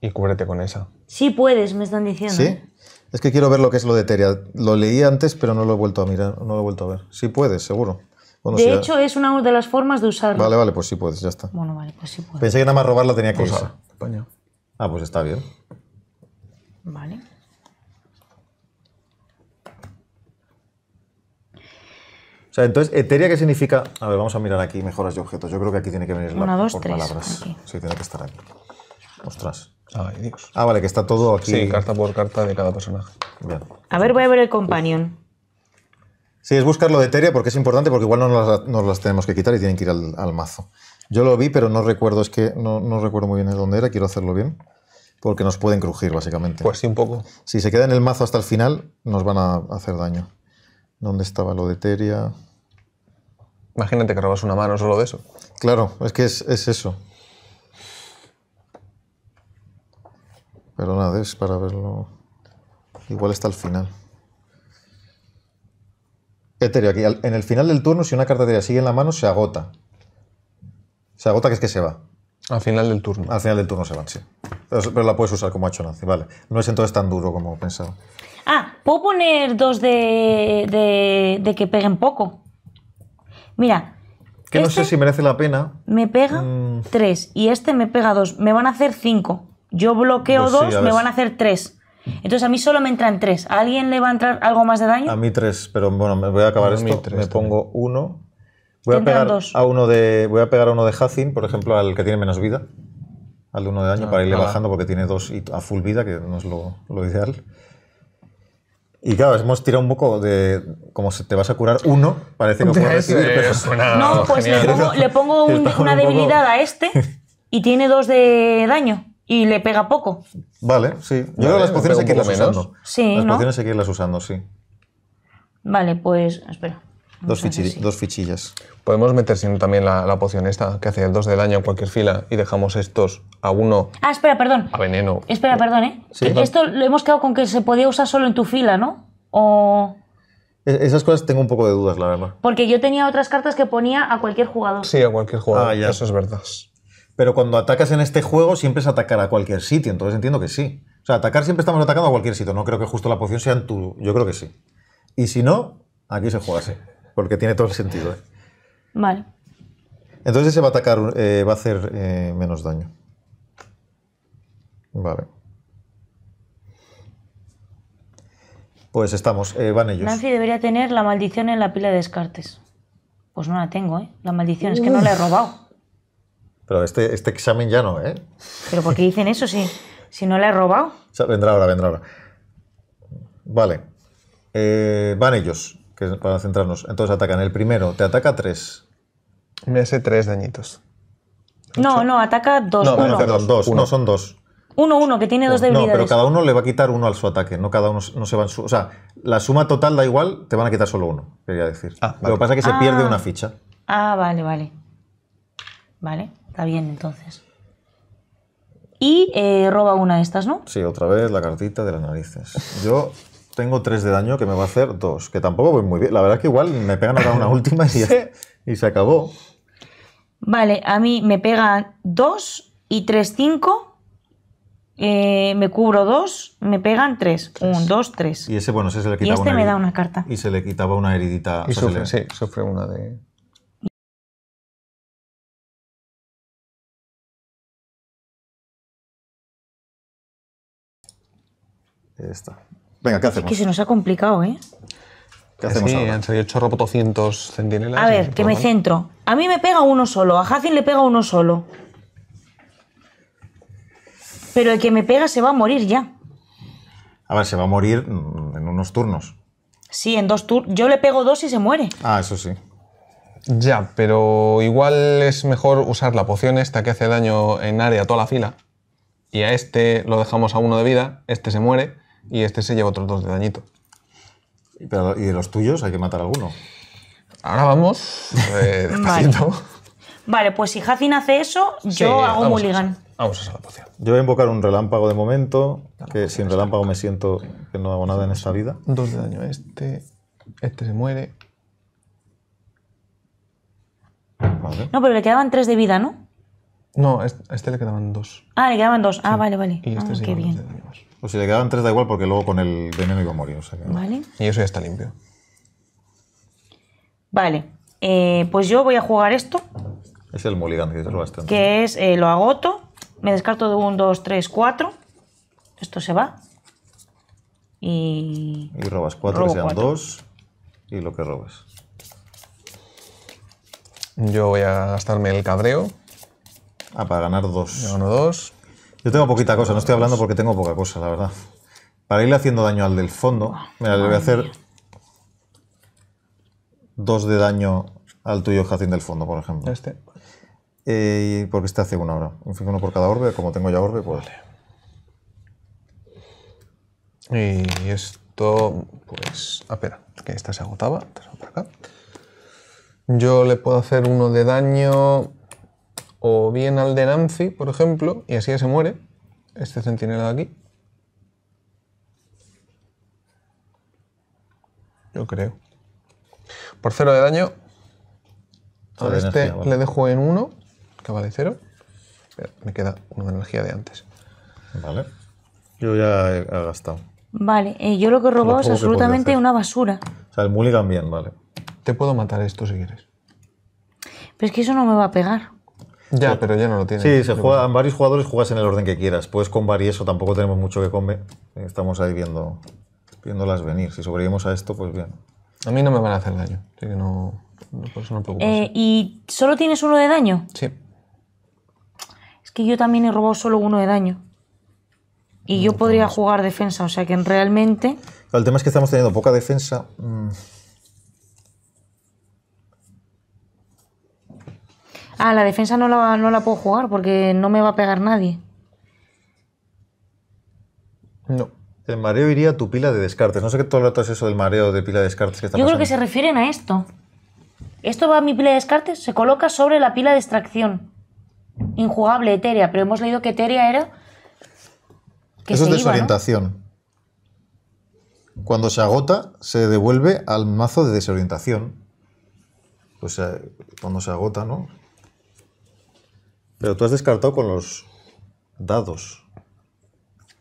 y, cúbrete con esa. Sí puedes, me están diciendo. Sí. ¿eh? Es que quiero ver lo que es lo de Eteria. Lo leí antes, pero no lo he vuelto a mirar, no lo he vuelto a ver. Sí puedes, seguro de hecho, es una de las formas de usarlo. Vale, vale, pues sí puedes, ya está. Bueno, vale, pues sí puedes. Pensé que nada más robarla tenía que usar. ah, pues está bien. Vale. O sea, entonces, Eteria, ¿qué significa? A ver, vamos a mirar aquí mejoras y objetos. Yo creo que aquí tiene que venir la Una, dos, por palabras. Sí, tiene que estar aquí. Ostras. Ay, Dios. Ah, vale, que está todo aquí. Sí, carta por carta de cada personaje. Bien. A ver, voy a ver el companion. Sí, es buscar lo de Teria porque es importante, porque igual no nos las tenemos que quitar y tienen que ir al, mazo. Yo lo vi, pero no recuerdo, es que no, recuerdo muy bien dónde era, quiero hacerlo bien, porque nos pueden crujir, básicamente. Pues sí, un poco. Si se queda en el mazo hasta el final, nos van a hacer daño. ¿Dónde estaba lo de Teria? Imagínate que robas una mano solo de eso. Claro, es que es, es eso. Pero nada, es para verlo. Igual está al final. Eterio aquí. En el final del turno, si una carta sigue en la mano, se agota. Se agota que es que se va. Al final del turno. Al final del turno se va, sí. Pero, la puedes usar como ha hecho Nancy, vale. No es entonces tan duro como pensaba. Ah, puedo poner dos de, que peguen poco. Mira. Que no sé este si merece la pena. Me pega mm. tres y este me pega dos. Me van a hacer cinco. Yo bloqueo pues dos, me van a hacer tres. Entonces a mí solo me entran tres. ¿A alguien le va a entrar algo más de daño? A mí tres, pero bueno, me voy a acabar esto. me pongo uno. Voy a, pegar a uno de, voy a pegar a uno de Hazin, por ejemplo, al que tiene menos vida. Al de uno de daño, ah, para irle ah. bajando porque tiene dos y a full vida, que no es lo, ideal. Y claro, hemos tirado un poco de. Como te vas a curar uno, parece que recibir. no, pues le pongo, una debilidad a este y tiene dos de daño y le pega poco. Vale, sí. Yo creo que las pociones hay que irlas usando. Sí, las pociones hay que irlas usando, sí. Vale, pues. Espera. Dos, fichillas. Podemos meter sino, también la, poción esta, que hace el 2 de daño a cualquier fila, y dejamos estos a uno. Ah, espera, perdón. A veneno. Espera, perdón, ¿eh? Esto lo hemos quedado con que se podía usar solo en tu fila, ¿no? O. E-, esas cosas tengo un poco de dudas, la verdad. Porque yo tenía otras cartas que ponía a cualquier jugador. Sí, a cualquier jugador. Ah, ya. Eso es verdad pero cuando atacas en este juego siempre es atacar a cualquier sitio, entonces entiendo que sí. O sea, atacar siempre estamos atacando a cualquier sitio, no creo que justo la poción sea en tu... Yo creo que sí. Y si no, aquí se juega porque tiene todo el sentido. ¿eh? Vale. Entonces se va a atacar, eh, va a hacer eh, menos daño. Vale. Pues estamos, eh, van ellos. Nancy debería tener la maldición en la pila de descartes. Pues no la tengo, ¿eh? La maldición, es que no la he robado. Pero este, este, examen ya no, ¿eh? ¿Pero por qué dicen eso si, si no le he robado? vendrá ahora, vendrá ahora. Vale. Eh, van ellos, que para centrarnos. Entonces atacan. El primero, te ataca tres. Me hace tres dañitos. No, no, ataca dos. No, dos. No, son dos. Uno, uno, que tiene dos debilidades. No, pero cada uno le va a quitar uno al su ataque. No cada uno no se van, O sea, la suma total da igual, te van a quitar solo uno, quería decir. Ah, Lo que pasa es que se pierde ah. una ficha. Ah, vale, vale. Vale. Está bien, entonces. Y eh, roba una de estas, ¿no? Sí, otra vez la cartita de las narices. Yo tengo tres de daño que me va a hacer dos. que tampoco voy muy bien. La verdad es que igual me pegan ahora una última y, se acabó. Vale, a mí me pegan dos y tres, cinco. Eh, me cubro dos, me pegan tres. Un, dos, tres. Y ese, bueno, ese se le quitaba y este me da una carta. Y se le quitaba una heridita. sufre, sí, sufre una de... Venga, ¿qué hacemos? Es que se nos ha complicado, ¿eh? ¿Qué hacemos sí, han salido centinelas. A ver, que me centro. A mí me pega uno solo, a Hazin le pega uno solo. Pero el que me pega se va a morir ya. A ver, se va a morir mm, en unos turnos. Sí, en dos turnos. Yo le pego dos y se muere. Ah, eso sí. Ya, pero igual es mejor usar la poción esta que hace daño en área a toda la fila. Y a este lo dejamos a uno de vida, este se muere y este se lleva otros dos de dañito. ¿Y de los tuyos hay que matar alguno? Ahora vamos, eh, despacito. Vale. pues si Hacin hace eso, yo hago mulligan. vamos a usar la poción. Yo voy a invocar un relámpago de momento, que sin relámpago me siento que no hago nada en esta vida. Dos de daño este, este se muere. No, pero le quedaban tres de vida, ¿no? No, a este, le quedaban dos. Ah, le quedaban dos. Ah, vale, vale. Y este ah, se qué bien. de daño más. O si le quedaban tres da igual porque luego con el veneno iba a morir. Vale. Y eso ya está limpio. Vale. Eh, pues yo voy a jugar esto. Es el mulligan que es bastante. Eh, que es, lo agoto, me descarto de un, dos, tres, cuatro. Esto se va. Y... Y robas cuatro que sean dos. Y lo que robas. Yo voy a gastarme el cabreo. Ah, para ganar dos. gano dos. Yo tengo pues poquita cosa, no estoy hablando porque tengo poca cosa, la verdad. Para irle haciendo daño al del fondo, ah, le voy a hacer dos de daño al tuyo Jacín del fondo, por ejemplo. Este. Eh, porque este hace una En fin, uno por cada orbe, como tengo ya orbe, pues. Vale. Y esto, pues. espera, que esta se agotaba. Yo le puedo hacer uno de daño o bien al de Nancy, por ejemplo, y así ya se muere, este centinela de aquí. Yo creo. Por cero de daño, a este le dejo en uno. que vale cero. Me queda una energía de antes. Vale. Yo ya he gastado. Vale, eh, yo lo que he robado es absolutamente una basura. O sea, el mulligan bien, vale. Te puedo matar esto si quieres. Pero es que eso no me va a pegar. Ya, pero ya no lo tiene. Sí, se juega, varios jugadores juegas en el orden que quieras. combar con eso, tampoco tenemos mucho que comer. Estamos ahí viendo, viéndolas venir. Si sobrevivimos a esto, pues bien. A mí no me van a hacer daño, así que no, no por eso no preocupes. Eh, ¿Y solo tienes uno de daño? Sí. Es que yo también he robado solo uno de daño. Y yo mm, podría jugar defensa, o sea que realmente... El tema es que estamos teniendo poca defensa. Mm, Ah, la defensa no la, puedo jugar porque no me va a pegar nadie. No. El mareo iría a tu pila de descartes. No sé qué todo el rato es eso del mareo de pila de descartes que está Yo creo que se refieren a esto. Esto va a mi pila de descartes, se coloca sobre la pila de extracción. Injugable, etérea, pero hemos leído que etérea era. eso es desorientación. Cuando se agota, se devuelve al mazo de desorientación. Pues cuando se agota, ¿no? Pero tú has descartado con los dados.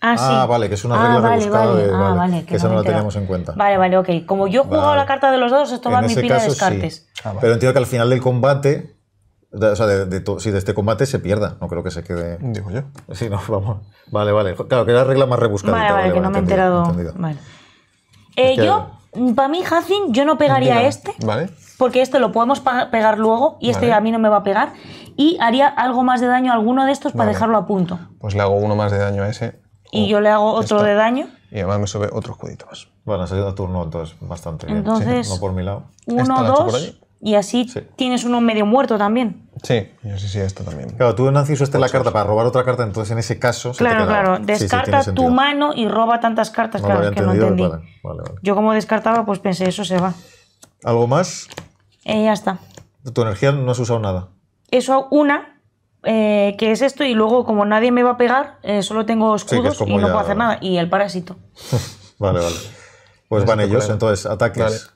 Ah, ah sí. ah, vale, que es una ah, regla ah, vale, rebuscada. Vale. Ah, que, no esa no la teníamos en cuenta. Vale, vale, ok. Como yo he jugado la carta de los dados, esto va a mi pila de descartes. Pero entiendo que al final del combate, o sea, de, si de este combate se pierda, no creo que se quede. Digo yo. Sí, no, vamos. Vale, vale. Claro, que era la regla más rebuscada. Vale, vale, que no me he enterado. Entendido. Vale. Eh, yo, para mí, Hazin, yo no pegaría este. Vale porque esto lo podemos pegar luego y este a mí no me va a pegar. Y haría algo más de daño a alguno de estos para dejarlo a punto. Pues le hago uno más de daño a ese. Y yo le hago otro de daño. Y además me sube otros escudito más. Bueno, ha salido turno, entonces bastante bien. Entonces, no por mi lado. Uno, dos. Y así tienes uno medio muerto también. Sí, yo sí, sí, esto también. Claro, tú, Nancy, usaste la carta para robar otra carta, entonces en ese caso. claro, claro. Descarta tu mano y roba tantas cartas, claro, que no entendí. Yo, como descartaba, pues pensé, eso se va. ¿Algo más? Eh, ya está. tu energía no has usado nada. Eso una, eh, que es esto, y luego como nadie me va a pegar, eh, solo tengo escudos y no puedo hacer nada. Y el parásito. vale, vale. Pues van ellos, entonces, ataques.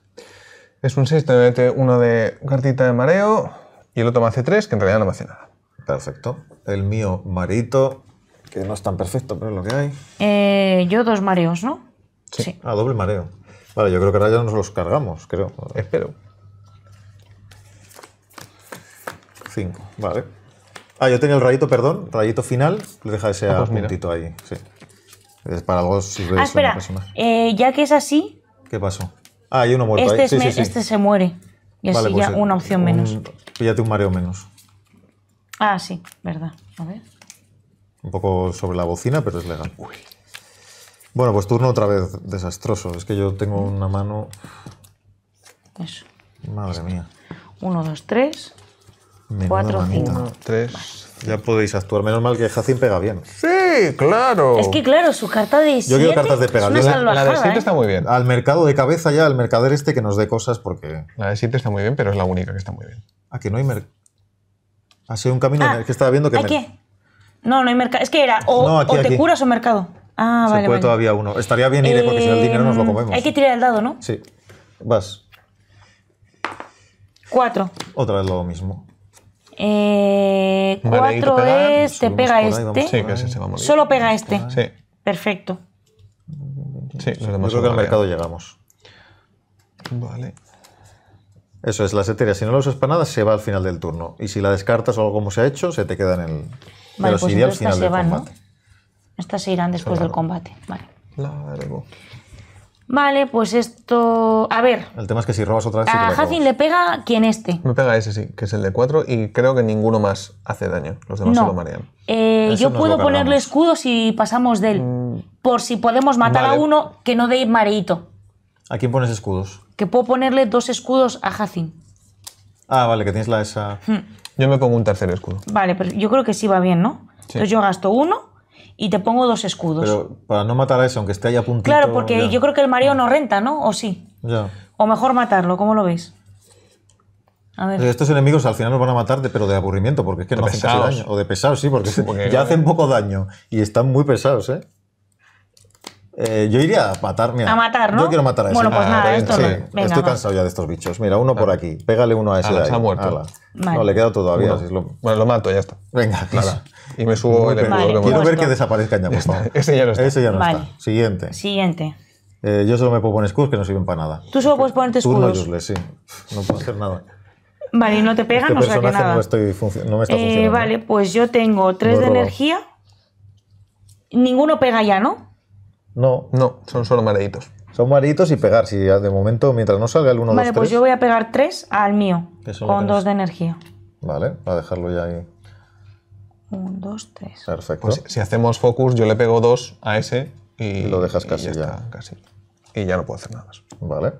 Es un 6, te mete uno de cartita de mareo y el otro me hace 3, que en realidad no me hace nada. Perfecto. El mío, marito, que no es tan perfecto, pero es lo que hay. yo dos mareos, ¿no? Sí. sí. Ah, doble mareo. Vale, yo creo que ahora ya nos los cargamos, creo. Espero. Cinco, vale. Ah, yo tenía el rayito, perdón, rayito final, le deja ese ah, pues puntito ahí, sí. Es para algo ah, espera. Eh, ya que es así... ¿Qué pasó? Ah, hay uno muerto ahí. Este sí, Este se muere. Y así pues ya una opción menos. Píllate un mareo menos. Ah, sí, verdad. A ver. Un poco sobre la bocina, pero es legal. Uy. Bueno, pues turno otra vez desastroso. Es que yo tengo mm. una mano. Eso. Madre mía. Uno, dos, tres. 4, 5. Ya podéis actuar. Menos mal que Jacin pega bien. Sí, claro. Es que claro, su carta de siete Yo quiero cartas de pegar. La, de 7 ¿eh? está muy bien. Al mercado de cabeza ya, al mercader este que nos dé cosas porque... La de 7 está muy bien, pero es la única que está muy bien. Ah, que no hay mercado. Ha sido un camino ah, en el que estaba viendo que... qué? No, no hay mercado. Es que era o, te curas o mercado. Ah, Se puede todavía uno. Estaría bien ir, porque si no el dinero nos lo eh, comemos. Hay que tirar el dado, ¿no? Sí. Vas. Cuatro. Otra vez lo mismo. Eh, cuatro es. Te pega este. Solo pega este. Sí. Perfecto. Sí, Yo creo que al mercado llegamos. Vale. Eso es, la etéreas. si no la usas para nada, se va al final del turno. Y si la descartas o algo como se ha hecho, se te queda en el. Vale, pues al final van, estas se irán después del combate. Vale. Largo. Vale, pues esto. A ver. El tema es que si robas otra vez. A le pega quien este. Me pega ese, sí, que es el de cuatro. Y creo que ninguno más hace daño. Los demás solo marean. Eh, yo puedo ponerle escudo si pasamos de él. Mm. Por si podemos matar a uno que no dé mareito. ¿A quién pones escudos? Que puedo ponerle dos escudos a Hazin. Ah, vale, que tienes la esa. Hmm. Yo me pongo un tercer escudo. Vale, pero yo creo que sí va bien, ¿no? Entonces yo gasto uno y te pongo dos escudos. Pero para no matar a ese, aunque esté ahí a puntito... Claro, porque yo creo que el Mario no renta, ¿no? ¿O sí? Ya. O mejor matarlo, ¿cómo lo veis? A ver. Eh, estos enemigos al final nos van a matar, pero de aburrimiento, porque es que no hacen casi daño. O de pesados, sí, porque, ya hacen poco daño y están muy pesados, ¿eh? ¿eh? yo iría a matar, mira. A matar, ¿no? Yo quiero matar a ese. Bueno, pues ah, nada, esto sí. no. Estoy cansado ya de estos bichos. Mira, uno por ah. aquí. Pégale uno a ese. Ah, de ahí. Se ha muerto. No, le queda todavía. Bueno, lo mato, ya está. Venga, claro y me subo el vale, Quiero ver que desaparezca ya, por favor. Ese ya no está. Siguiente. Siguiente. Eh, yo solo me puedo poner escudos que no sirven para nada. Tú solo puedes ponerte escudos. No puedo hacer nada. Vale, y no te pega, este no que nada. No, me está eh, funcionando. vale, pues yo tengo 3 de energía. Ninguno pega ya, ¿no? No. No, son solo mareitos. Son mareitos y pegar. Si de momento, mientras no salga el 1, vale, 2, 3. Vale, pues yo voy a pegar 3 al mío. Con 2 de energía. Vale, a dejarlo ya ahí. 1, 2, 3. Perfecto. Pues si hacemos focus, yo le pego 2 a ese y, lo dejas casi ya. casi. Y ya no puedo hacer nada más. Vale.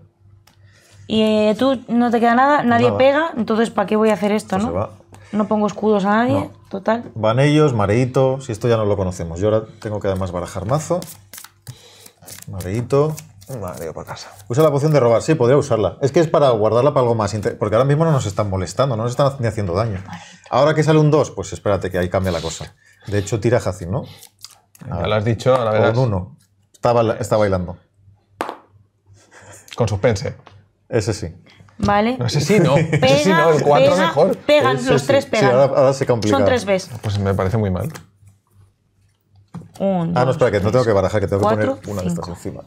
Y eh, tú no te queda nada, nadie pega, entonces ¿para qué voy a hacer esto, pues no? No pongo escudos a nadie, total. Van ellos, mareito, si esto ya no lo conocemos. Yo ahora tengo que además barajar mazo. Mareito, Vale, casa. Usa la poción de robar, sí, podría usarla. Es que es para guardarla para algo más. Porque ahora mismo no nos están molestando, no nos están haciendo daño. Ahora que sale un 2, pues espérate que ahí cambia la cosa. De hecho, tira Hacin, ¿no? Ya lo has dicho, la verdad. Con 1. Está, está, bailando. Con suspense. Ese sí. Vale. No, ese sí no. Pega, ese sí no, el 4 mejor. Pegan, los tres pegan. ahora, se complica. Son tres veces. Pues me parece muy mal. Un, ah, no, espera, que no tengo que barajar, que tengo que poner una de estas encima.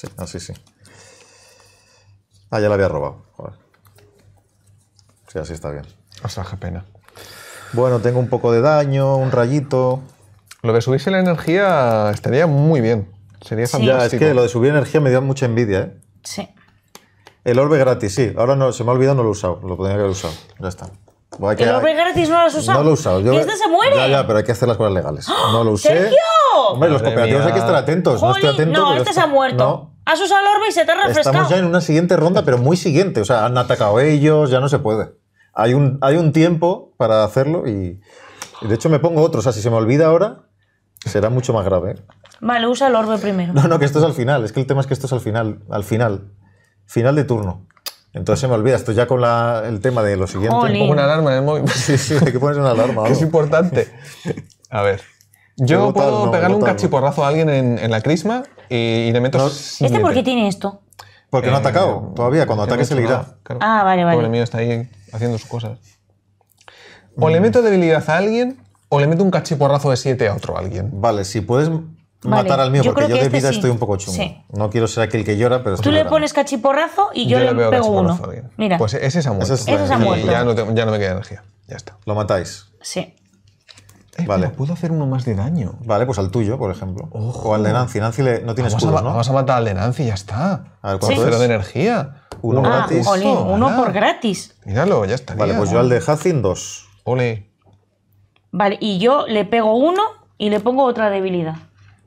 Sí, así ah, sí. Ah, ya la había robado. Sí, así está bien. O sea, qué pena. Bueno, tengo un poco de daño, un rayito. Lo de subirse la energía estaría muy bien. Sería fantástico. Ya, es que lo de subir energía me dio mucha envidia, ¿eh? Sí. El orbe gratis, sí. Ahora no, se me ha olvidado, no lo he usado. Lo podría haber usado. Ya está. Hay que, el hombre gratis no lo has usado. No lo he usado. Y este se muere. Ya, ya, pero hay que hacer las cosas legales. ¡Ah! No lo usé. ¡Sergio! Hombre, los cooperativos hay que estar atentos. no estoy atento. No, este se ha muerto. Has usado el orbe y se te ha refrescado. Estamos ya en una siguiente ronda, pero muy siguiente. O sea, han atacado ellos, ya no se puede. Hay un, hay un tiempo para hacerlo y. De hecho, me pongo otro. O sea, si se me olvida ahora, será mucho más grave. ¿eh? Vale, usa el orbe primero. No, no, que esto es al final. Es que el tema es que esto es al final. Al final. Final de turno. Entonces se me olvida, esto ya con el tema de lo siguiente. Pongo una alarma en el móvil. sí, sí, hay que poner una alarma. es importante. A ver. Yo puedo pegarle un cachiporrazo a alguien en, la crisma y, le meto. ¿Este por qué tiene esto? Porque no ha eh, atacado todavía. Cuando ataque se le irá. Ah, vale, vale. Pobre mío, está ahí haciendo sus cosas. O mm. le meto debilidad a alguien o le meto un cachiporrazo de 7 a otro alguien. Vale, si puedes Matar al mío, porque yo de este vida estoy un poco chungo. No quiero ser aquel que llora, pero. Tú le pones cachiporrazo y yo, le, pego uno. Mira. Pues ese es ha Ya no, me queda energía. Ya está. Lo matáis. Sí. Eh, vale. puedo hacer uno más de daño. Vale, pues al tuyo, por ejemplo. Ojo. O al de Nancy. Nancy le, no tiene escudo, ¿no? Vamos a matar al de Nancy y ya está. A ver, ¿cuánto de energía. Uno gratis. uno por gratis. Míralo, ya está. Vale, pues yo al de Hazin, dos. Ole. Vale, y yo le pego uno y le pongo otra debilidad.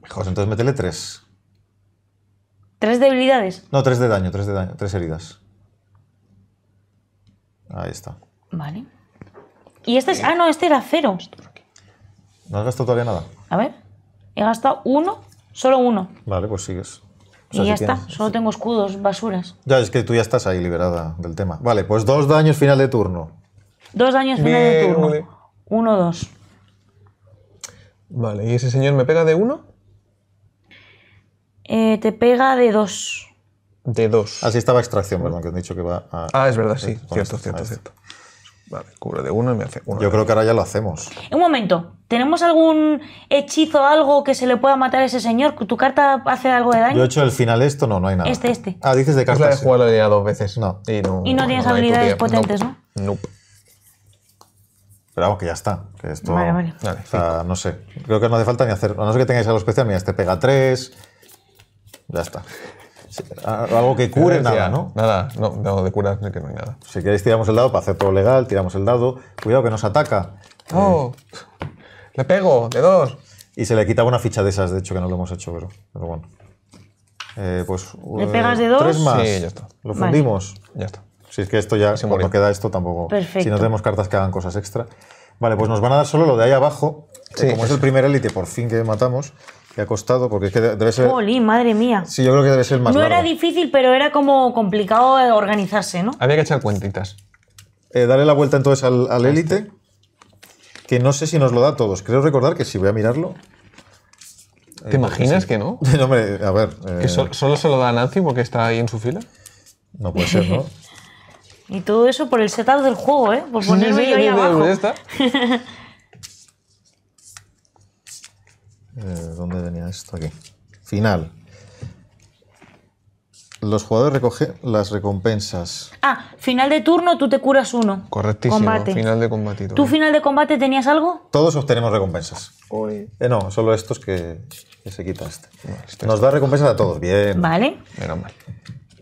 Mejor, entonces métele tres. ¿Tres debilidades? No, tres de daño, tres de tres heridas. Ahí está. Vale. Y este es. Ah, no, este era cero. No has gastado todavía nada. A ver. He gastado uno, solo uno. Vale, pues sigues. y ya está, solo tengo escudos, basuras. Ya, es que tú ya estás ahí liberada del tema. Vale, pues dos daños final de turno. Dos daños final de turno. Uno, dos. Vale, ¿y ese señor me pega de uno? Eh, te pega de 2. De 2. Así ah, estaba extracción, perdón, Que han dicho que va a. Ah, es verdad, sí. Cierto, cierto, cierto. Vale, cubre de uno y me hace uno. Yo creo que ahora ya lo hacemos. Un momento, ¿tenemos algún hechizo, o algo que se le pueda matar a ese señor? ¿Tu carta hace algo de daño? Yo he hecho el final esto, no, no hay nada. Este, este. Ah, dices de carta. Es la he jugado ya dos veces. No. Y no, y tienes habilidades potentes, ¿no? ¿no? Pero vamos, que ya está. Que esto, vale, vale. sea, no sé. Creo que no hace falta ni hacer. A no sé que tengáis algo especial, mira, este pega 3 ya está. Ah, algo que cure, nada, ¿no? Nada, no, de curas que no hay nada. Si queréis, tiramos el dado para hacer todo legal, tiramos el dado. Cuidado que nos ataca. ¡Oh! Eh. Le pego, de dos. Y se le quitaba una ficha de esas, de hecho, que no lo hemos hecho, pero, bueno. Eh, pues, ¿Le pegas de dos? Sí, ya está. Lo fundimos. Ya está. Si es que esto ya, cuando queda esto, tampoco. Si no tenemos cartas que hagan cosas extra. Vale, pues nos van a dar solo lo de ahí abajo. Como es el primer élite, por fin que matamos, que ha costado, porque es que debe ser. ¡Jolín, madre mía! Sí, yo creo que debe ser el más. No era difícil, pero era como complicado organizarse, ¿no? Había que echar cuentitas. Eh, darle la vuelta entonces al este. élite, que no sé si nos lo da a todos. Creo recordar que si voy a mirarlo. ¿Te eh, imaginas que no? no hombre, a ver. ¿Que eh, solo se lo da a Nancy porque está ahí en su fila? No puede ser, ¿no? Y todo eso por el setup del juego, ¿eh? Por ponerme yo ahí abajo. está. Eh, ¿Dónde venía esto? Aquí. Final. Los jugadores recogen las recompensas. Ah, final de turno tú te curas uno. Correctísimo. Final de combate. ¿Tú final de combate tenías algo? Todos obtenemos recompensas. Eh, no, solo estos que, se quitaste. Este Nos da recompensas a todos. Bien. Vale. Menos mal.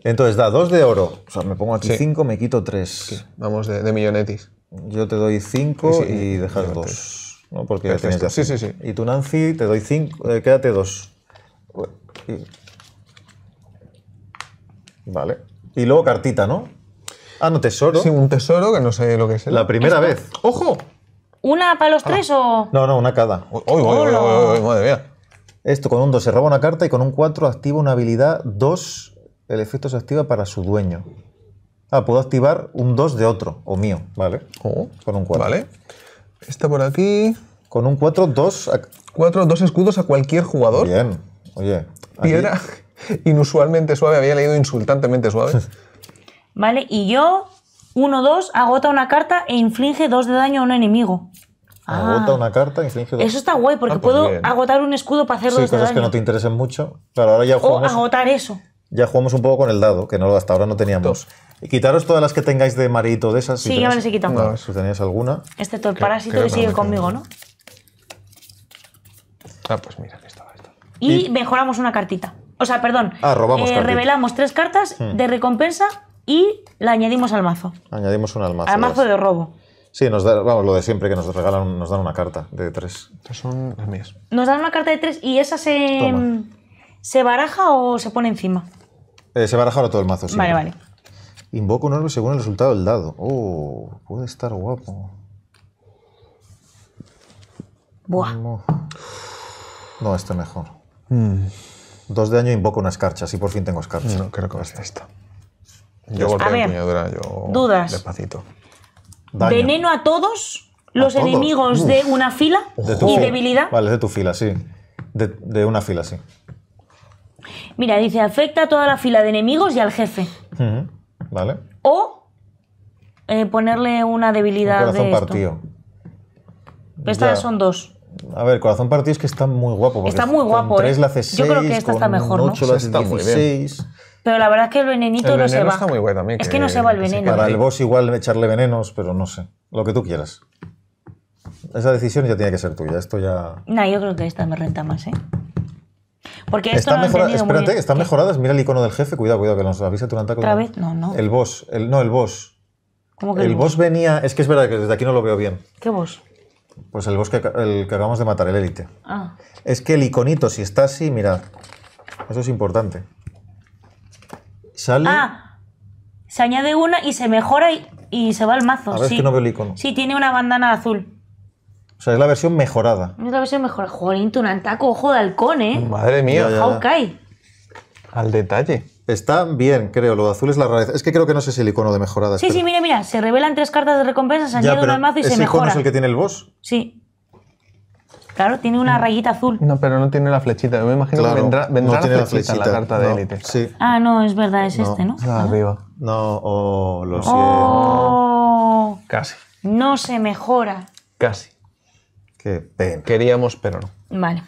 Entonces da 2 de oro. O sea, me pongo aquí 5, me quito 3. Vamos de, de, millonetis. Yo te doy 5 y dejas dos. ¿no? Porque ya tienes dos. sí, sí, sí. Y tú, Nancy, te doy 5. Eh, quédate dos. Vale. Y luego cartita, ¿no? Ah, no, tesoro. Sí, un tesoro que no sé lo que es. La primera vez. ¡Ojo! ¿Una para los ah. tres o.? No, no, una cada. Uy, uy, uy, uy, uy madre mía. Esto con un 2 se roba una carta y con un 4 activa una habilidad 2 el efecto se activa para su dueño. Ah, puedo activar un 2 de otro, o mío, ¿vale? Oh, con un 4. Vale. Esta por aquí. Con un 4, 2. 4, 2 escudos a cualquier jugador. Bien, oye. Piedra inusualmente suave, había leído insultantemente suave. vale, y yo, 1, 2, agota una carta e inflige 2 de daño a un enemigo. Agota ah. una carta, e inflige 2. Eso está guay, porque ah, pues puedo agotar un escudo para hacerlo de daño. Sí, cosas que no te interesen mucho. pero ahora ya jugamos... O agotar eso ya jugamos un poco con el dado, que no, hasta ahora no teníamos. Y quitaros todas las que tengáis de marito de esas. Sí, ya me las he quitado. si tenéis alguna. Este todo el parásito sigue conmigo, ¿no? Ah, pues mira, que estaba esto. Y, mejoramos una cartita. O sea, perdón. Ah, robamos. Eh, revelamos tres cartas hmm. de recompensa y la añadimos al mazo. Añadimos una al mazo. Al mazo de robo. Sí, nos vamos, lo de siempre que nos regalan, nos dan una carta de tres. Estas son las mías. Nos dan una carta de tres y esa se, se baraja o se pone encima. Eh, se baraja ahora todo el mazo, sí. Vale, vale. Invoco un orbe según el resultado del dado. Oh, puede estar guapo. Buah. No, este mejor. Mm. Dos de año invoco una escarcha, y por fin tengo escarcha. No, creo que va a ser esta. Yo a yo dudas. despacito. Veneno a todos los enemigos de una fila y debilidad. Vale, de tu fila, sí. de una fila, sí. Mira, dice, afecta a toda la fila de enemigos y al jefe. Vale. O eh, ponerle una debilidad. corazón de esto. partido. Estas son dos. A ver, corazón partido es que está muy guapo. Está muy guapo. Con eh. la Yo creo que esta está mejor, ¿no? 8 la hace Pero la verdad es que el venenito el no se va. Está muy guay también, es que, no se va el veneno. Para el boss igual echarle venenos, pero no sé. Lo que tú quieras. Esa decisión ya tiene que ser tuya. Esto ya. Nah, yo creo que esta me renta más, ¿eh? Porque están mejoradas. Mira el icono del jefe. Cuidado, cuidado, que nos avisa durante ¿Otra El boss. no, el boss. ¿Cómo que el, boss? venía... Es que es verdad que desde aquí no lo veo bien. ¿Qué boss? Pues el boss que, acabamos de matar, el élite. Ah. Es que el iconito, si está así, mira Eso es importante. Sale... Ah. Se añade una y se mejora y, se va al mazo. A que no veo el icono. Sí, tiene una bandana azul. O sea, es la versión mejorada. Es la versión mejorada. Jolín, Tunantaco, ojo de halcón, ¿eh? Madre mía. Ya, Al detalle. Está bien, creo. Lo de azul es la rareza. Es que creo que no sé si el icono de mejorada. Sí, sí, mira, mira. Se revelan tres cartas de recompensa, se añade una al mazo y se mejora. ¿Ese icono es el que tiene el boss? Sí. Claro, tiene una mm. rayita azul. No, pero no tiene la flechita. Yo me imagino que vendrá, vendrá la, flechita, la carta de élite. sí. Ah, no, es verdad, es este, ¿no? Ah, arriba. No, oh, lo oh. siento. Oh, Casi. No se mejora. Casi. Qué pena. Queríamos, pero no. Vale.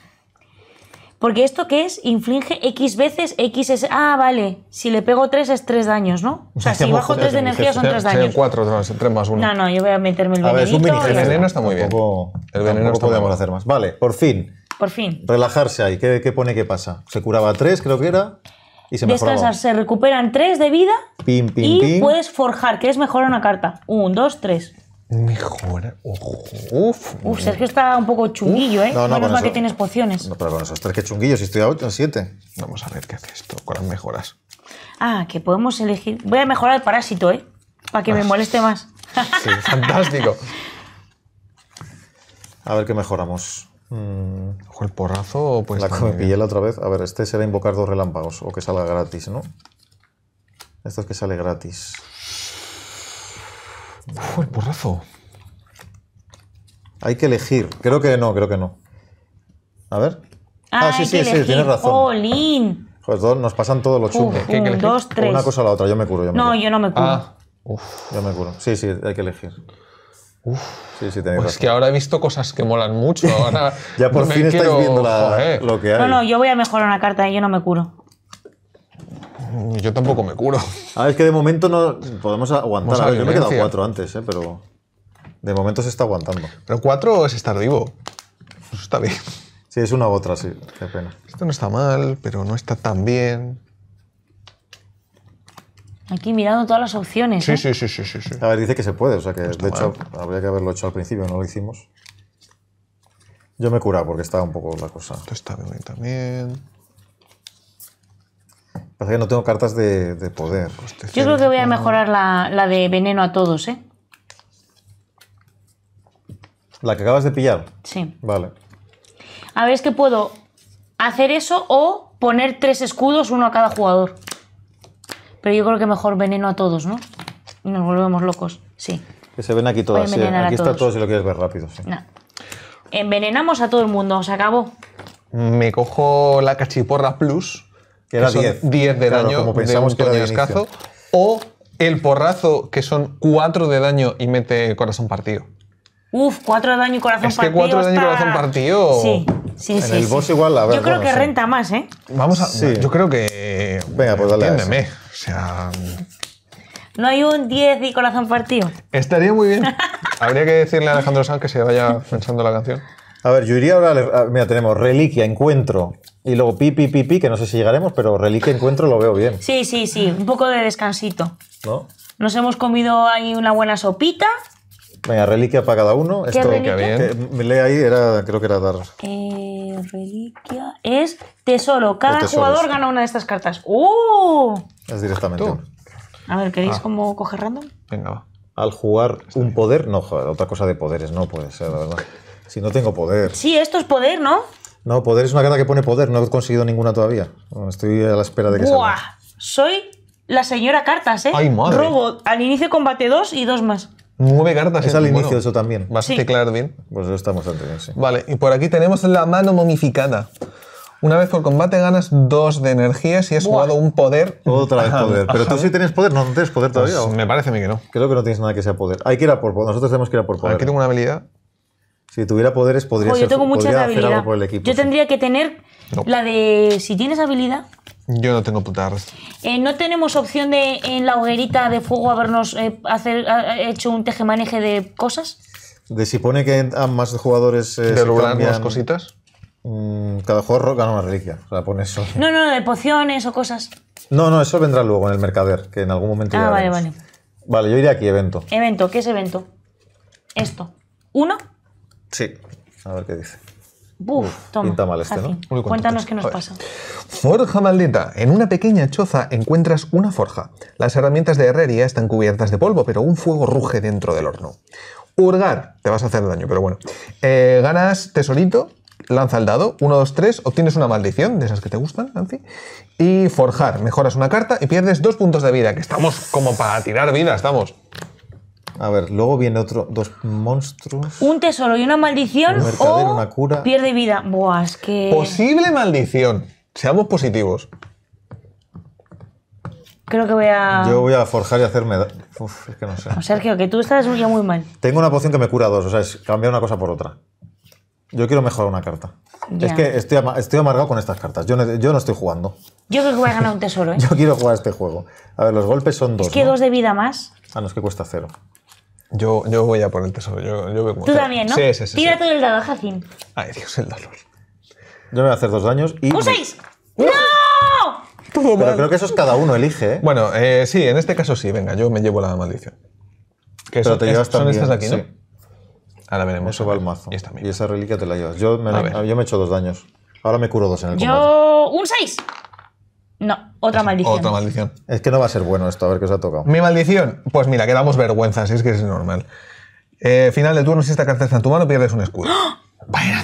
Porque esto que es, inflige X veces, X es. Ah, vale. Si le pego 3 es 3 daños, ¿no? O sea, si bajo 3 de energía son 3 daños. 4, 3 más 1. No, no, yo voy a meterme el venenito. A ver, es un El veneno está muy bien. el veneno tampoco podemos hacer más. Vale, por fin. Por fin. Relajarse ahí. ¿Qué, pone ¿Qué pasa? Se curaba 3, creo que era. Y se Descansar, se recuperan 3 de vida. Pim, pim, pim! y puedes forjar, que es mejor una carta. 1, 2, 3. Mejora. Uf. Uf, Sergio está un poco chunguillo, ¿eh? No, no, Menos mal que tienes pociones. No, pero con esos tres que chunguillos, si estoy a 8 7. Vamos a ver qué hace esto. con las mejoras? Ah, que podemos elegir. Voy a mejorar el parásito, ¿eh? Para que me ah. moleste más. Sí, fantástico. A ver qué mejoramos. Mm, ojo, el porrazo, pues. La que me pillé la otra vez. A ver, este será invocar dos relámpagos o que salga gratis, ¿no? Esto es que sale gratis. Uf, el porrazo. Hay que elegir. Creo que no, creo que no. A ver. Ah, sí, sí, sí, tienes razón. Jolín. Joder, nos pasan todos los chungos. Uf, un, dos, Una cosa a la otra, yo me curo. Yo me no, yo no me curo. Ah. Uf. Yo me curo. Sí, sí, hay que elegir. Uf. Sí, sí, tenéis pues que ahora he visto cosas que molan mucho. ya por fin quiero... viendo lo que hay. No, no, yo voy a mejorar una carta y ¿eh? yo no me curo. Yo tampoco me curo. Ah, es que de momento no podemos aguantar. yo me he quedado cuatro antes, eh, pero de momento se está aguantando. Pero cuatro es estar vivo. está bien. Sí, es una u otra, sí. Qué pena. Esto no está mal, pero no está tan bien. Aquí mirando todas las opciones. Sí, ¿eh? sí, sí, sí, sí, A ver, dice que se puede, o sea que pues de hecho habría que haberlo hecho al principio, no lo hicimos. Yo me he curado porque estaba un poco la cosa. Esto está bien también no tengo cartas de, poder. Yo creo que voy a mejorar la, de veneno a todos, ¿eh? La que acabas de pillar. Sí. Vale. A ver, es que puedo hacer eso o poner tres escudos, uno a cada jugador. Pero yo creo que mejor veneno a todos, ¿no? Y nos volvemos locos. Sí. Que se ven aquí todas. Aquí está todo si lo quieres ver rápido. Envenenamos a todo el mundo, se acabó. Me cojo la cachiporra plus que, 10 de daño como pensamos de un que era escazo, o el porrazo, que son 4 de daño y mete corazón partido. Uf, 4 de daño y corazón partido. Es 4 de daño y corazón partido. Sí, sí, sí. el boss igual, a ver. Yo creo que renta más, ¿eh? Vamos a. Yo creo que. Venga, pues dale. Entiéndeme. O sea. No hay un 10 y corazón partido. Estaría muy bien. Habría que decirle a Alejandro Sanz que se vaya pensando la canción. A ver, yo iría ahora. A, mira, tenemos reliquia, encuentro, y luego pi, pi, pi, pi, que no sé si llegaremos, pero reliquia encuentro lo veo bien. Sí, sí, sí, un poco de descansito. ¿No? Nos hemos comido ahí una buena sopita. Venga, reliquia para cada uno. Esto reliquia? que me lee ahí, era, creo que era dar. Eh, reliquia es tesoro. Cada jugador gana una de estas cartas. ¡Uh! Es directamente. A ver, ¿queréis ah. como coger random? Venga, va. Al jugar un poder, no, joder, otra cosa de poderes, no puede ser, la verdad. Si no tengo poder. Sí, esto es poder, ¿no? No, poder es una carta que pone poder, no he conseguido ninguna todavía. Estoy a la espera de que salga. Soy la señora cartas, ¿eh? ¡Ay, madre! Robo al inicio combate dos y dos más. Nueve cartas. Es eh, al inicio eso también. Vas bien. Pues eso estamos antes, sí. Vale, y por aquí tenemos la mano momificada. Una vez por combate ganas dos de energía si has jugado un poder. Otra vez ah, poder. Pero tú sí tienes poder, no, tienes poder todavía. Pues me parece a mí que no. Creo que no tienes nada que sea poder. Hay que ir a por poder. Nosotros tenemos que ir a por poder. Aquí tengo una habilidad si tuviera poderes, podría, ser, yo tengo por el equipo. Yo tendría que tener la de. Si tienes habilidad. Yo no tengo puta Eh, no tenemos opción de en la hoguerita de fuego habernos eh, hacer, hecho un tejemaneje de cosas. De si pone que a más jugadores. Eh, se más cositas? Mm, cada jugador gana una reliquia. O sea, pone eso. No, no, de pociones o cosas. No, no, eso vendrá luego en el mercader, que en algún momento. Ah, vale, vale. Vale, yo iré aquí, evento. Evento, ¿qué es evento? Esto. ¿Uno? Sí, a ver qué dice. Buf, toma, pinta mal este, ¿no? Cuéntanos qué nos pasa. Forja maldita. En una pequeña choza encuentras una forja. Las herramientas de herrería están cubiertas de polvo, pero un fuego ruge dentro del horno. Hurgar, te vas a hacer daño, pero bueno. Eh, ganas tesorito, lanza el dado, 1, 2, 3, obtienes una maldición, de esas que te gustan, Nancy. Y forjar, mejoras una carta y pierdes dos puntos de vida, que estamos como para tirar vida, estamos. A ver, luego viene otro, dos monstruos. Un tesoro y una maldición. o Pierde vida. Buah, es que. Posible maldición. Seamos positivos. Creo que voy a. Yo voy a forjar y hacerme. es que no sé. Sergio, que tú estás ya muy mal. Tengo una poción que me cura dos, o sea, es cambiar una cosa por otra. Yo quiero mejorar una carta. Es que estoy, amargado con estas cartas. Yo no, estoy jugando. Yo creo que voy a ganar un tesoro, ¿eh? Yo quiero jugar este juego. A ver, los golpes son dos. es que dos de vida más. Ah, no, es que cuesta cero. Yo, yo voy a por el tesoro. Yo, yo voy Tú también, ¿no? Sí, sí, sí. Tira todo el dado, Jacín. Ay, Dios, el dolor. Yo me voy a hacer dos daños y. ¡Un 6! ¡No! Todo Pero creo que eso es cada uno elige, ¿eh? Bueno, eh, sí, en este caso sí. Venga, yo me llevo la maldición. Que Pero te llevas también. Son estas aquí, ¿no? Ahora veremos. Eso va al mazo. Y, y esa reliquia te la llevas. Yo me, yo me he dos daños. Ahora me curo dos en el combate. Yo. ¡Un 6! No, otra maldición. Otra maldición. Es que no va a ser bueno esto, a ver qué os ha tocado. Mi maldición. Pues mira, quedamos vergüenzas, si es que es normal. Eh, final del turno, si esta carta está en tu mano, pierdes un escudo. ¡Ah!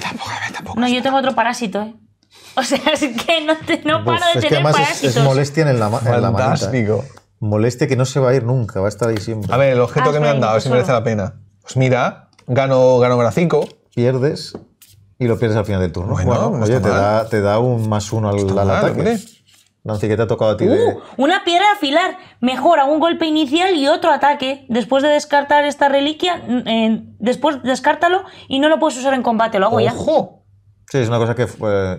tampoco, tampoco, tampoco. No, yo tengo otro parásito, ¿eh? O sea, es que no, te, no pues paro de tener que parásitos. Es, molestia en la, Fantástico. en la ¿eh? Molestia que no se va a ir nunca, va a estar ahí siempre. A ver, el objeto ah, que me han dado, pues si merece la pena. Pues mira, gano, gano 5. Pierdes y lo pierdes al final del turno. Bueno, te da, te da, un más uno al, ataque. No sé qué te ha tocado a ti. Uh, una piedra de afilar. Mejora un golpe inicial y otro ataque. Después de descartar esta reliquia, eh, después descártalo y no lo puedes usar en combate. Lo hago ya. ¡Ojo! Sí, es una cosa que.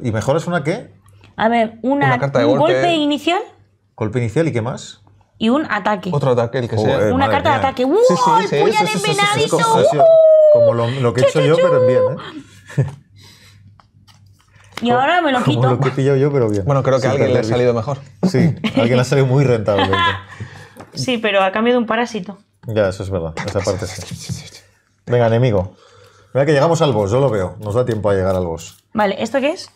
¿Y mejor es una qué? A ver, una, carta de un golpe, inicial. ¿Golpe inicial y qué más? Y un ataque. Otro ataque, el que sea. Una carta de ataque. ¡Uh! Sí, sí, puñal Como, ¡Uh! como lo, lo que he hecho yo, pero bien, ¿eh? Y ahora me lo quito. que yo, pero bien. Bueno, creo que a alguien le ha salido mejor. Sí, a alguien le ha salido muy rentable. sí, pero a cambio de un parásito. Ya, eso es verdad. Esa parte sí. Venga, enemigo. Mira que llegamos al boss, yo lo veo. Nos da tiempo a llegar al boss. Vale, ¿esto qué es?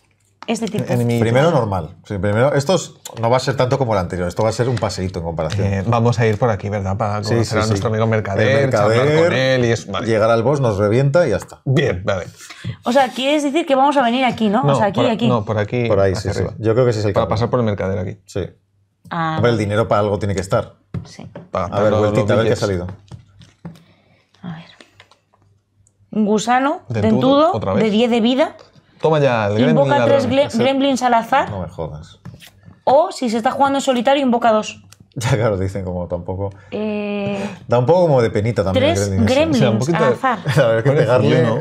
este tipo. Primero normal. Sí, primero, esto no va a ser tanto como el anterior, esto va a ser un paseíto en comparación. Eh, vamos a ir por aquí, ¿verdad? Para conocer sí, a nuestro amigo mercader, mercader con él y Llegar al boss nos revienta y ya está. Bien, vale. O sea, quieres decir que vamos a venir aquí, ¿no? o sea, aquí, aquí. No, por aquí. Por ahí, sí, Yo creo que sí es el Para pasar por el mercader aquí. Sí. A ah, ver, el dinero para algo tiene que estar. Sí. Para, a ver, vueltita, a ver qué ha salido. A ver. Un gusano dentudo, de 10 de vida. Toma ya, el Invoca tres gremlins al azar. No me jodas. O si se está jugando en solitario, invoca dos. Ya, claro, dicen como tampoco. Eh, da un poco como de penita también. Tres gremlins, al azar. A ver, que pegarle, no?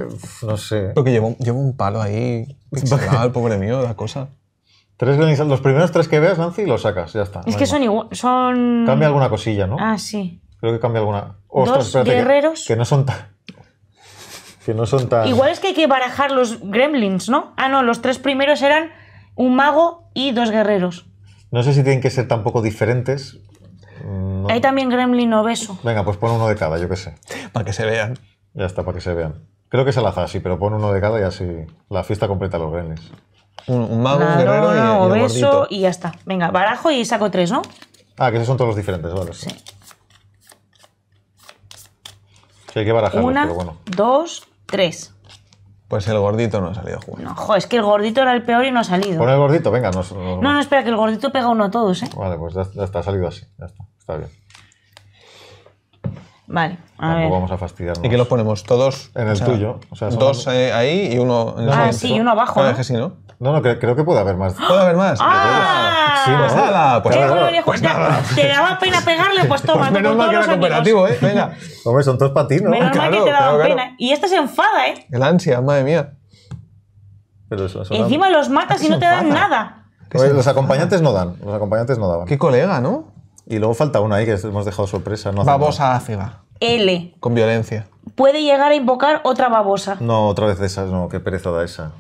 no sé. Porque llevo, llevo un palo ahí, pobre mío, la cosa. Tres gremlins, los primeros tres que veas, Nancy, los sacas, ya está. Es que son igual, son... Cambia alguna cosilla, ¿no? Ah, sí. Creo que cambia alguna... Ostras, Dos espérate, guerreros... que, que no son tan no son tan... Igual es que hay que barajar los gremlins, ¿no? Ah, no, los tres primeros eran un mago y dos guerreros. No sé si tienen que ser tampoco diferentes. Mm, hay también gremlin obeso. Venga, pues pon uno de cada, yo qué sé. Para que se vean. Ya está, para que se vean. Creo que es al azar, sí, pero pon uno de cada y así la fiesta completa los gremlins. Un, mago, un guerrero y, obeso y ya está. Venga, barajo y saco tres, ¿no? Ah, que esos son todos los diferentes, vale. Sí. sí hay que barajarlos, pero bueno. dos, Tres. Pues el gordito no ha salido a No, es que el gordito era el peor y no ha salido. Pon el gordito, venga. Nos, No, no, espera, que el gordito pega uno a todos, ¿eh? Vale, pues ya, está, ha salido así. Ya está, está bien. Vale, a ver. vamos a fastidiarnos. ¿Y qué los ponemos? ¿Todos? En el tuyo, o sea, dos ahí y uno en ah, el Ah, sí, y uno abajo, Ah, ¿no? es que sí, ¿no? No, no, creo, que puede haber más. ¿Puede haber más? ¡Ah! Sí, pues nada, pues, nada, ¿Te pues daba pena pegarle? Pues toma. Pues menos mal que era cooperativo, ¿eh? Venga. Hombre, son todos para ¿no? Menos mal que te daban pena. Y esta se enfada, ¿eh? El ansia, madre mía. Pero eso, Encima los matas y no te dan nada. los acompañantes no dan. Los acompañantes no daban. Qué colega, ¿no? Y luego falta una ahí que hemos dejado sorpresa. No Babosa ácida. L. Con violencia. Puede llegar a invocar otra babosa. No, otra vez esas. no, qué perezada esa.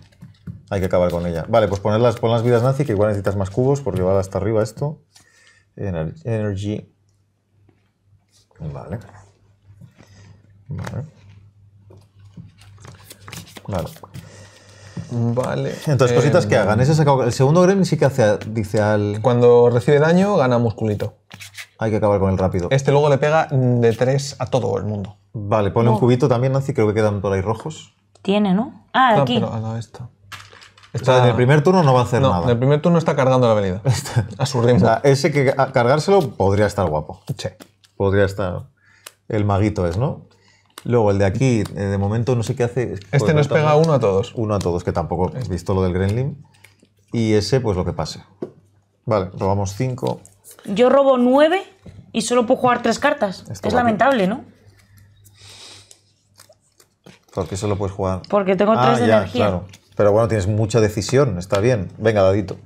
Hay que acabar con ella. Vale, pues pon las vidas nazi, que igual necesitas más cubos porque va hasta arriba esto. energy. Vale. Vale. Vale. Vale. Entonces, cositas que em, hagan. Ese el segundo gremlin sí que hace, dice al. Cuando recibe daño, gana musculito. Hay que acabar con él rápido. Este luego le pega de 3 a todo el mundo. Vale, pone un oh. cubito también, Nancy. Creo que quedan por ahí rojos. Tiene, ¿no? Ah, aquí. no, esto en el primer turno no va a hacer no, nada. En el primer turno está cargando la avenida. a su ese que cargárselo podría estar guapo. Che, Podría estar. El maguito es, ¿no? Luego, el de aquí, eh, de momento no sé qué hace. Este pues nos pega uno a todos. Uno a todos, que tampoco he visto lo del Gremlin. Y ese, pues lo que pase. Vale, robamos cinco. Yo robo nueve y solo puedo jugar tres cartas. es lamentable, ¿no? Porque solo puedes jugar. Porque tengo ah, tres de ya, Claro. Pero bueno, tienes mucha decisión, está bien. Venga, dadito.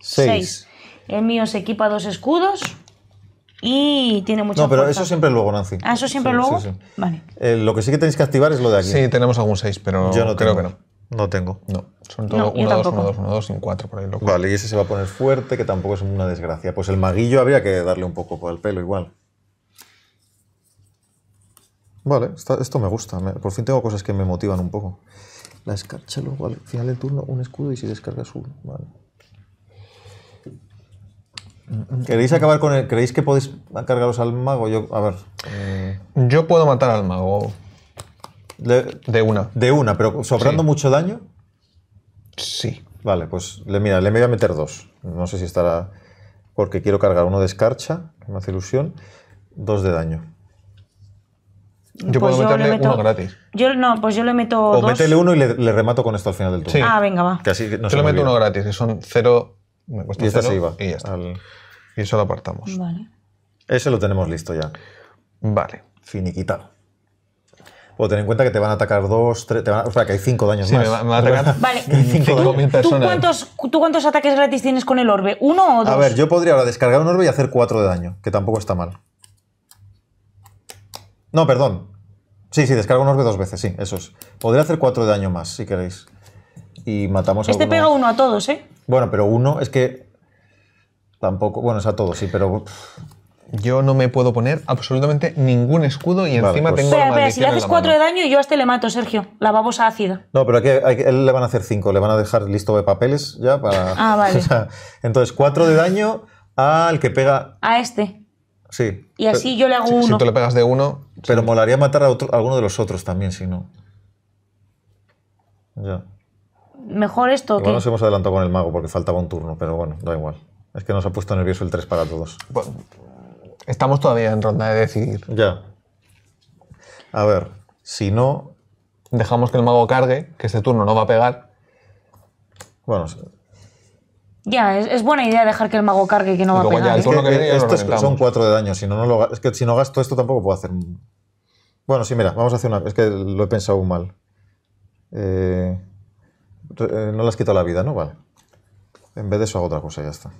Seis. El mío se equipa dos escudos y tiene mucha No, pero eso siempre luego, Nancy. ¿Ah, eso siempre luego? Vale. Eh, lo que sí que tenéis que activar es lo de aquí. Sí, tenemos algún seis, pero Yo no creo que no. No tengo. No, son todo 1, 2, 1, 2, 1, 2 y 4 por ahí. Vale, y ese se va a poner fuerte, que tampoco es una desgracia. Pues el maguillo habría que darle un poco por el pelo igual. Vale, esto me gusta. por fin tengo cosas que me motivan un poco la escarcha, luego al final del turno un escudo y si descargas uno. Vale. Mm, mm, ¿Queréis mm. acabar con ¿Creéis que podéis cargaros al mago? Yo, a ver. Eh, Yo puedo matar al mago. De, una. De una, pero sobrando mucho daño. Sí. Vale, pues le, mira, le voy a meter dos. No sé si estará. Porque quiero cargar uno de escarcha, me hace ilusión. Dos de daño. Yo pues puedo meterle uno gratis. Yo no, pues yo le meto o métele uno y le, remato con esto al final del turno. Ah, venga, va. no yo le meto uno gratis, que son cero... Me cuesta y se este iba Y ya está. Y eso lo apartamos. Vale. Ese lo tenemos listo ya. Vale. Finiquitado. Puedo ten en cuenta que te van a atacar dos, tres, te o sea, que hay cinco daños más. me va a atacar vale. cinco, ¿Tú, cuántos, ¿Tú cuántos ataques gratis tienes con el orbe? ¿Uno o dos? A ver, yo podría ahora descargar un orbe y hacer cuatro de daño, que tampoco está mal. No, perdón. Sí, sí, descargo un dos veces, sí, eso es. Podría hacer cuatro de daño más, si queréis. Y matamos a Este pega uno a todos, ¿eh? Bueno, pero uno es que. Tampoco. Bueno, es a todos, sí, pero. Yo no me puedo poner absolutamente ningún escudo y encima pues- tengo Espera, espera, si le haces cuatro de daño, yo a este le mato, Sergio. La babosa ácida. No, pero aquí, él le van a hacer cinco, le van a dejar listo de papeles ya para. Ah, vale. entonces, cuatro de daño al que pega. A este. Sí. Y así yo le hago uno. Si tú le pegas de uno. Pero molaría matar a, otro, alguno de los otros también, si no. Ya. Mejor esto que nos hemos adelantado con el mago porque faltaba un turno, pero bueno, da igual. Es que nos ha puesto nervioso el 3 para todos. Bueno, estamos todavía en ronda de decidir. Ya. A ver, si no. Dejamos que el mago cargue, que este turno no va a pegar. Bueno, ya, es, buena idea dejar que el mago cargue que no va a pegar. son cuatro de daño. Si no, no es que si no gasto esto tampoco puedo hacer. Bueno, sí, mira, vamos a hacer una. Es que lo he pensado mal. Eh, eh, no le has quitado la vida, ¿no? Vale. En vez de eso hago otra cosa, ya está.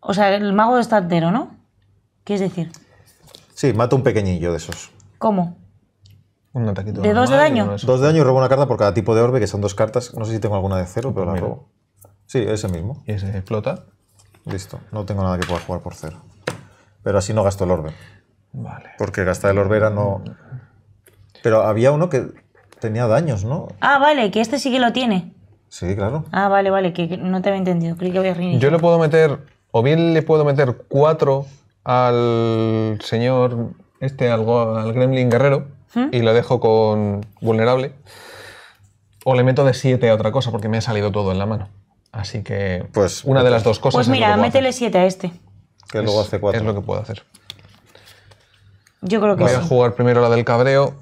O sea, el mago está entero, ¿no? ¿Qué es decir? Sí, mato un pequeñillo de esos. ¿Cómo? Un ataquito. ¿De dos de daño? Dos de daño y robo una carta por cada tipo de orbe, que son dos cartas. No sé si tengo alguna de cero, pues pero la robo. Sí, ese mismo. Y ese explota. Listo. No tengo nada que pueda jugar por cero. Pero así no gasto el orbe. Vale. Porque gastar el orbe era no. Pero había uno que tenía daños, ¿no? Ah, vale, que este sí que lo tiene. Sí, claro. Ah, vale, vale, que no te había entendido. Creo que a reiniciar. Yo le puedo meter, o bien le puedo meter cuatro al señor, este, al, al gremlin guerrero, ¿Mm? y lo dejo con vulnerable. O le meto de siete a otra cosa porque me ha salido todo en la mano. Así que pues, una de las dos cosas. Pues mira, métele 7 a este. Que luego hace 4. Es lo que puedo hacer. Yo creo que Voy a jugar primero la del cabreo,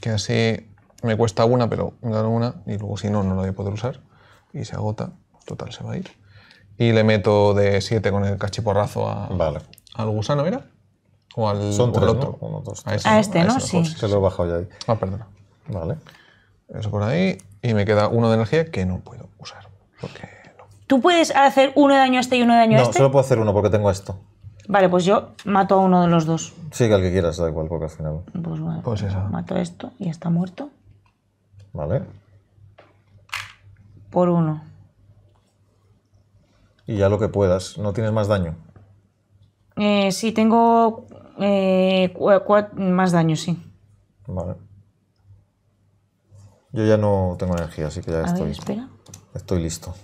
que así me cuesta una, pero me da una, y luego si no, no la voy a poder usar. Y se agota, total, se va a ir. Y le meto de 7 con el cachiporrazo al gusano, mira. O al, otro. a, este, ¿no? Sí. Se lo he bajado ya ahí. Ah, perdona. Vale. Eso por ahí. Y me queda uno de energía que no puedo usar. Porque ¿Tú puedes hacer uno de daño a este y uno de daño a este? No, solo puedo hacer uno porque tengo esto. Vale, pues yo mato a uno de los dos. Sí, que al que quieras, da igual, porque al final. Pues bueno, pues eso. mato esto y está muerto. Vale. Por uno. Y ya lo que puedas. ¿No tienes más daño? Eh, sí, tengo eh, más daño, sí. Vale. Yo ya no tengo energía, así que ya estoy. Ver, Estoy listo.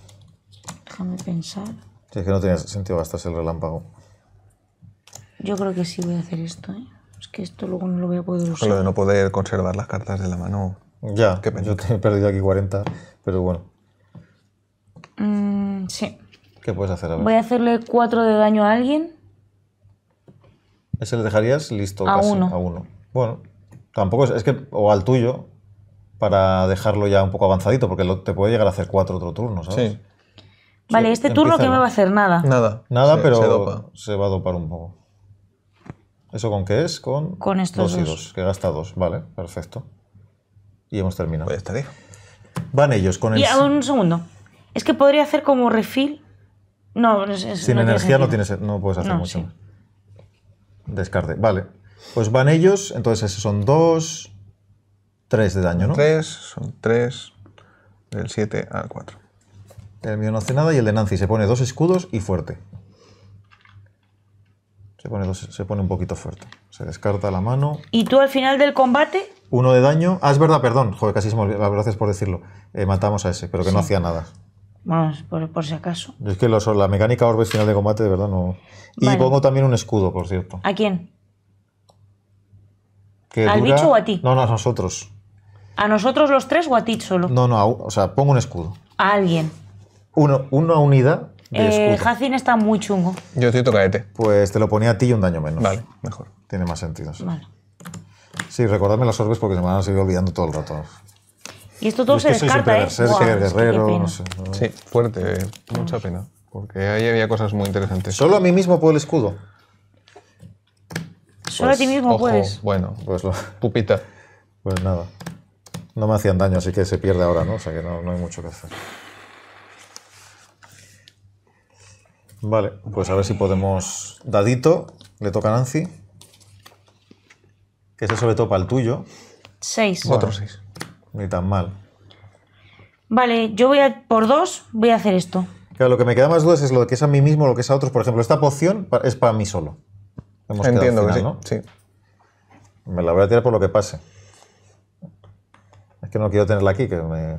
Déjame pensar. es que no tenía sentido gastarse el relámpago. Yo creo que sí voy a hacer esto, ¿eh? Es que esto luego no lo voy a poder usar. Lo de no poder conservar las cartas de la mano. Ya, que yo he perdido aquí 40, pero bueno. Mm, sí. ¿Qué puedes hacer? ahora? Voy a hacerle 4 de daño a alguien. ¿Ese le dejarías listo a Uno. A uno. Bueno, tampoco es, que, o al tuyo, para dejarlo ya un poco avanzadito, porque te puede llegar a hacer 4 otro turno, ¿sabes? Sí. Vale, este turno que no va a hacer nada. Nada, nada, pero se, va a dopar un poco. ¿Eso con qué es? Con, estos dos, que gasta dos. Vale, perfecto. Y hemos terminado. Pues ya Van ellos con el... un segundo. Es que podría hacer como refill. No, no Sin energía no, tienes, no puedes hacer mucho Descarte. Vale. Pues van ellos, entonces esos son dos, tres de daño, ¿no? Tres, son tres, del 7 al 4. El mío no hace nada y el de Nancy se pone dos escudos y fuerte. Se pone, un poquito fuerte. Se descarta la mano. ¿Y tú al final del combate? Uno de daño. Ah, es verdad, perdón. Joder, casi se me ah, Gracias por decirlo. Eh, matamos a ese, pero que no hacía nada. Vamos, por, si acaso. Es que la mecánica orbe final de combate, de verdad, no. Y pongo también un escudo, por cierto. ¿A quién? ¿Al bicho o a ti? No, no, a nosotros. ¿A nosotros los tres o a ti solo? No, no, o sea, pongo un escudo. A alguien. Uno, una unidad de eh, está muy chungo. Yo estoy tocaete. Pues te lo ponía a ti y un daño menos. Vale, mejor. Tiene más sentido. Sí, vale. sí recordadme las orbes porque se me van a seguir olvidando todo el rato. Y esto todo se que descarta, soy ¿eh? guerrero, no sé. Sí, fuerte, eh. mucha pena. Porque ahí había cosas muy interesantes. Solo a mí mismo puedo el escudo. Solo a pues, ti mismo ojo, Bueno, pues lo... pupita. Pues nada. No me hacían daño, así que se pierde ahora, ¿no? O sea que no, no hay mucho que hacer. Vale, pues a ver si podemos. Dadito, le toca a Nancy. Que se sobre todo para el tuyo. Seis. Otro seis. Ni tan mal. Vale, yo voy a. Por dos, voy a hacer esto. Claro, lo que me queda más dudas es lo que es a mí mismo, lo que es a otros. Por ejemplo, esta poción es para mí solo. Entiendo ¿no? sí. Me la voy a tirar por lo que pase. Es que no quiero tenerla aquí, que me.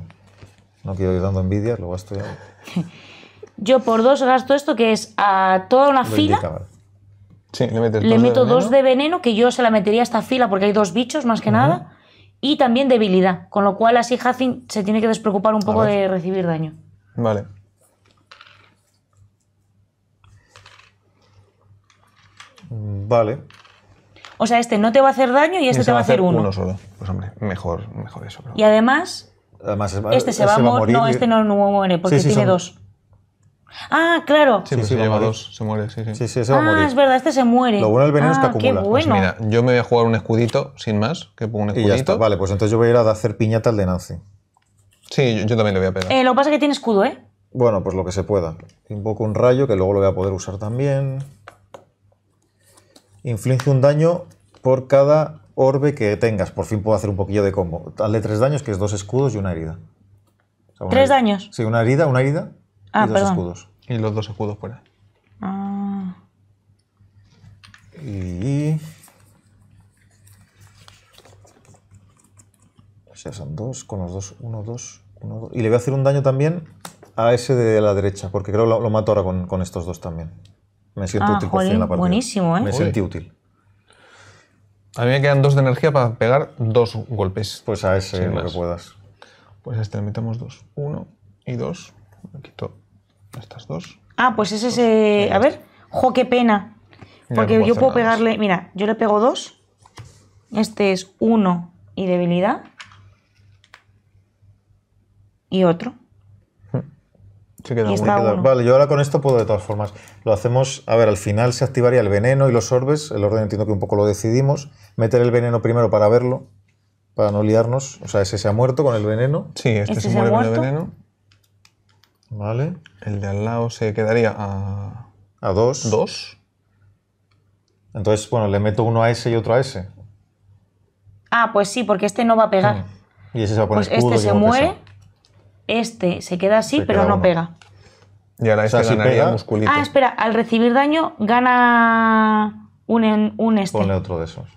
No quiero ir dando envidia, luego estoy Yo por dos gasto esto, que es a toda una fila. Sí, le, meto dos de veneno, que yo se la metería a esta fila porque hay dos bichos más que nada. Y también debilidad, con lo cual así Hazin se tiene que despreocupar un poco de recibir daño. Vale. Vale. O sea, este no te va a hacer daño y este te va, a hacer, uno. Uno solo. Pues hombre, mejor, mejor eso. Y además, además este se este va, a, morir. No, este no, muere porque tiene dos. Ah, claro. Sí, sí, se lleva dos, se muere, sí, sí. Sí, sí, ese va a ah, morir. Ah, es verdad, este se muere. Lo bueno del veneno es ah, que Pues mira, yo me voy a jugar un escudito, sin más, que pongo un Y ya está. Vale, pues entonces yo voy a ir a hacer piñata al de Nancy. Sí, yo, también le voy a pegar. Eh, lo pasa es que tiene escudo, ¿eh? Bueno, pues lo que se pueda. poco un rayo que luego lo voy a poder usar también. Inflige un daño por cada orbe que tengas. Por fin puedo hacer un poquillo de combo. Dale tres daños, que es dos escudos y una herida. ¿Tres daños? Sí, una herida, una herida y ah, dos escudos. Y los dos escudos fuera. Ah. Y. O sea, son dos, con los dos, uno, dos, Y le voy a hacer un daño también a ese de la derecha, porque creo que lo, mato ahora con, estos dos también. Me siento ah, útil por fin la partida. Buenísimo, ¿eh? Me sentí útil. A mí me quedan dos de energía para pegar dos golpes. Pues a ese lo que puedas. Pues a este le metemos dos. Uno y dos. Me quito estas dos. Ah, pues ese es. Eh, a ver. ¡Jo, qué pena! Porque yo puedo pegarle. Mira, yo le pego dos. Este es uno y debilidad. Y otro. Se queda Vale, yo ahora con esto puedo de todas formas. Lo hacemos, a ver, al final se activaría el veneno y los orbes. El orden entiendo que un poco lo decidimos. Meter el veneno primero para verlo, para no liarnos. O sea, ese se ha muerto con el veneno. Sí, este, este se, se, muere con el veneno. Vale. El de al lado se quedaría a. A 2. 2. Entonces, bueno, le meto uno a ese y otro a ese. Ah, pues sí, porque este no va a pegar. Mm. Y ese se va a poner Pues este se muere, este se queda así, pero no pega. Y ahora este pega, Ah, espera, al recibir daño gana un, un este. Ponle otro de esos.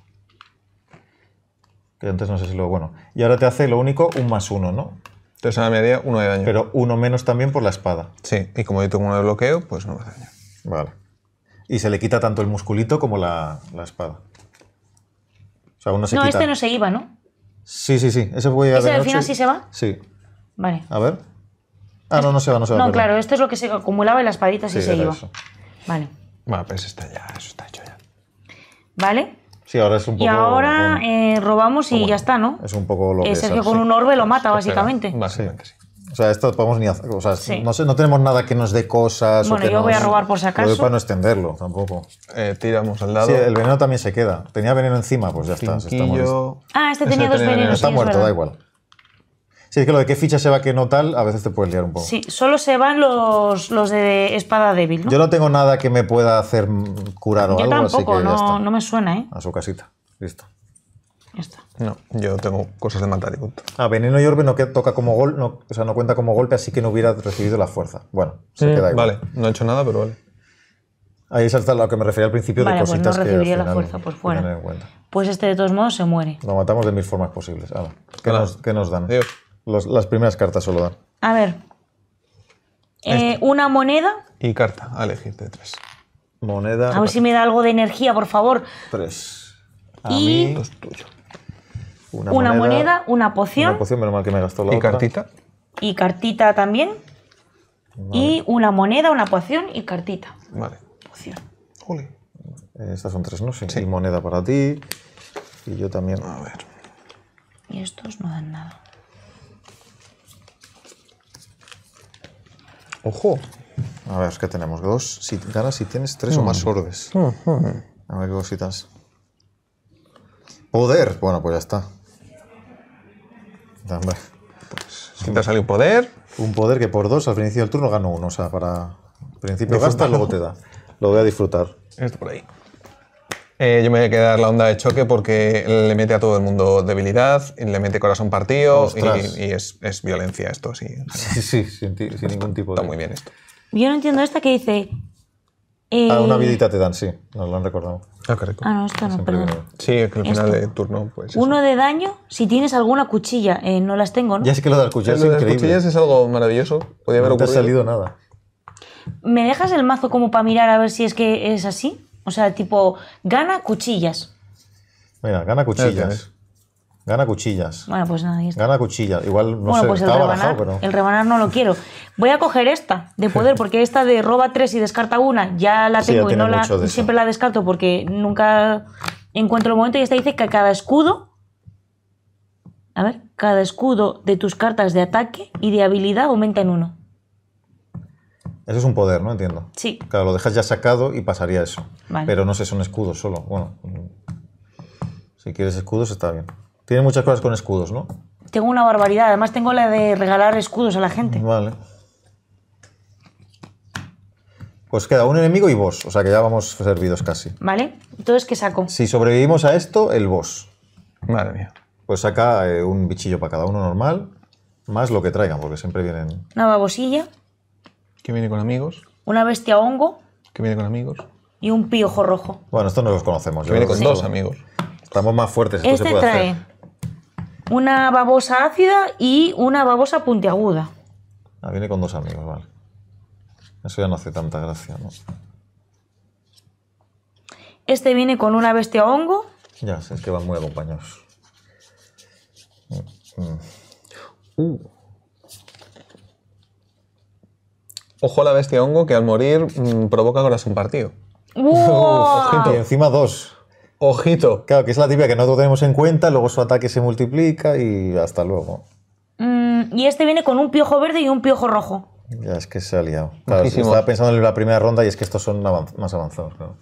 Que antes no sé si lo. Bueno. Y ahora te hace lo único un más uno, ¿no? Entonces a la haría uno de daño. Pero uno menos también por la espada. Sí, y como yo tengo uno de bloqueo, pues no me daño. Vale. Y se le quita tanto el musculito como la, la espada. O sea, uno se no, este no se iba, ¿no? Sí, sí, sí. Ese voy a ¿Ese al final sí se va? Sí. Vale. A ver. Ah, no, no se va, no se va. No, claro, esto es lo que se acumulaba en la espadita sí, se iba. Eso. Vale. Bueno, pues está ya, eso está hecho ya. Vale. Sí, ahora es un poco. Y ahora eh, robamos y ah, ya está, ¿no? Es un poco lo que eh, Sergio es, con un orbe lo mata, básicamente. Básicamente, sí. O sea, esto podemos ni hacer. O sea, no, no, tenemos nada que nos dé cosas. Bueno, yo voy a robar por si acaso. voy para no extenderlo tampoco. Eh, tiramos al lado. Sí, el veneno también se queda. Tenía veneno encima, pues ya está. Ah, este tenía dos venenos. Está muerto, da igual. Sí, es que lo de qué ficha se va, qué no tal, a veces te puedes liar un poco. Sí, solo se van los, de espada débil. Yo no tengo nada que me pueda hacer curar o algo, así que no, ya no me suena, ¿eh? A su casita, listo. está. No, yo tengo cosas de matar y punto. Ah, veneno y orbe no que toca como gol, no, o sea, no cuenta como golpe, así que no hubiera recibido la fuerza. Bueno, se queda igual. Vale, no he hecho nada, pero vale. Ahí salta lo que me refería al principio de pues cositas pues no que la fuerza, pues fuera. Pues este de todos modos se muere. Lo matamos de mil formas posibles. ¿qué, nos, ¿qué nos dan? las primeras cartas solo dan. A ver. Eh, una moneda. Y carta, a elegir de tres. Moneda. A ver si me da algo de energía, por favor. Tres. y... tuyo. Una, moneda, una poción. Una poción, menos mal que me gastó la ¿Y cartita? Y cartita también. Y una moneda, una poción y cartita. Vale. Poción. Estas son tres, ¿no? Y moneda para ti. Y yo también. A ver. Y estos no dan nada. Ojo. A ver, ¿qué tenemos? Dos, si ganas si tienes tres o más mm. orbes. Mm, mm. A ver qué cositas. Poder. Bueno, pues ya está. Dame. si pues, te sale un poder. Un poder que por dos al principio del turno gano uno. O sea, para. principio gastas, luego te da. Lo voy a disfrutar. Esto por ahí. Eh, yo me voy a quedar la onda de choque porque le mete a todo el mundo debilidad, le mete corazón partido y, es, violencia esto, sí. Sí, sí, sin, ningún tipo de... Está muy bien esto. Yo no entiendo esta que dice... Eh... Ah, una vidita te dan, sí, nos lo han recordado. Ah, qué rico. Ah, no, esto no, perdón. Sí, es que al final del turno, pues Uno de daño si tienes alguna cuchilla. Eh, no las tengo, ¿no? Ya sé que lo de las cuchillas es increíble. Las cuchillas es algo maravilloso. haber no ocurrido. ha salido nada. ¿Me dejas el mazo como para mirar a ver si es que es así? O sea, tipo, gana cuchillas. Mira, gana cuchillas. Gana cuchillas. Bueno, pues nada. Gana cuchillas. Igual no bueno, sé, pues el rebanar, el rebanar no lo quiero. Voy a coger esta de poder, porque esta de roba tres y descarta una, ya la tengo y no la, siempre la descarto porque nunca encuentro el momento. Y esta dice que cada escudo. A ver, cada escudo de tus cartas de ataque y de habilidad aumenta en uno. Eso es un poder, ¿no? Entiendo. Sí. Claro, lo dejas ya sacado y pasaría eso. Pero no sé, son escudos solo. Bueno, si quieres escudos está bien. Tiene muchas cosas con escudos, ¿no? Tengo una barbaridad. Además tengo la de regalar escudos a la gente. Vale. Pues queda un enemigo y vos. O sea que ya vamos servidos casi. Vale. Entonces, ¿qué saco? Si sobrevivimos a esto, el boss. Madre mía. Pues saca eh, un bichillo para cada uno normal, más lo que traigan, porque siempre vienen... Una babosilla viene con amigos. Una bestia hongo. Que viene con amigos. Y un piojo rojo. Bueno, estos no los conocemos. viene con dos amigos. Estamos más fuertes. este trae una babosa ácida y una babosa puntiaguda. Ah, viene con dos amigos, vale. Eso ya no hace tanta gracia, ¿no? Este viene con una bestia hongo. Ya, es que van muy acompañados. Mm, mm. Uh. Ojo a la bestia hongo que al morir mm, provoca provoca corazón partido. Y encima dos. Ojito. Claro, que es la tibia que no tenemos en cuenta, luego su ataque se multiplica y hasta luego. Mm, y este viene con un piojo verde y un piojo rojo. Ya, es que se ha liado. Claro, estaba pensando en la primera ronda y es que estos son más avanzados. Claro.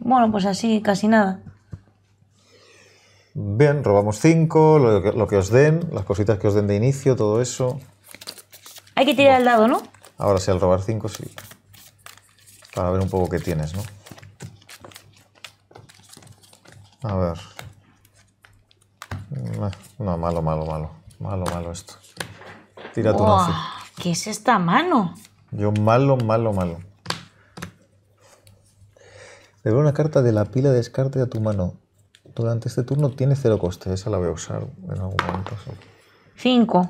Bueno, pues así, casi nada. Bien, robamos cinco, lo, lo, que os den, las cositas que os den de inicio, todo eso. Hay que tirar el dado, ¿no? Ahora sí, al robar 5, sí. Para ver un poco qué tienes, ¿no? A ver. No, malo, malo, malo. Malo, malo esto. Tira tu mano. ¿Qué es esta mano? Yo malo, malo, malo. Le veo una carta de la pila de descarte a tu mano. Durante este turno tiene cero coste. Esa la voy a usar en algún momento. Cinco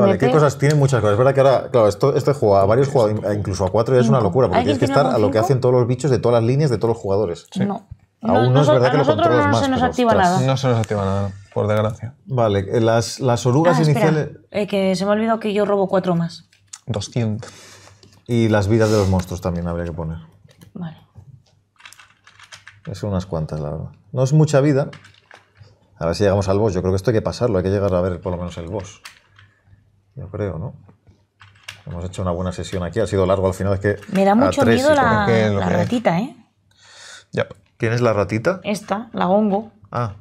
vale, ¿Qué cosas? tiene muchas cosas. Es verdad que ahora, claro, esto, este juego a varios jugadores, incluso a cuatro, ya es una locura, porque tienes que estar a lo que hacen todos los bichos de todas las líneas de todos los jugadores. No. es verdad que no se nos activa nada. No se nos activa nada, por desgracia. Vale, eh, las, orugas ah, iniciales. Eh, que se me ha olvidado que yo robo cuatro más. 200. Y las vidas de los monstruos también habría que poner. Vale. Son unas cuantas, la verdad. No es mucha vida. A ver si llegamos al boss. Yo creo que esto hay que pasarlo. Hay que llegar a ver por lo menos el boss yo creo, ¿no? Hemos hecho una buena sesión aquí, ha sido largo al final. Es que Me da mucho miedo la, ratita, ¿eh? Ya. tienes la ratita? Esta, la hongo. Ah.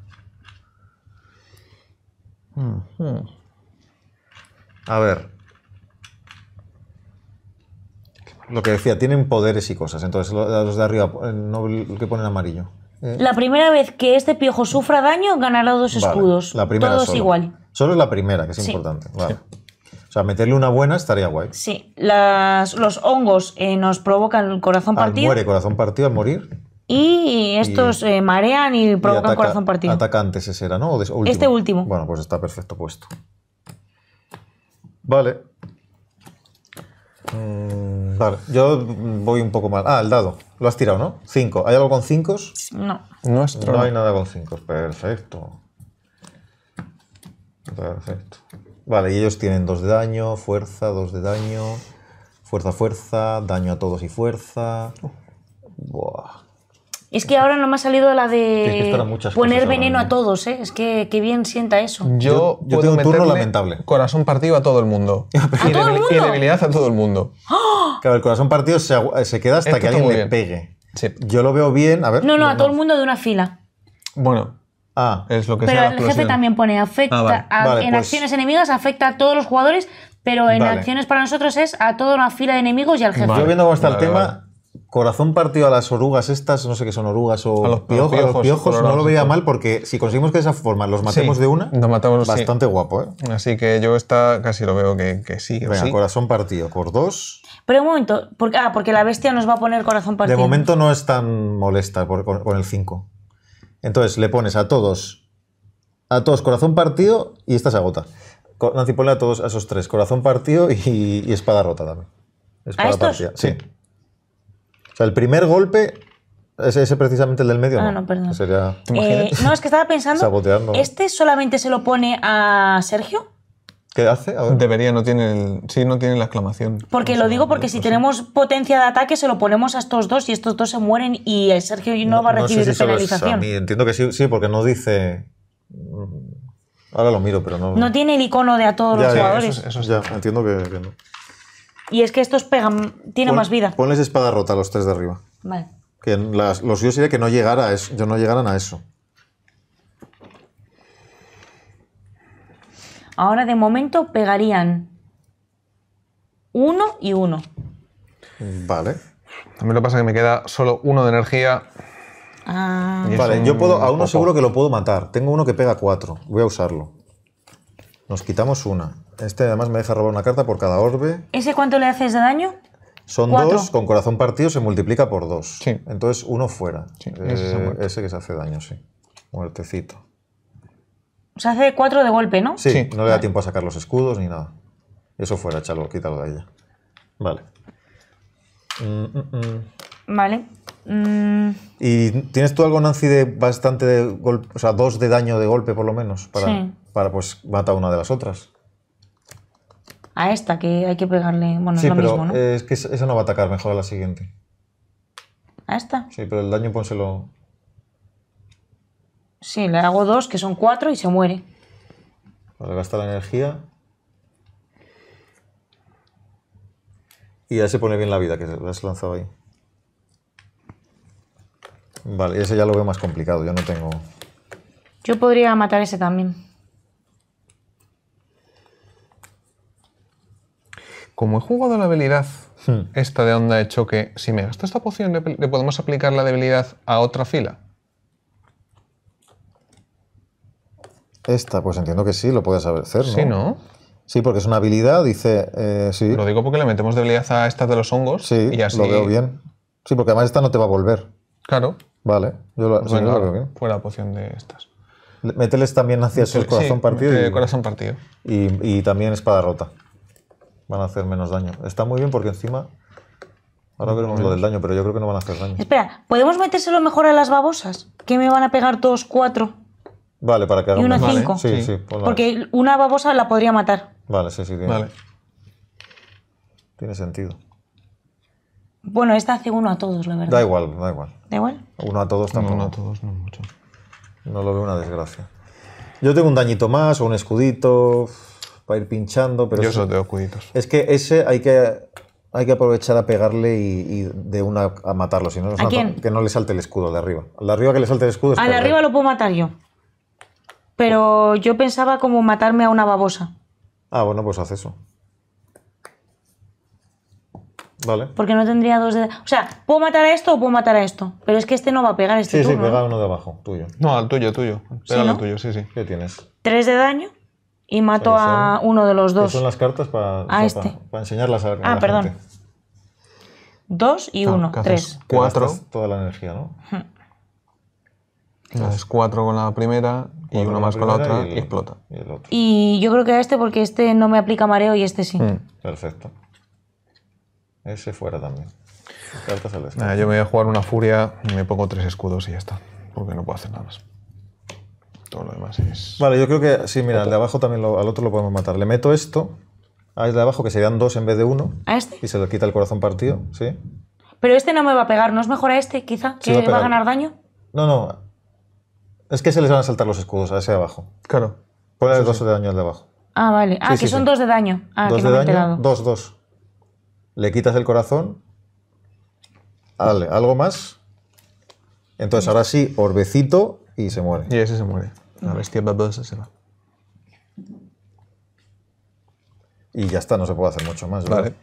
Hmm, hmm. A ver. Lo que decía, tienen poderes y cosas. Entonces, los de arriba, no el que ponen amarillo. Eh. La primera vez que este piojo sufra daño, ganará dos escudos. La primera solo. igual. Solo es la primera, que es importante. O sea, meterle una buena estaría guay. Sí. Las, los hongos eh, nos provocan el corazón al partido. Muere corazón partido al morir. Y estos eh, marean y provocan corazón partido. Atacantes ese era, ¿no? Este último. Bueno, pues está perfecto puesto. Vale. Mm, vale, yo voy un poco mal. Ah, el dado. Lo has tirado, ¿no? Cinco. ¿Hay algo con cinco? No. Nuestro. No hay nada con cinco. Perfecto. Perfecto. Vale, y ellos tienen dos de daño, fuerza, dos de daño, fuerza, fuerza, daño a todos y fuerza. Es que ahora no me ha salido la de poner veneno a todos, ¿eh? Es que, bien sienta eso. Yo, tengo un turno lamentable. Corazón partido a todo el mundo. ¿A y, todo el mundo? debilidad a todo el mundo. ¡Ah! Claro, el corazón partido se, se queda hasta que alguien le pegue. Yo lo veo bien. A ver. No, no, a todo el mundo de una fila. Bueno, Ah, es lo que Pero el jefe también pone afecta ah, en pues acciones enemigas afecta a todos los jugadores, pero en acciones para nosotros es a toda una fila de enemigos y al jefe. Yo viendo cómo está el tema, corazón partido a las orugas estas, no sé qué son orugas o los piojos, no lo veía mal porque si conseguimos que de esa forma los matemos de una, bastante guapo. ¿eh? Así que yo esta casi lo veo que, sí. corazón partido por dos. Pero un momento, porque, ah, porque la bestia nos va a poner corazón partido. De momento no es tan molesta con, el cinco entonces le pones a todos, a todos corazón partido y esta se agota. Nancy, ponle a todos esos tres, corazón partido y, espada rota también. Espada ¿A Sí. O sea, el primer golpe ese, ese, precisamente el del medio. Ah, no, no perdón. Sería, eh, no, es que estaba pensando. ¿Este solamente se lo pone a Sergio? ¿Qué hace? Debería, no tiene el, sí, no tiene la exclamación. Porque lo digo porque si tenemos potencia de ataque se lo ponemos a estos dos y estos dos se mueren y el eh, Sergio no, va a recibir penalización. entiendo que sí, porque no dice... Mm, ahora lo miro, pero no... No tiene el icono de a todos los jugadores. Eso, ya, entiendo que, no. Y es que estos pegan, tienen más vida. pones espada rota a los tres de arriba. Vale. Que los sería que no llegara no llegaran a eso. Ahora de momento pegarían uno y uno. Vale. A mí lo pasa es que me queda solo uno de energía. Ah. Vale, yo puedo, a uno seguro que lo puedo matar. Tengo uno que pega cuatro. Voy a usarlo. Nos quitamos una. Este además me deja robar una carta por cada orbe. ¿Ese cuánto le haces de daño? Son dos, con corazón partido se multiplica por dos. Sí. Entonces uno fuera. Sí, ese, eh, ese, que se hace daño, sí. Muertecito. O sea, hace cuatro de golpe, ¿no? Sí, no le da tiempo a sacar los escudos ni nada. Eso fuera, échalo, quítalo de ella. Vale. Mm, mm, mm. Vale. ¿Y tienes tú algo, Nancy, de bastante de golpe, o sea, dos de daño de golpe por lo menos? Para, para pues matar una de las otras. A esta que hay que pegarle. Bueno, es lo mismo, ¿no? Es que esa no va a atacar, mejor a la siguiente. ¿A esta? Sí, pero el daño pónselo. Sí, le hago dos, que son cuatro, y se muere. Para gasta la energía. Y ya se pone bien la vida, que la has lanzado ahí. Vale, ese ya lo veo más complicado, yo no tengo... Yo podría matar ese también. Como he jugado la habilidad hmm. esta de onda de choque, si me gasto esta poción, ¿le podemos aplicar la debilidad a otra fila? Esta, pues entiendo que sí, lo puedes hacer, ¿no? Sí, ¿no? Sí, porque es una habilidad, dice. Eh, sí. Lo digo porque le metemos debilidad a estas de los hongos. Sí, y así... lo veo bien. Sí, porque además esta no te va a volver. Claro. Vale, yo lo, veo bien. Fuera poción de estas. Mételes también hacia el corazón partido. Y, corazón partido. Y, también espada rota. Van a hacer menos daño. Está muy bien porque encima. Ahora veremos lo del daño, pero yo creo que no van a hacer daño. Espera, ¿podemos metérselo mejor a las babosas? Que me van a pegar todos cuatro. Vale, para que haga y una 5. sí, sí. Porque una babosa la podría matar. Vale, sí, sí, tiene. Vale. Tiene sentido. Bueno, esta hace uno a todos, la verdad. Da igual, da igual. ¿Da igual? Uno a todos tampoco. uno a todos no mucho. No lo veo una desgracia. Yo tengo un dañito más o un escudito para ir pinchando, pero... Yo solo tengo escuditos. Es que ese hay que, hay que aprovechar a pegarle y, de una a matarlo, si no, que no le salte el escudo de arriba. Al de arriba que le salte el escudo... Al de arriba lo puedo matar yo. Pero yo pensaba como matarme a una babosa. Ah, bueno, pues haz eso. Vale. Porque no tendría dos de... O sea, ¿puedo matar a esto o puedo matar a esto? Pero es que este no va a pegar este Sí, turno, sí, pega uno de abajo, tuyo. No, al tuyo, tuyo. Sí, tuyo, sí, sí. ¿Qué tienes? Tres de daño y mato a uno de los dos. Son las cartas para, a este. enseñarlas ah, perdón. Dos y uno, tres. Cuatro. Toda la energía, ¿no? Haces cuatro con la primera y uno más con la otra y, explota. Y, yo creo que a este porque este no me aplica mareo y este sí. Mm. Perfecto. Ese fuera también. yo me voy a jugar una furia, me pongo tres escudos y ya está. Porque no puedo hacer nada más. Todo lo demás es... Vale, yo creo que sí, mira, al de abajo también al otro lo podemos matar. Le meto esto este de abajo, que serían dos en vez de uno. ¿A este? Y se le quita el corazón partido, ¿sí? Pero este no me va a pegar, ¿no es mejor a este, quizá? ¿Que va va a ganar daño? No, no, es que se les van a saltar los escudos a ese de abajo. Claro. Ponle dos de daño al de abajo. Ah, vale. Ah, que son dos de daño. Ah, dos de daño. Dos, dos. Le quitas el corazón. Dale, algo más. Entonces ahora sí, orbecito y se muere. Y ese se muere. La bestia babosa se va. Y ya está, no se puede hacer mucho más. Vale.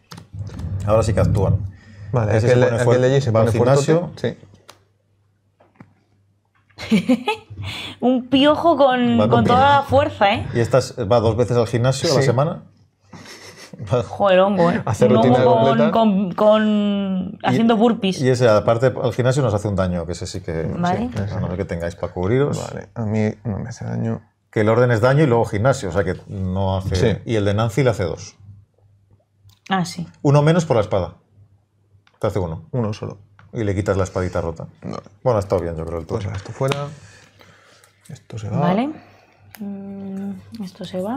Ahora sí que actúan. Vale, es que se pone fuerte. se pone al gimnasio. Sí. un piojo con, toda la fuerza, ¿eh? ¿Y estas va dos veces al gimnasio a la semana? Joder, ¿eh? Hacer con, haciendo burpees. Y ese, aparte, al gimnasio nos hace un daño, que ese sí que... a no ser que tengáis para cubriros. Vale, a mí no me hace daño. Que el orden es daño y luego gimnasio, o sea que no hace... Y el de Nancy le hace dos. Ah, sí. Uno menos por la espada. Te hace uno. Uno solo. Y le quitas la espadita rota. Bueno, ha estado bien, yo creo, el pues todo. esto fuera... Esto se va. Vale. Mm, esto se va.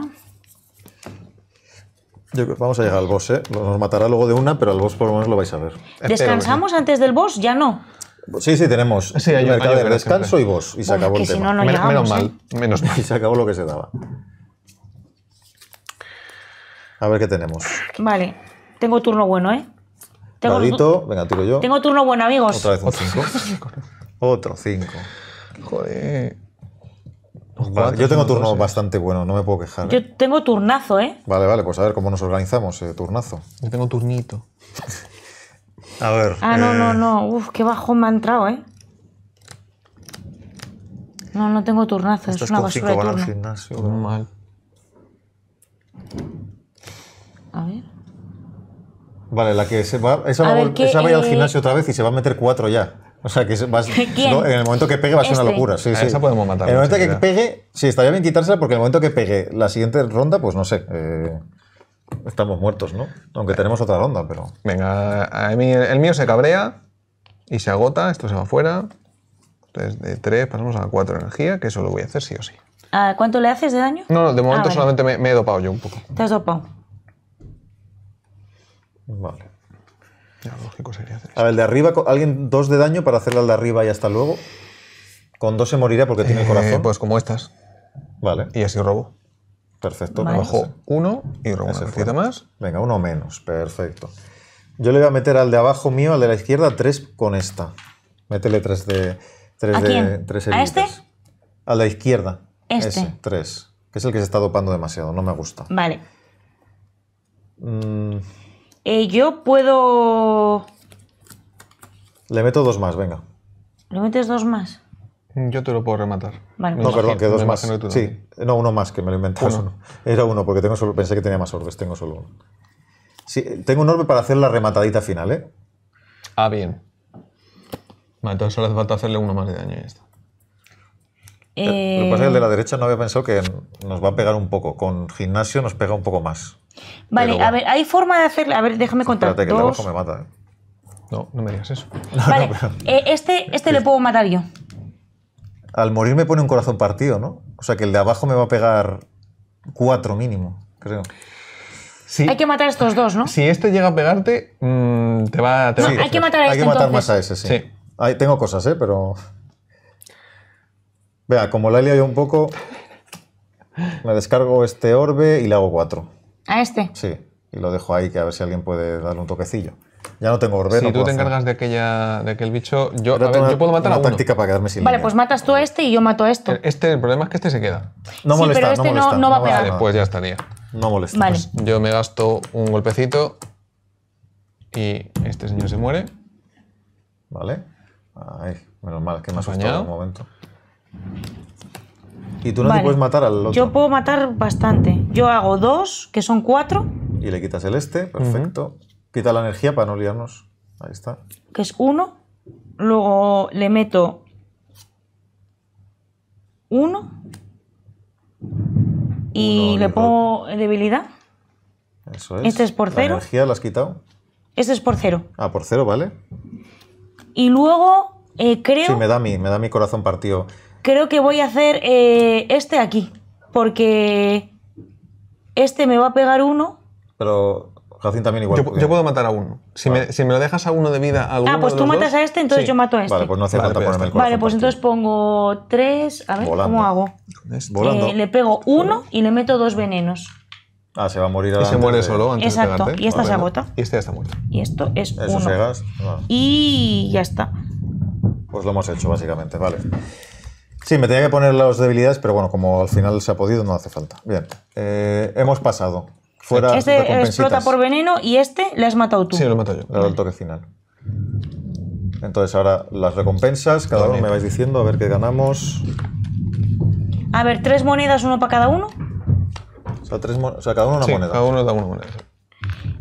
Yo creo que vamos a llegar al boss, ¿eh? Nos matará luego de una, pero al boss por lo menos lo vais a ver. ¿Descansamos antes del boss? Ya no. Sí, sí, tenemos sí, hay mercado de descanso y boss. Y se acabó el si No, no menos ¿eh? mal. Menos mal. Y se acabó lo que se daba. A ver qué tenemos. Vale. Tengo turno bueno, ¿eh? Tengo turno venga, tiro yo. Tengo turno bueno, amigos. Otra vez un 5. Otro 5. Joder. Pues yo tengo turno bastante bueno, no me puedo quejar. Yo ¿eh? tengo turnazo, ¿eh? Vale, vale, pues a ver cómo nos organizamos, eh, turnazo. Yo tengo turnito. a ver. Ah, no, no, eh, no. Uf, qué bajón me ha entrado, ¿eh? No, no tengo turnazo, es una basura de turno. Al gimnasio, Normal. A ver. Vale, la que se va. Esa, va, a ir al eh, gimnasio otra vez y se va a meter cuatro ya. O sea, que en el momento que pegue va a ser una este. locura. Sí, ah, sí. Esa podemos matar. En el momento que pegue, sí, estaría bien quitársela porque en el momento que pegue la siguiente ronda, pues no sé. Eh, estamos muertos, ¿no? Aunque tenemos otra ronda, pero. Venga, el mío se cabrea y se agota, esto se va afuera. Entonces, de 3 pasamos a 4 energía, que eso lo voy a hacer sí o sí. ¿Cuánto le haces de daño? No, no de ah, momento solamente me, me, he dopado yo un poco. Te has dopado. Vale lógico sería hacer A ver, el de arriba, alguien dos de daño para hacerle al de arriba y hasta luego. Con dos se morirá porque tiene eh, corazón. Pues como estas. Vale. Y así robo. Perfecto. abajo uno y robo una más. Venga, uno menos. Perfecto. Yo le voy a meter al de abajo mío, al de la izquierda, tres con esta. Métele tres de. Tres ¿A de Tres ¿A este? A la izquierda. Este. tres. Que es el que se está dopando demasiado. No me gusta. Vale. Mmm... Eh, yo puedo... Le meto dos más, venga. ¿Le metes dos más? Yo te lo puedo rematar. Vale. No, perdón, que dos más. sí, no, uno más, que me lo inventé Era uno, porque tengo solo, pensé que tenía más orbes, tengo solo uno. Sí, tengo un orbe para hacer la rematadita final, ¿eh? Ah, bien. Vale, entonces solo hace falta hacerle uno más de daño y ya está. Eh, lo que pasa es que el de la derecha no había pensado que nos va a pegar un poco. Con gimnasio nos pega un poco más. Vale, a ver, hay forma de hacerle. A ver, déjame contar. Espérate, que el de abajo me mata. ¿eh? No, no me digas eso. vale, eh, este, este le puedo matar yo. Al morir me pone un corazón partido, ¿no? O sea que el de abajo me va a pegar cuatro mínimo, creo. Sí. Hay que matar a estos dos, ¿no? Si este llega a pegarte, mm, te va, te no, a... Hay que matar a este, Hay que matar más a ese, sí. sí. Ahí tengo cosas, ¿eh? Pero... Vea, como la he liado un poco, me descargo este orbe y le hago cuatro. ¿A este? Sí, y lo dejo ahí, que a ver si alguien puede darle un toquecillo. Ya no tengo orbe, Si tú te encargas de, aquella, de aquel bicho, yo, puedo matar a uno. táctica para quedarme sin Vale, pues matas tú a este y yo mato a esto. Este, el problema es que este se queda. No Sí, molesta, pero este no va a pegar. Vale, pues ya estaría. No molesta. Vale. Pues yo me gasto un golpecito y este señor se muere. Vale. Ay, menos mal, que me ha asustado en un momento. ¿Y tú no te puedes matar al otro? Yo puedo matar bastante. Yo hago dos, que son cuatro. Y le quitas el este, perfecto. Quita la energía para no liarnos. Ahí está. Que es uno. Luego le meto uno. Y le pongo debilidad. Eso es. Este es por cero. ¿La energía la has quitado? Este es por cero. Ah, por cero, vale. Y luego eh, creo. Sí, me da mi, me da mi corazón partido creo que voy a hacer eh, este aquí, porque este me va a pegar uno. Pero Jacín también igual. Yo, puedo matar a uno. Si, me, si, me, lo dejas a uno de vida a uno. Ah, pues tú matas a este, entonces yo mato a este. Vale, pues no hace falta pues ponerme el corazón. Vale, pues entonces pongo tres. A ver, ¿cómo hago? Eh, le pego uno y le meto dos venenos. Ah, se va a morir ahora. Y se muere solo antes Exacto. y esta se agota. Y este ya está muerto. Y esto es Eso uno. gasta. Ah. Y ya está. Pues lo hemos hecho, básicamente. Vale. Sí, me tenía que poner las debilidades, pero bueno, como al final se ha podido, no hace falta. Bien, eh, hemos pasado. Fuera este explota por veneno y este le has matado tú. Sí, lo he matado yo. el toque final. Entonces ahora las recompensas, cada uno me vais diciendo a ver qué ganamos. A ver, tres monedas, uno para cada uno. O sea, cada uno una sí, moneda. Cada uno da una moneda.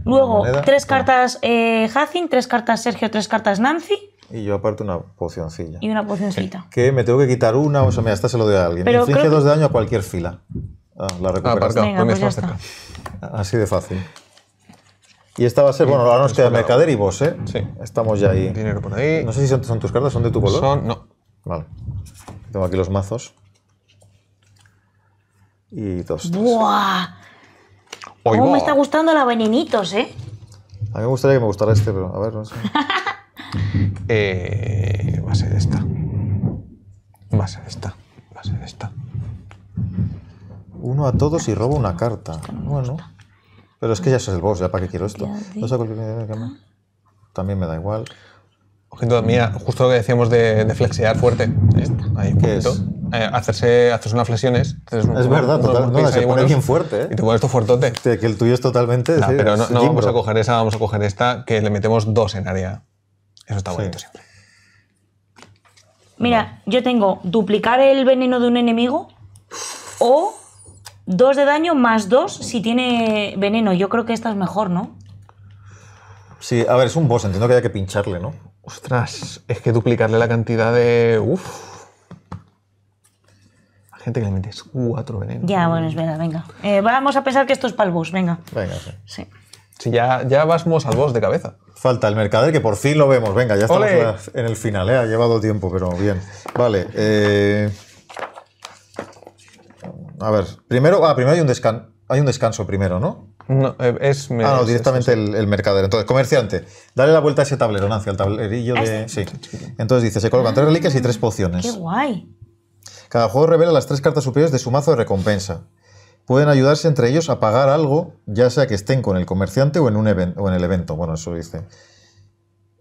Luego, tres cartas eh, Hacin, tres cartas Sergio, tres cartas Nancy. Y yo aparte una pocioncilla. Y una pocioncita. Que me tengo que quitar una, o sea, mira, esta se lo doy a alguien. Pero Inflige dos de daño a cualquier fila. Ah, la recuperación. Ah, pues, pues Así de fácil. Y esta va a ser, bueno, ahora nos pues queda mercader y vos, ¿eh? Sí. Estamos ya ahí. Dinero por ahí. No sé si son, tus cartas, son de tu color. Son, no. Vale. Tengo aquí los mazos. Y dos. ¡Buah! ¿Cómo oh, me está gustando la venenitos, eh? A mí me gustaría que me gustara este, pero a ver, no sé. Eh, va a ser esta. Va a ser esta. Va a ser esta. Uno a todos y robo una carta. Bueno. Pero es que ya sos el boss, ya para qué quiero esto. No También me da igual. Ojito, mira, justo lo que decíamos de, de flexear fuerte. Ahí Es? Eh, hacerse, hacerse unas flexiones. es verdad, total, no, se pone bien fuerte. ¿eh? Y te pones tu fuertote. que el tuyo es totalmente. pero no vamos a coger esa, vamos a coger esta, que le metemos dos en área. Eso está bonito siempre. Mira, yo tengo duplicar el veneno de un enemigo o dos de daño más dos si tiene veneno. Yo creo que esta es mejor, ¿no? Sí, a ver, es un boss, entiendo que haya que pincharle, ¿no? Ostras, es que duplicarle la cantidad de. Uf. Hay gente que le metes cuatro venenos. Ya, bueno, es verdad, venga. Eh, vamos a pensar que esto es para el boss, venga. Venga, sí ya, ya vamos al boss de cabeza. Falta el mercader, que por fin lo vemos. Venga, ya estamos en el final, ¿eh? ha llevado tiempo, pero bien. Vale. Eh, a ver, primero, ah, primero hay un, hay un descanso primero, ¿no? No, eh, es. ah, no, directamente este. El, mercader. Entonces, comerciante, dale la vuelta a ese tablero, Nancy, al tablerillo de. Este sí. Entonces dice: se colocan tres reliquias y tres pociones. ¡Qué guay! Cada juego revela las tres cartas superiores de su mazo de recompensa pueden ayudarse entre ellos a pagar algo, ya sea que estén con el comerciante o en, un evento o en el evento. Bueno, eso dice.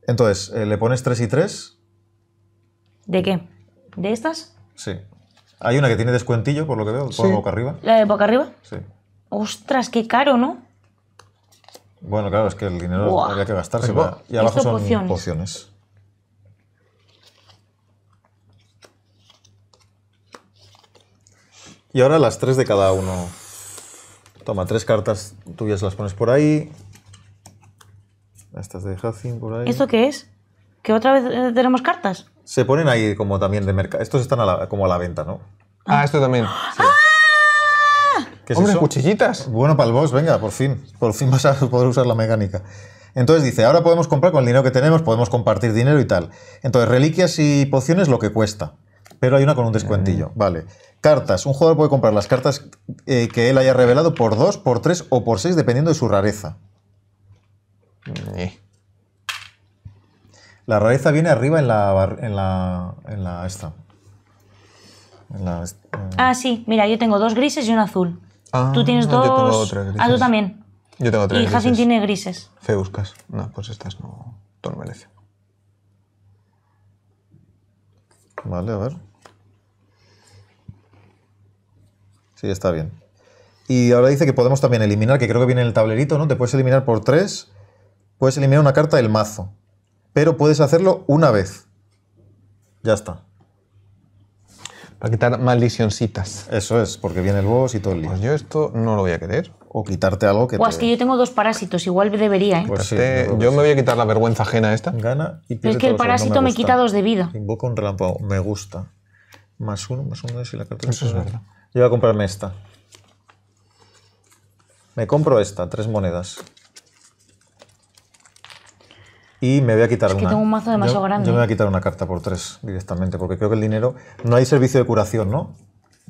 Entonces, eh, ¿le pones 3 y 3? ¿De qué? ¿De estas? Sí. Hay una que tiene descuentillo, por lo que veo, por boca arriba. ¿La de boca arriba? Sí. Ostras, qué caro, ¿no? Bueno, claro, es que el dinero había que gastarse. Y abajo son pociones. Y ahora las tres de cada uno. Toma, tres cartas tuyas las pones por ahí. Estas de Hacin por ahí. ¿Esto qué es? ¿Que otra vez eh, tenemos cartas? Se ponen ahí como también de mercado. Estos están como a la venta, ¿no? Ah, ah. esto también. Sí. ¡Ah! ¿Qué Hombre, cuchillitas. Bueno, para el boss, venga, por fin. Por fin vas a poder usar la mecánica. Entonces dice, ahora podemos comprar con el dinero que tenemos, podemos compartir dinero y tal. Entonces, reliquias y pociones lo que cuesta pero hay una con un descuentillo. Vale. Cartas. Un jugador puede comprar las cartas eh, que él haya revelado por 2, por 3 o por 6, dependiendo de su rareza. Mm, eh. La rareza viene arriba en la, en la, en la esta. Eh. Ah, sí. Mira, yo tengo dos grises y un azul. Ah, tú tienes dos... Ah, tú también. Yo tengo tres Y Jacin tiene grises. Feuscas. No, pues estas no... Todo merece. Vale, a ver. Sí, está bien. Y ahora dice que podemos también eliminar, que creo que viene el tablerito, ¿no? Te puedes eliminar por tres, puedes eliminar una carta del mazo, pero puedes hacerlo una vez. Ya está. Para quitar maldicioncitas. Eso es, porque viene el boss y todo el lío. Pues yo esto no lo voy a querer. O quitarte algo que o es que yo tengo dos parásitos, igual debería, ¿eh? Pues, pues yo, me voy a quitar la vergüenza ajena esta. Gana y Es que el parásito me, quita dos de vida. Invoca un relámpago, me gusta. Más uno, más uno si la carta... Eso es verdad. Yo voy a comprarme esta. Me compro esta, tres monedas. Y me voy a quitar es que Tengo un mazo demasiado grande. Yo me voy a quitar una carta por tres directamente, porque creo que el dinero. No hay servicio de curación, ¿no?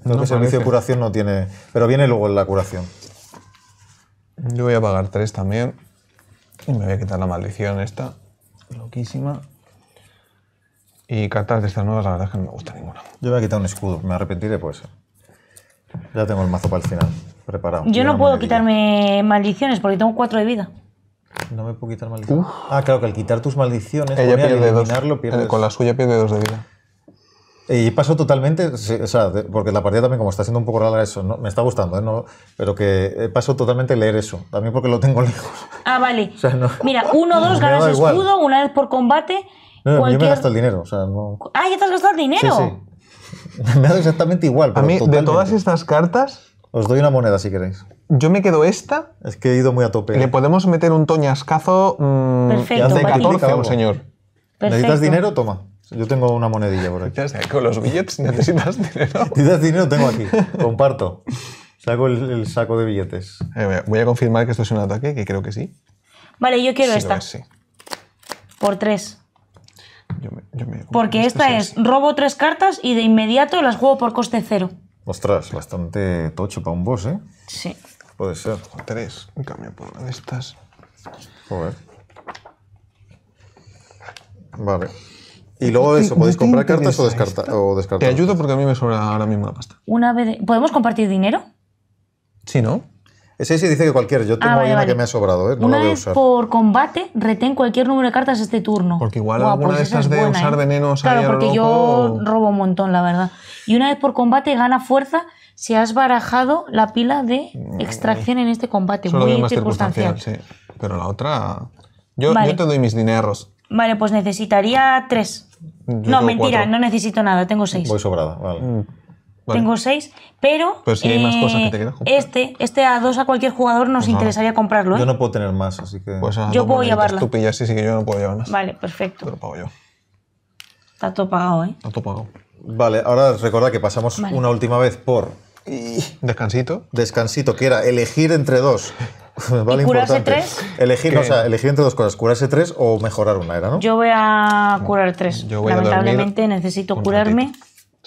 no, que servicio de curación no tiene. Pero viene luego la curación. Yo voy a pagar tres también. Y me voy a quitar la maldición esta. Loquísima. Y cartas de estas nuevas, la verdad es que no me gusta ninguna. Yo voy a quitar un escudo, me arrepentiré por eso. Ya tengo el mazo para el final, preparado. Yo no puedo quitarme maldiciones porque tengo cuatro de vida. No me puedo quitar maldiciones. Ah, claro, que al quitar tus maldiciones, Ella pierde dos. Eh, con la suya pierde dos de vida. Y paso totalmente, o sea, porque la partida también, como está siendo un poco rara eso, ¿no? me está gustando, ¿eh? no, pero que eh, paso totalmente leer eso, también porque lo tengo lejos. Ah, vale. Mira, uno, dos, ganas escudo, una vez por combate. Yo me gasto el dinero. O sea, no... Ah, ya te has gastado el dinero. Sí, sí. Me ha dado exactamente igual. a mí, de todas estas cartas. Os doy una moneda si queréis. Yo me quedo esta. Es que he ido muy a tope. Le ¿eh? podemos meter un toñascazo mmm, Perfecto, de 14 señor. Perfecto. ¿Necesitas dinero? Toma. Yo tengo una monedilla por aquí. Con los billetes necesitas dinero. Necesitas dinero, tengo aquí. Comparto. Saco el, saco de billetes. Eh, voy a confirmar que esto es un ataque, que creo que sí. Vale, yo quiero esta. Por tres. Porque esta es, robo tres cartas y de inmediato las juego por coste cero. Ostras, bastante tocho para un boss, ¿eh? Sí. Puede ser. Tres. En cambio, por una de estas. Joder. Vale. Y luego eso, ¿podéis comprar cartas o, descartar? Te ayudo porque a mí me sobra ahora mismo la pasta. Una vez... ¿Podemos compartir dinero? Sí, ¿no? Ese sí dice que cualquier. Yo ah, tengo una que me ha sobrado, ¿eh? No una vez voy a usar. por combate, retén cualquier número de cartas este turno. Porque igual alguna pues de esas de usar ¿eh? venenos Claro, porque yo robo un montón, la verdad. Y una vez por combate gana fuerza si has barajado la pila de mm, extracción eh, en este combate. Muy circunstancial. Pero la otra. Yo, te doy mis dineros. Vale, pues necesitaría tres. no, mentira, no necesito nada, tengo seis. Voy sobrada, vale. Mm. Tengo seis, pero. Pero si hay más cosas que te eh, Este, este a dos a cualquier jugador nos interesaría comprarlo. ¿eh? Yo no puedo tener más, así que. Pues yo puedo llevarla. Tú pillas, sí, sí, que yo no puedo llevar más. Vale, perfecto. Te lo pago yo. Está todo pagado, ¿eh? Está todo pagado. Vale, ahora recuerda que pasamos una última vez por. Descansito. Descansito, que era elegir entre dos. vale, ¿Y curarse tres? Elegir, o sea, elegir entre dos cosas, curarse tres o mejorar una, ¿era, no? Yo voy a curar tres. Lamentablemente necesito curarme.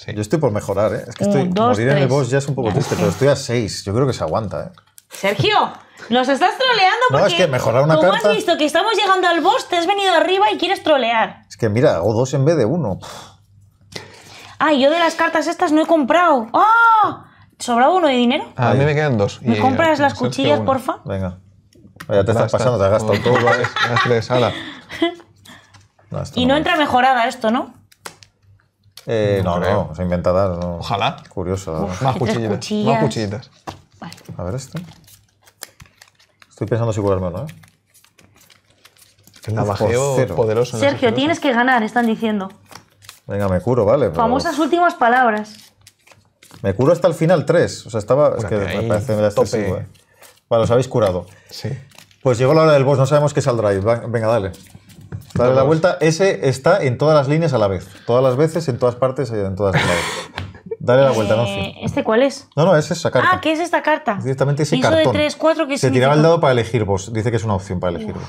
Yo estoy por mejorar, ¿eh? Es que estoy, Un, dos, morir en el boss ya es un poco triste, pero estoy a 6. Yo creo que se aguanta, ¿eh? Sergio, nos estás troleando No, es que mejorar una como carta- has visto que estamos llegando al boss, te has venido arriba y quieres trolear. Es que mira, hago dos en vez de uno. Ah, yo de las cartas estas no he comprado. ¡Ah! ¿Sobraba uno de dinero? Ah, a mí me quedan dos. ¿Me compras las cuchillas, porfa? Venga. ya te estás pasando, te has gastado todo. Las tres, ala. No, Y no entra mejorada esto, ¿no? Eh, no, no, se ha inventado. No. Ojalá. Curioso. más cuchillitas, Más cuchillitas. Vale. A ver esto. Estoy pensando si curarme o ¿eh? no. ¿eh? navajeo poderoso. Sergio, tienes que ganar, están diciendo. Venga, me curo, vale. Famosas últimas palabras. Me curo hasta el final 3. O sea, estaba. es que me parece este tope. excesivo. Eh. Vale, os habéis curado. Sí. Pues llegó la hora del boss, no sabemos qué saldrá ahí. Venga, dale. Dale la vuelta. Ese está en todas las líneas a la vez. Todas las veces, en todas partes, eh, en todas las Dale la vuelta, eh, no sé. ¿Este cuál es? No, no, es esa ah, carta. Ah, ¿qué es esta carta? Directamente ese cartón. Se tiraba el dado para elegir vos. Dice que es una opción para elegir vos.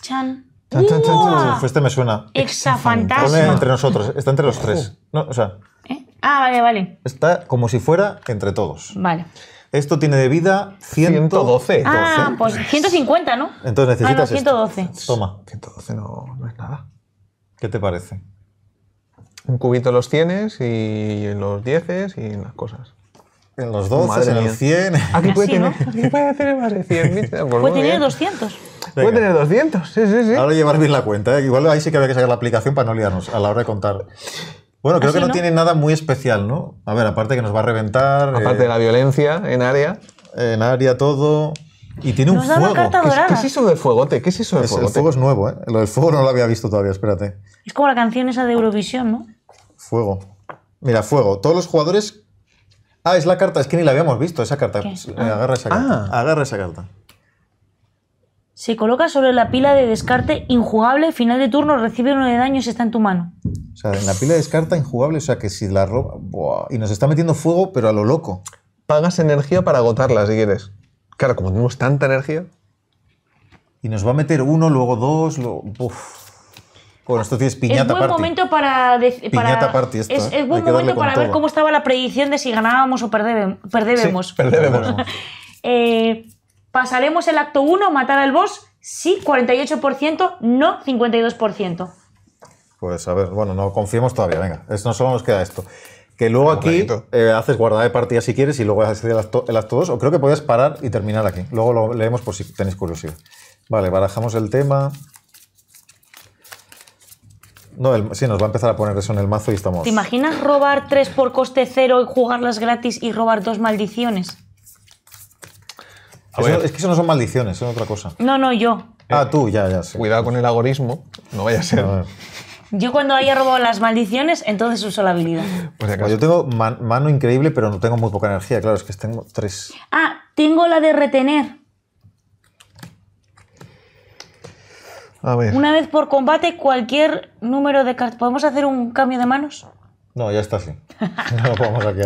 Chan. Chan, chan, chan, este me suena. Exafantasma. Está entre nosotros. Está entre los tres. No, o sea, ¿Eh? Ah, vale, vale. está como si fuera entre todos. Vale. Esto tiene de vida 112. Ah, pues 150, ¿no? Entonces ah, necesitas. 112. Toma. 112 no, no es nada. ¿Qué te parece? Un cubito en los tienes y en los 10 y en las cosas. En los 12, en los 100. Aquí puede, tener, aquí puede tener más de 100. Pues puede tener 200. Puede tener 200, sí, sí, sí. Ahora llevar bien la cuenta. ¿eh? Igual ahí sí que había que sacar la aplicación para no liarnos a la hora de contar. Bueno, creo ¿Ah, que no, tiene nada muy especial, ¿no? A ver, aparte que nos va a reventar. Aparte de eh, la violencia en área. En área todo. Y tiene un fuego. ¿Qué es, ¿Qué, es eso del fuegote? ¿Qué es eso del fuego? El fuego es nuevo, ¿eh? Lo del fuego no lo había visto todavía, espérate. Es como la canción esa de Eurovisión, ¿no? Fuego. Mira, fuego. Todos los jugadores. Ah, es la carta, es que ni la habíamos visto, esa carta. Eh, agarra esa ah. carta. Agarra esa carta. Se coloca sobre la pila de descarte injugable, final de turno, recibe uno de daño si está en tu mano. O sea, en la pila de descarta injugable, o sea que si la roba... y nos está metiendo fuego, pero a lo loco. Pagas energía para agotarla, si quieres. Claro, como tenemos tanta energía... Y nos va a meter uno, luego dos, luego... Bueno, esto tienes piñata es buen momento para, es, buen momento para ver cómo estaba la predicción de si ganábamos o perdemos. perdebemos. Sí, perdebemos. eh, ¿Pasaremos el acto 1, matar al boss? Sí, 48%, no 52%. Pues a ver, bueno, no confiemos todavía, venga, no solo nos queda esto. Que luego aquí eh, haces guardada de partida si quieres y luego haces el acto, 2, o creo que puedes parar y terminar aquí. Luego lo leemos por si tenéis curiosidad. Vale, barajamos el tema. No, sí, nos va a empezar a poner eso en el mazo y estamos. ¿Te imaginas robar tres por coste cero y jugarlas gratis y robar dos maldiciones? es que eso no son maldiciones, es otra cosa. No, no, yo. Ah, tú, ya, ya. Cuidado con el agorismo, no vaya a ser. yo cuando haya robado las maldiciones, entonces uso la habilidad. Pues yo tengo mano increíble, pero no tengo muy poca energía, claro, es que tengo tres. Ah, tengo la de retener. A ver. Una vez por combate, cualquier número de cartas. ¿Podemos hacer un cambio de manos? No, ya está así. no lo aquí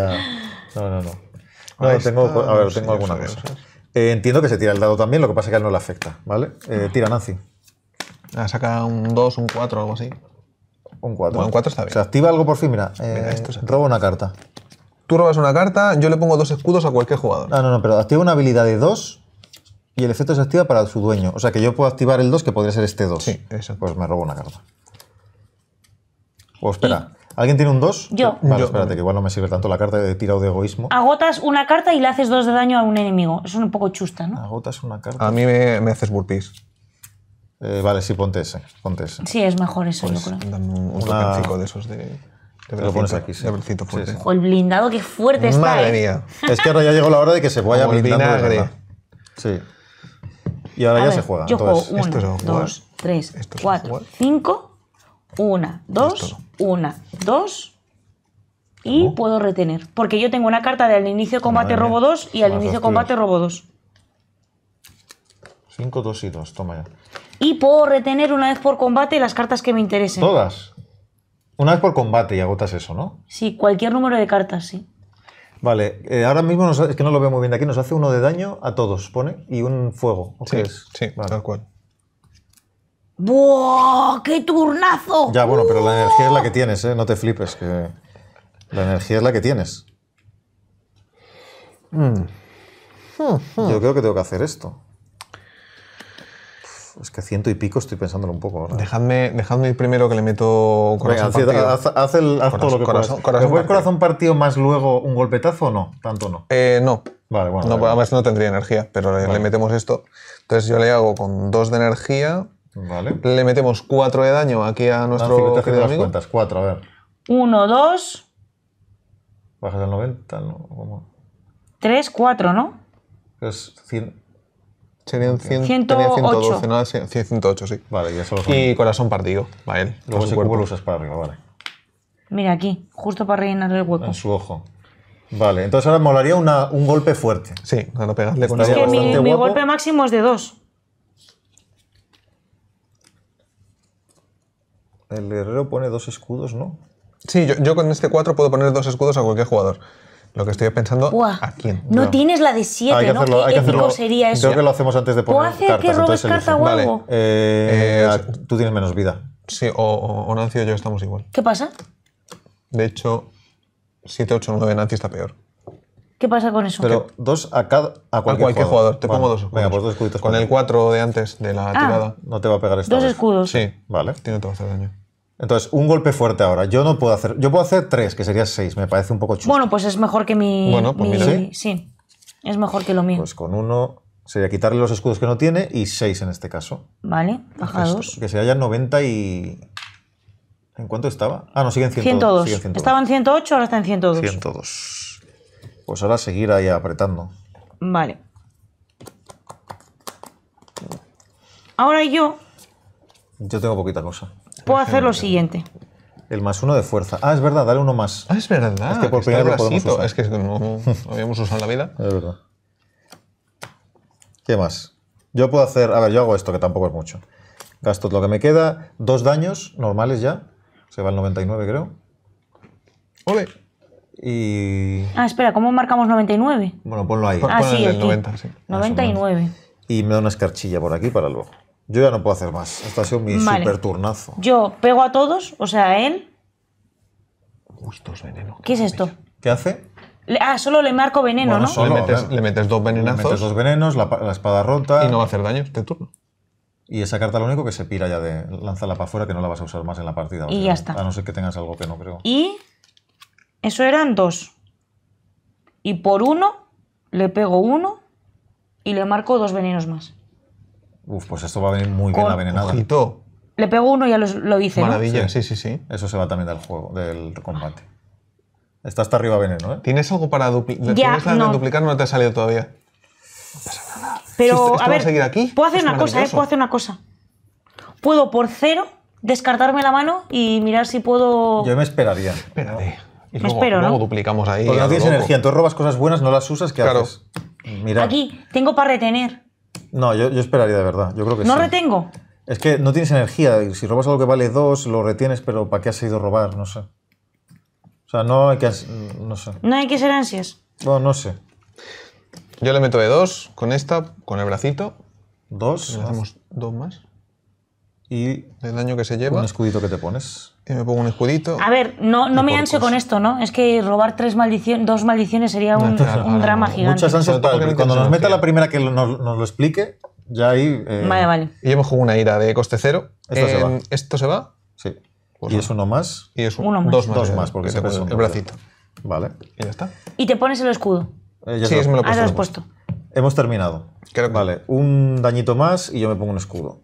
No, no, no. No, tengo, a ver, tengo alguna cosa. Eh, entiendo que se tira el dado también, lo que pasa es que a él no le afecta, ¿vale? Eh, tira Nancy. Ah, saca un 2, un 4 algo así. Un 4. un 4 está bien. Se activa algo por fin, mira. Eh, robo una carta. Tú robas una carta, yo le pongo dos escudos a cualquier jugador. no ah, no, no, pero activa una habilidad de 2 y el efecto se activa para su dueño. O sea que yo puedo activar el 2, que podría ser este 2. Sí, eso. Pues me robo una carta. Pues espera, ¿Alguien tiene un 2? Yo. Vale, Yo. espérate, que igual no me sirve tanto la carta de tirado de egoísmo. Agotas una carta y le haces 2 de daño a un enemigo. Eso es un poco chusta, ¿no? Agotas una carta. A mí me, me haces burpees. Eh, vale, sí, ponte ese. Ponte ese. Sí, es mejor eso, Pues, yo creo. Dame un, un de esos de. de lo pones aquí, sí. sí. el blindado, qué fuerte está. Madre ¿eh? mía. Es que ahora ya llegó la hora de que se vaya Como blindando Sí. Y ahora ya se juega. Yo entonces, juego esto es dos, 1, 2, 3, 4, 5. 1, 2, una, dos. Y puedo retener. Porque yo tengo una carta de al inicio combate robo dos y al inicio de combate robo dos. Cinco, dos y dos. toma ya. Y puedo retener una vez por combate las cartas que me interesen. Todas. Una vez por combate y agotas eso, ¿no? Sí, cualquier número de cartas, sí. Vale, eh, ahora mismo es que no lo veo muy bien aquí, nos hace uno de daño a todos, pone, y un fuego. sí, sí, tal cual. ¡Buah! ¡Qué turnazo! Ya, bueno, pero la energía es la que ¡Uh! tienes, ¿eh? No te flipes, que la energía es la que tienes. Mm. Hmm, hmm. Yo creo que tengo que hacer esto. Es que ciento y pico estoy pensándolo un poco. ¿verdad? Dejadme, ir primero que le meto corazón Haz, el, todo lo que corazón, ¿Me ¿Después corazón partido más luego un golpetazo o no? Tanto no. Eh, no. Vale, bueno. No, pues además no tendría energía, pero le metemos esto. Entonces yo le hago con dos de energía Vale. Le metemos 4 de daño aquí a nuestro Nancy, querido amigo. cuentas? 4, a ver. 1, 2. Bajas al 90, ¿no? 3, 4, ¿no? Es 100. Serían 100, 108. Tenía 112, 108, sí. Vale, ya solo son... Y corazón partido, vale. Luego ese cuerpo lo usas para arriba, vale. Mira aquí, justo para rellenar el hueco. En su ojo. Vale, entonces ahora molaría una, un golpe fuerte. Sí, cuando pegarle con Es que mi, mi golpe máximo es de 2. El herrero pone dos escudos, ¿no? Sí, yo, yo con este 4 puedo poner dos escudos a cualquier jugador. Lo que estoy pensando, ¿a quién? No, tienes la de 7, ¿no? Hacerlo, ¿Qué épico sería eso? Creo que lo hacemos antes de poner ¿Puedo hacer cartas, que robes carta o algo? Eh, eh tú tienes menos vida. Sí, o, o, o, Nancy o yo estamos igual. ¿Qué pasa? De hecho, 7, 8, 9, Nancy está peor. ¿Qué pasa con eso? Pero dos a cada. A cualquier, jugador. Te pongo dos Venga, pues dos escuditos. Con el cuatro de antes de la ah, tirada. No te va a pegar esto. Dos escudos. Sí. Vale. Tiene todo hacer este daño. Entonces, un golpe fuerte ahora. Yo no puedo hacer. Yo puedo hacer tres, que sería seis. Me parece un poco chulo. Bueno, pues es mejor que mi. Bueno, pues mi, mira. ¿Sí? Es mejor que lo mío. Pues con uno. Sería quitarle los escudos que no tiene y seis en este caso. Vale, baja Que sería ya 90 y. ¿En cuánto estaba? Ah, no, siguen 102. Sigue en 102. Estaba 108, ahora está en 102. 102. Pues ahora seguir ahí apretando. Vale. Ahora yo... Yo tengo poquita cosa. Puedo hacer lo siguiente. El más uno de fuerza. Ah, es verdad, dale uno más. Ah, es verdad. Es que por primera vez podemos usar. Es que no, habíamos usado en la vida. Es verdad. ¿Qué más? Yo puedo hacer... A ver, yo hago esto, que tampoco es mucho. Gasto lo que me queda. Dos daños normales ya. Se va al 99, creo. ¡Ole! Y... Ah, espera, ¿cómo marcamos 99? Bueno, ponlo ahí. ah, sí, el 99. Y me da una escarchilla por aquí para luego. Yo ya no puedo hacer más. Esto ha sido mi super turnazo. Yo pego a todos, o sea, a él. Uy, esto es veneno. ¿Qué es esto? ¿Qué hace? ah, solo le marco veneno, ¿no? Solo, le, metes, dos venenazos. Le metes dos venenos, la, espada rota. Y no va a hacer daño este turno. Y esa carta lo único que se pira ya de lanzarla para afuera, que no la vas a usar más en la partida. Y ya está. A no ser que tengas algo que no creo. Y eso eran dos. Y por uno le pego uno y le marco dos venenos más. Uf, pues esto va a venir muy bien la venenada. Le pego uno y ya lo, lo hice. Maravilla, sí, sí, sí. Eso se va también del juego, del combate. Está hasta arriba veneno, ¿eh? ¿Tienes algo para duplicar? ¿Tienes no. duplicar? No te ha salido todavía. No pasa nada. Pero, a ver, seguir aquí. puedo hacer una cosa, ¿eh? Puedo hacer una cosa. Puedo por cero descartarme la mano y mirar si puedo... Yo me esperaría. Espérate espero, ¿no? duplicamos ahí. no tienes energía, entonces robas cosas buenas, no las usas, ¿qué haces? Mira. Aquí tengo para retener. No, yo, esperaría de verdad. Yo creo que no retengo. Es que no tienes energía. Si robas algo que vale dos lo retienes, pero ¿para qué has ido a robar? No sé. O sea, no hay que. No sé. No hay que ser ansias. no no sé. Yo le meto de 2 con esta, con el bracito. ¿Dos? Le hacemos dos más. Y. El daño que se lleva. Un escudito que te pones. Y me pongo un escudito. A ver, no, no me ancho con esto, ¿no? Es que robar tres maldiciones, dos maldiciones sería un, drama gigante. Muchas ansias cuando nos meta la primera que nos, lo explique, ya ahí. Eh, vale, vale. Y hemos jugado una ira de coste cero. Esto se eh, va. Sí. Pues y es uno más. Y es uno más. Dos más. Eh, porque se puso el bracito. Vale. Y ya está. Y te pones el escudo. sí, me lo Hemos terminado. Vale, un dañito más y yo me pongo un escudo.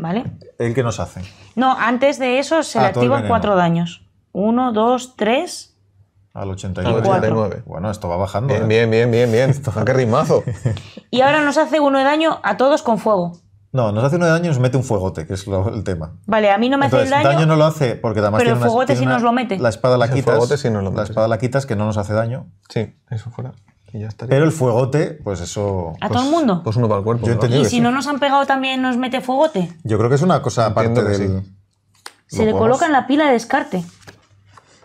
¿Vale? ¿El qué nos hace? No, antes de eso se le ah, activan cuatro daños. Uno, dos, tres. Al 89. 89. Bueno, esto va bajando. Bien, ¿eh? bien, bien, bien, bien. qué rimazo. Y ahora nos hace uno de daño a todos con fuego. No, nos hace uno de daño y nos mete un fuegote, que es el tema. Vale, a mí no me hace el daño. daño no lo hace porque además Pero el fuegote sí nos lo mete. La espada la quitas. sí nos lo mete. La espada la quitas que no nos hace daño. Sí, eso fuera. Pero el fuegote, pues eso. ¿A todo el mundo? Pues uno para el cuerpo. Yo ¿Y si no nos han pegado también nos mete fuegote? Yo creo que es una cosa aparte del. Se le coloca en la pila de descarte.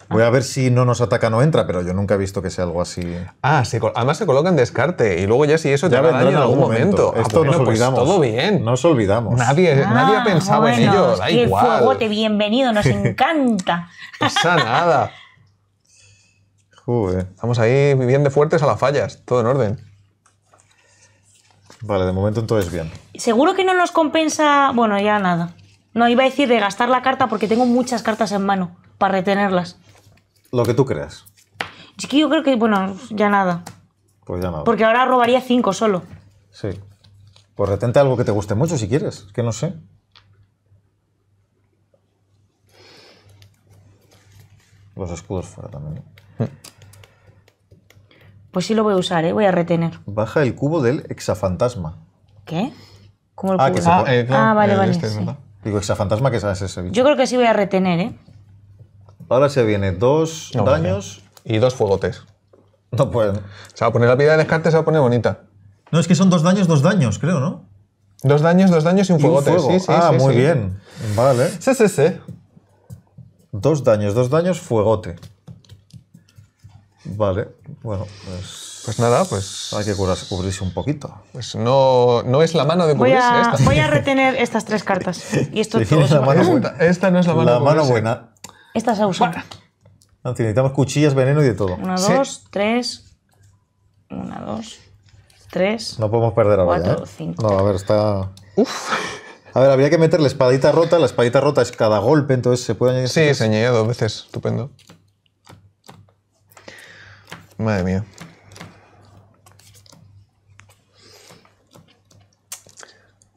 Voy ah. a ver si no nos ataca no entra, pero yo nunca he visto que sea algo así. Ah, además se coloca en descarte y luego ya si eso ya te vendrá en algún momento. Ah, Esto nos pues olvidamos. todo bien. Nos olvidamos. Nadie, ah, nadie ha pensado en ello. Da igual. El fuegote bienvenido, nos encanta. Pasa nada. Vamos Estamos ahí bien de fuertes a las fallas, todo en orden. Vale, de momento entonces bien. Seguro que no nos compensa. Bueno, ya nada. No, iba a decir de gastar la carta porque tengo muchas cartas en mano para retenerlas. Lo que tú creas. Es que yo creo que, bueno, ya nada. Pues ya nada. Porque ahora robaría cinco solo. Sí. Pues retente algo que te guste mucho si quieres, que no sé. Los escudos fuera también. Hmm. Pues sí lo voy a usar, ¿eh? voy a retener. Baja el cubo del exafantasma. ¿Qué? ¿Cómo el ah, cubo? Ah, eh, ah, vale, eh, vale. Este, Digo, exafantasma, que sabes ese bicho. Yo creo que sí voy a retener, ¿eh? Ahora se viene dos daños. Y dos fuegotes. No pueden. Se va a poner la piedra de descarte, se va a poner bonita. No, es que son dos daños, dos daños, creo, ¿no? Dos daños, dos daños y un fuegote. sí, ah, muy bien. Vale. Sí, sí, sí. Dos daños, dos daños, fuegote. Vale, bueno, pues, pues... nada, pues... Hay que curarse, cubrirse un poquito. Pues no, no es la mano de voy a, Voy a retener estas tres cartas. Y esto es la mano Esta, no es la mano buena. Esta necesitamos cuchillas, veneno y de todo. Una, dos, tres... Una, dos, tres... No podemos perder ahora ¿eh? No, a ver, está... A ver, habría que meter la espadita rota. La espadita rota es cada golpe, entonces se puede añadir... Sí, se añade dos veces. Estupendo. Madre mía.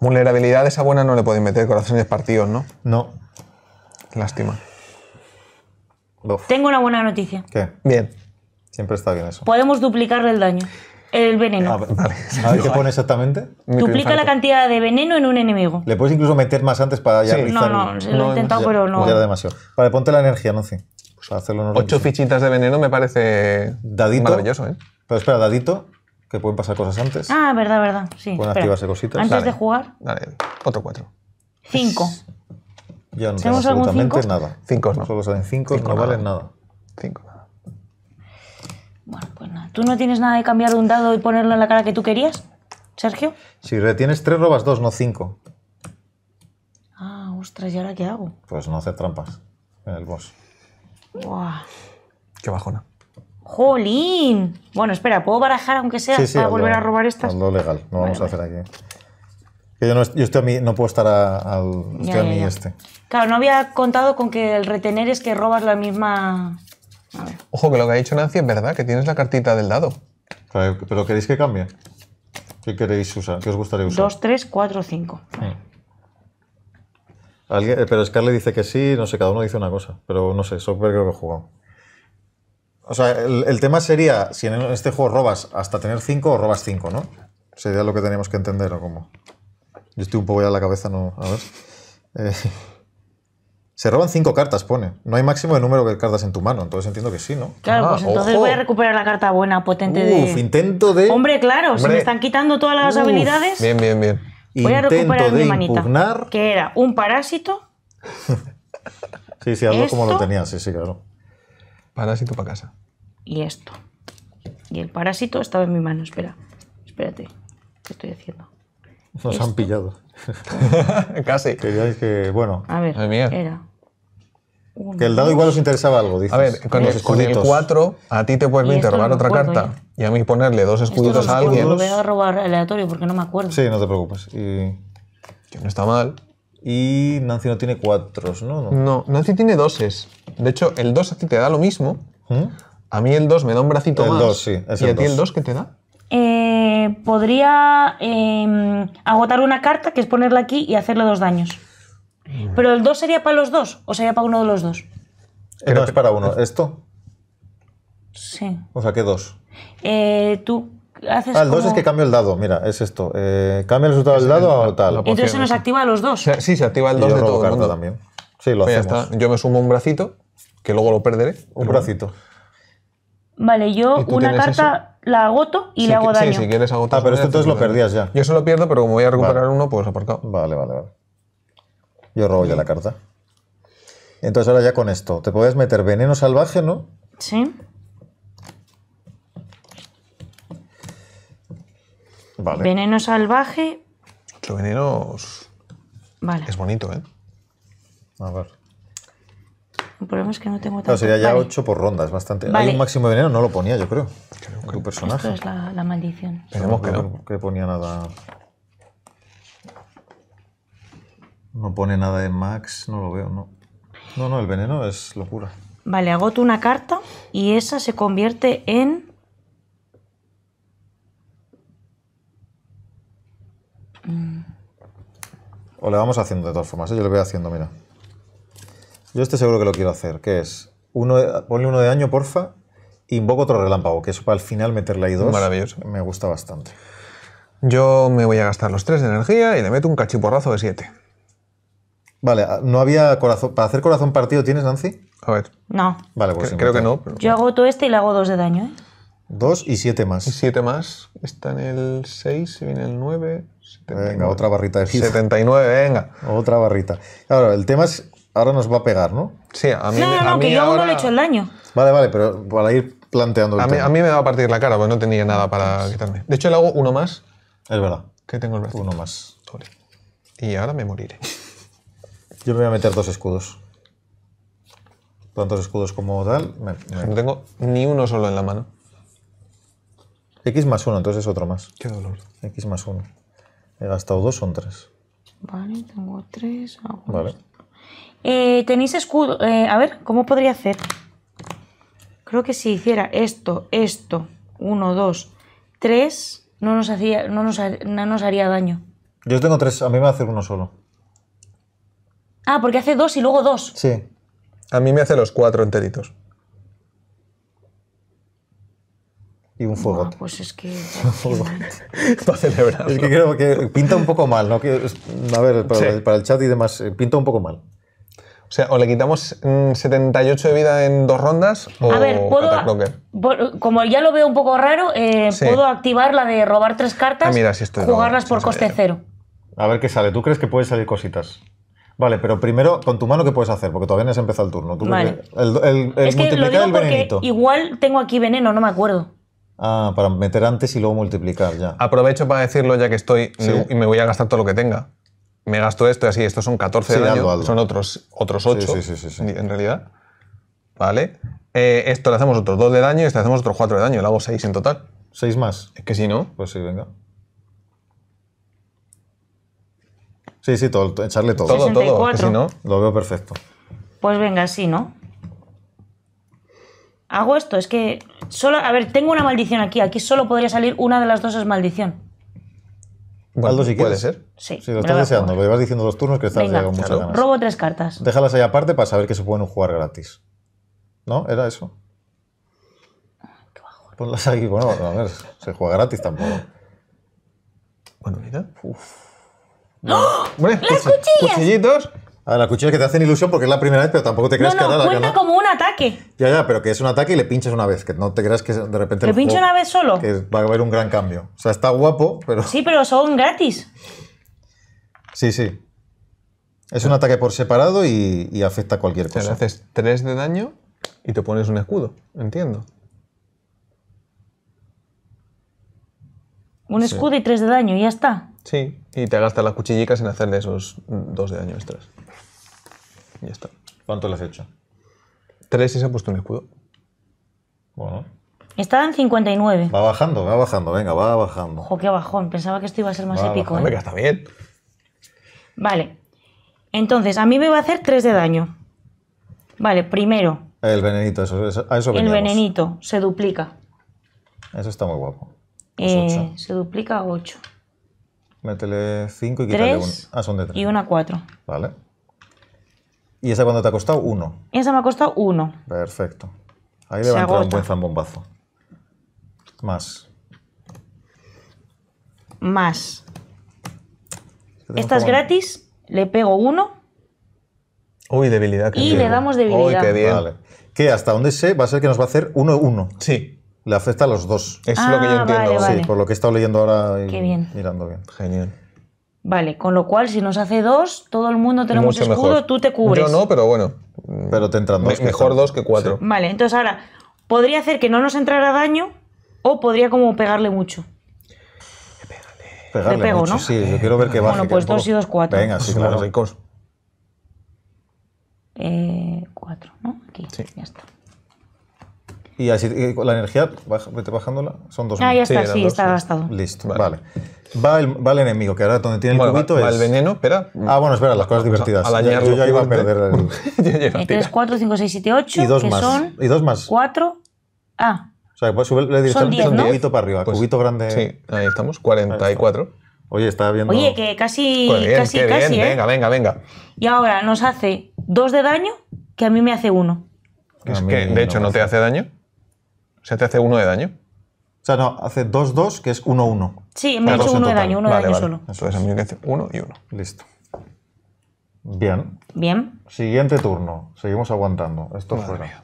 Vulnerabilidad esa buena no le podéis meter corazones partidos, ¿no? No. Lástima. Tengo una buena noticia. ¿Qué? Bien. Siempre está bien eso. Podemos duplicarle el daño. El veneno. ¿A ah, ver qué pone exactamente? Duplica la cantidad de veneno en un enemigo. Le puedes incluso meter más antes para ya sí. No, no, lo he intentado, pero no. demasiado. Vale, ponte la energía, no sé. Ocho fichitas de veneno me parece dadito, maravilloso, ¿eh? Pero espera, dadito, que pueden pasar cosas antes. Ah, verdad, verdad. Sí. Pueden activarse cositas. Antes de jugar. Vale, otro cuatro. Cinco. Ya no tenemos absolutamente nada. Cinco no. Solo salen cinco, no valen nada. Cinco nada. Bueno, pues nada. ¿Tú no tienes nada de cambiar un dado y ponerlo en la cara que tú querías, Sergio? Si retienes tres, robas dos, no cinco. Ah, ostras, ¿y ahora qué hago? Pues no hacer trampas en el boss. Buah. Qué bajona. ¡Jolín! Bueno, espera, ¿puedo barajar aunque sea para volver a robar estas? Lo legal, no vamos a hacer aquí. yo, no, yo estoy no puedo estar a, al. este. Claro, no había contado con que el retener es que robas la misma. Ojo, que lo que ha dicho Nancy es verdad, que tienes la cartita del dado. pero ¿queréis que cambie? ¿Qué queréis usar? ¿Qué os gustaría usar? Dos, tres, cuatro, cinco. Mm. Alguien, eh, pero Scarlett dice que sí, no sé, cada uno dice una cosa. Pero no sé, Software creo que he jugado. O sea, el, tema sería si en este juego robas hasta tener 5 o robas 5, ¿no? Sería lo que teníamos que entender, ¿o Yo estoy un poco ya en la cabeza, no. A ver. Eh, se roban 5 cartas, pone. No hay máximo de número de cartas en tu mano, entonces entiendo que sí, ¿no? Claro, ah, pues entonces voy a recuperar la carta buena, potente de. Uf, intento de. Hombre, claro, se me están quitando todas las habilidades. Bien, bien, bien. Voy a de mi Que era un parásito. sí, sí, algo como lo tenía, sí, sí, claro. Parásito para casa. Y esto. Y el parásito estaba en mi mano, espera. Espérate, ¿qué estoy haciendo? Nos han pillado. Casi. Queríais que, bueno. A ver, era que el dado igual os interesaba algo, dices. A ver, con, el, con 4, a ti te puedes robar otra carta ¿eh? y a mí ponerle dos escuditos a alguien. Lo voy a robar aleatorio porque no me acuerdo. Sí, no te preocupes. Que no está mal. Y Nancy no tiene 4, ¿no? ¿no? Nancy tiene doses. De hecho, el 2 a ti te da lo mismo. ¿Mm? A mí el 2 me da un bracito el 2, Dos, sí, ¿Y a ti el 2 qué te da? Eh, podría em, agotar una carta, que es ponerla aquí y hacerle dos daños. ¿Pero el 2 sería para los dos o sería para uno de los dos? no, es para uno. ¿Esto? Sí. O sea, ¿qué dos? Eh, tú haces. Ah, el 2 es que cambio el dado, mira, es esto. Eh, cambia el resultado del dado o tal. Entonces se nos activa a los dos. sí, se activa el 2 de todo. El también. Sí, lo pues hacemos. Yo me sumo un bracito, que luego lo perderé. Un bracito. Vale, yo una carta la agoto y le hago daño. Sí, si quieres agotar. Ah, pero esto entonces lo perdías ya. Yo solo lo pierdo, pero como voy a recuperar uno, pues aparcado. Vale, vale, vale. Yo robo ya la carta. Entonces ahora ya con esto. Te puedes meter veneno salvaje, ¿no? Sí. Vale. Veneno salvaje. Los venenos. Vale. Es bonito, ¿eh? A ver. El problema es que no tengo tanto. sería ya ocho 8 por ronda, es bastante. Hay un máximo de veneno, no lo ponía, yo creo. creo que... Tu personaje. Esto es la, la maldición. Tenemos que no. Que ponía nada. No pone nada de Max, no lo veo, no. No, no, el veneno es locura. Vale, agoto una carta y esa se convierte en... Mm. O le vamos haciendo de todas formas, ¿eh? yo lo voy haciendo, mira. Yo estoy seguro que lo quiero hacer, que es... Uno ponle uno de daño, porfa, invoco otro relámpago, que eso para al final meterle ahí dos. Maravilloso. Me gusta bastante. Yo me voy a gastar los tres de energía y le meto un cachiporrazo de siete. Vale, ah, no había corazón. ¿Para hacer corazón partido tienes, Nancy? A ver. No. Vale, pues. creo que no. Yo hago todo este y le hago dos de daño, ¿eh? Dos y siete más. Y siete más. Está en el seis, se viene el nueve. Venga, otra barrita de 79, venga. Otra barrita. Ahora, el tema es. Ahora nos va a pegar, ¿no? Sí, a mí. No, no, a no que yo no le he hecho el daño. Vale, vale, pero para ir planteando. a, Mí, a me va a partir la cara, porque no tenía nada para quitarme. De hecho, le hago uno más. Es verdad. Que tengo el Uno más. Y ahora me moriré. Yo me voy a meter dos escudos. Tantos escudos como tal. No tengo ni uno solo en la mano. X más uno, entonces es otro más. Qué dolor. X más uno. He gastado dos, son tres. Vale, tengo tres. Ah, vale. Eh, tenéis escudo. Eh, a ver, ¿cómo podría hacer? Creo que si hiciera esto, esto, uno, dos, tres, no nos, hacía, no nos, no nos haría daño. Yo tengo tres, a mí me va a hacer uno solo. Ah, porque hace dos y luego dos. Sí. A mí me hace los cuatro enteritos. y un fuego. pues es que. Es que creo que pinta un poco mal, ¿no? a ver, para, el, chat y demás, eh, pinta un poco mal. O sea, o le quitamos 78 mm, de vida en dos rondas o a ver, ¿puedo como ya lo veo un poco raro, eh, puedo activar la de robar tres cartas, ah, jugarlas por coste cero. A ver qué sale. ¿Tú crees que pueden salir cositas? Vale, pero primero, con tu mano, ¿qué puedes hacer? Porque todavía no has empezado el turno. vale. El, el, el, es que lo digo el porque igual tengo aquí veneno, no me acuerdo. Ah, para meter antes y luego multiplicar ya. Aprovecho para decirlo ya que estoy y me voy a gastar todo lo que tenga. Me gasto esto y así, estos son 14 de daño, son otros, otros 8 en realidad. ¿Vale? Eh, esto le hacemos otros 2 de daño y este le hacemos otros 4 de daño, le hago 6 en total. ¿6 más? Es que si no. Pues sí, venga. Sí, sí, todo, echarle todo. Todo, 64. no, lo veo perfecto. Pues venga, sí, ¿no? Hago esto, es que solo, a ver, tengo una maldición aquí, aquí solo podría salir una de las dos es maldición. Bueno, dos ¿Puede ser? Sí. Si lo estás deseando, lo ibas diciendo dos turnos que estás llegando mucho muchas claro. Robo tres cartas. Déjalas ahí aparte para saber que se pueden jugar gratis. ¿No? ¿Era eso? Qué Ponlas aquí, bueno, a ver, se juega gratis tampoco. Bueno, mira. Uf. ¡Ah! ¡Las cuchillas! las cuchillas que te hacen ilusión porque es la primera vez, pero tampoco te creas no, no, que cuenta como un ataque. Ya, ya, pero que es un ataque y le pinchas una vez, que no te creas que de repente... ¿Le pincho una vez solo? Que va a haber un gran cambio. O sea, está guapo, pero... Sí, pero son gratis. Sí, sí. Es un ataque por separado y, afecta a cualquier cosa. haces 3 de daño y te pones un escudo, entiendo. Un escudo y tres de daño, y ya está. Sí, y te gastas las cuchillicas en hacerle esos dos de daño extras. ya está. ¿Cuánto le has hecho? Tres y se ha puesto un escudo. Bueno. Estaba en 59. Va bajando, va bajando, venga, va bajando. Ojo, qué bajón. Pensaba que esto iba a ser más épico. Bajando, ¿eh? está bien. Vale. Entonces, a mí me va a hacer tres de daño. Vale, primero. El venenito, eso, a eso veníamos. El venenito se duplica. Eso está muy guapo. Eh, se duplica a 8. Métele 5 y quítale 1. Ah, son de 3. Y una 4. Vale. ¿Y esa cuándo te ha costado? 1. Esa me ha costado 1. Perfecto. Ahí le va a entrar un buen zambombazo. Más. Más. Esta es gratis. Le pego 1. Uy, debilidad. y le damos debilidad. Uy, qué bien. Vale. Que hasta donde sé va a ser que nos va a hacer 1-1. Sí. Le afecta a los dos. Es lo que yo ah, entiendo. Sí, por lo que he estado leyendo ahora Qué bien. mirando bien. Genial. Vale, con lo cual, si nos hace dos, todo el mundo tenemos escudo, tú te cubres. Yo no, pero bueno. Pero te entran dos. mejor dos que cuatro. Vale, entonces ahora, podría hacer que no nos entrara daño o podría como pegarle mucho. Pégale. Pegarle pego, ¿no? Sí, yo quiero ver que va. Bueno, pues dos y dos, cuatro. Venga, sí, claro. ricos. Eh, cuatro, ¿no? Aquí, sí. ya está. Y así la energía, baja, vete bajándola, son dos. Ah, ya está, sí, sí está gastado. Listo, vale. vale. Va, el, va el, enemigo, que ahora donde tiene el bueno, cubito va, es... Va el veneno, espera. Ah, bueno, espera, las cosas divertidas. yo ya iba a perder el... 3, 4, 5, 6, 7, 8, y dos que más. son... Y dos más. 4, ah. O sea, pues sube, le directamente un cubito para arriba, pues, cubito grande. Sí, ahí estamos, 44. Oye, está viendo... Oye, que casi, pues bien, casi, bien, casi, ¿eh? Venga, venga, venga. Y ahora nos hace dos de daño, que a mí me hace uno Es que, de hecho, no te hace daño sea, te hace uno de daño. O sea, no, hace 2-2, dos, dos, que es 1-1. Uno, uno. Sí, me ha hecho 1 de daño, 1 de daño vale. solo. Entonces a mí me hace 1 y 1. Listo. Bien. Bien. Siguiente turno. Seguimos aguantando. Esto Madre fuera. Mía.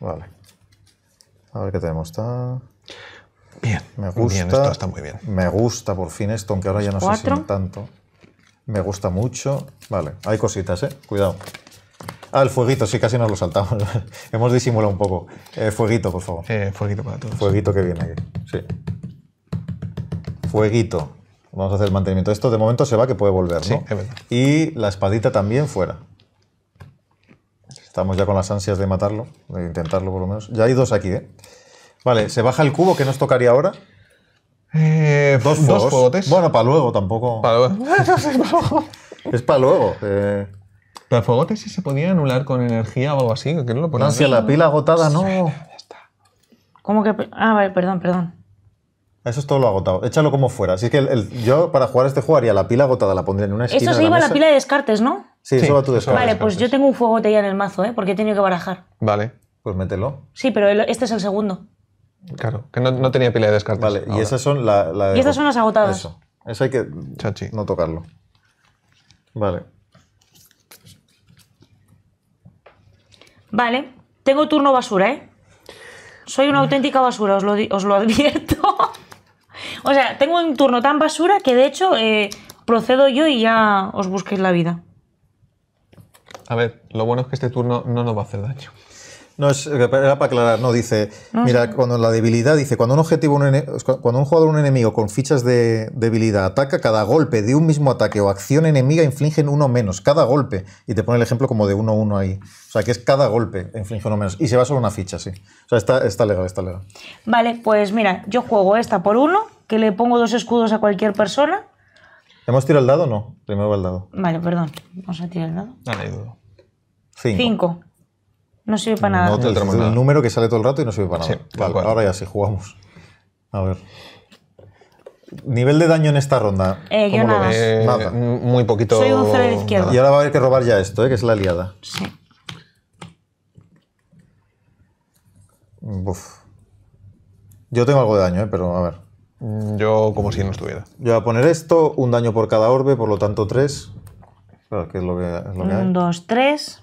Vale. A ver qué tenemos. Está... Bien. Me gusta. Bien, esto está muy bien. Me gusta por fin esto, aunque ahora ya no Cuatro. se siente tanto. Me gusta mucho. Vale, hay cositas, ¿eh? Cuidado. Ah, el fueguito, sí, casi nos lo saltamos. Hemos disimulado un poco. Eh, fueguito, por favor. Eh, fueguito para todos. Fueguito que viene aquí. Sí. Fueguito. Vamos a hacer mantenimiento. Esto de momento se va, que puede volver, ¿no? Sí, es verdad. Y la espadita también fuera. Estamos ya con las ansias de matarlo, de intentarlo por lo menos. Ya hay dos aquí, ¿eh? Vale, se baja el cubo que nos tocaría ahora. Eh, dos, fuegos. Bueno, para luego tampoco. Para luego. es para luego el fogote sí se podía anular con energía o algo así. Que no lo ponía. la pila agotada, no. ¿Cómo que.? Ah, vale, perdón, perdón. Eso es todo lo agotado. Échalo como fuera. Así que yo, para jugar este juego, haría la pila agotada, la pondría en una esquina. Eso se iba a la, pila de descartes, ¿no? Sí, eso va a tu descarte. Vale, pues yo tengo un fogote ya en el mazo, ¿eh? Porque he tenido que barajar. Vale. Pues mételo. Sí, pero este es el segundo. Claro, que no, tenía pila de descartes. Vale, y esas son las Y son las agotadas. Eso. Eso hay que Chachi. no tocarlo. Vale. Vale, tengo turno basura, ¿eh? Soy una auténtica basura, os lo, os lo advierto. o sea, tengo un turno tan basura que de hecho eh, procedo yo y ya os busquéis la vida. A ver, lo bueno es que este turno no nos va a hacer daño. No, es, eh, era para aclarar, no, dice, mira, cuando la debilidad, dice, cuando un objetivo, un cuando un jugador, un enemigo con fichas de debilidad ataca, cada golpe de un mismo ataque o acción enemiga infligen uno menos, cada golpe. Y te pone el ejemplo como de uno a uno ahí. O sea, que es cada golpe inflige uno menos. Y se va solo una ficha, sí. O sea, está, está legal, está legal. Vale, pues mira, yo juego esta por uno, que le pongo dos escudos a cualquier persona. ¿Hemos tirado el dado o no? Primero va el dado. Vale, perdón. Vamos a tirar el dado. No, ah, no hay duda. Cinco. Cinco. No sirve para nada. el, número que sale todo el rato y no sirve para nada. ahora ya sí, jugamos. A ver. Nivel de daño en esta ronda. Eh, yo eh, Muy poquito. Soy un cero de izquierda. Y ahora va a haber que robar ya esto, eh, que es la liada. Sí. Yo tengo algo de daño, pero a ver. Mm, yo como si no estuviera. Yo voy a poner esto, un daño por cada orbe, por lo tanto tres. Claro, que es lo que, Un, dos, tres.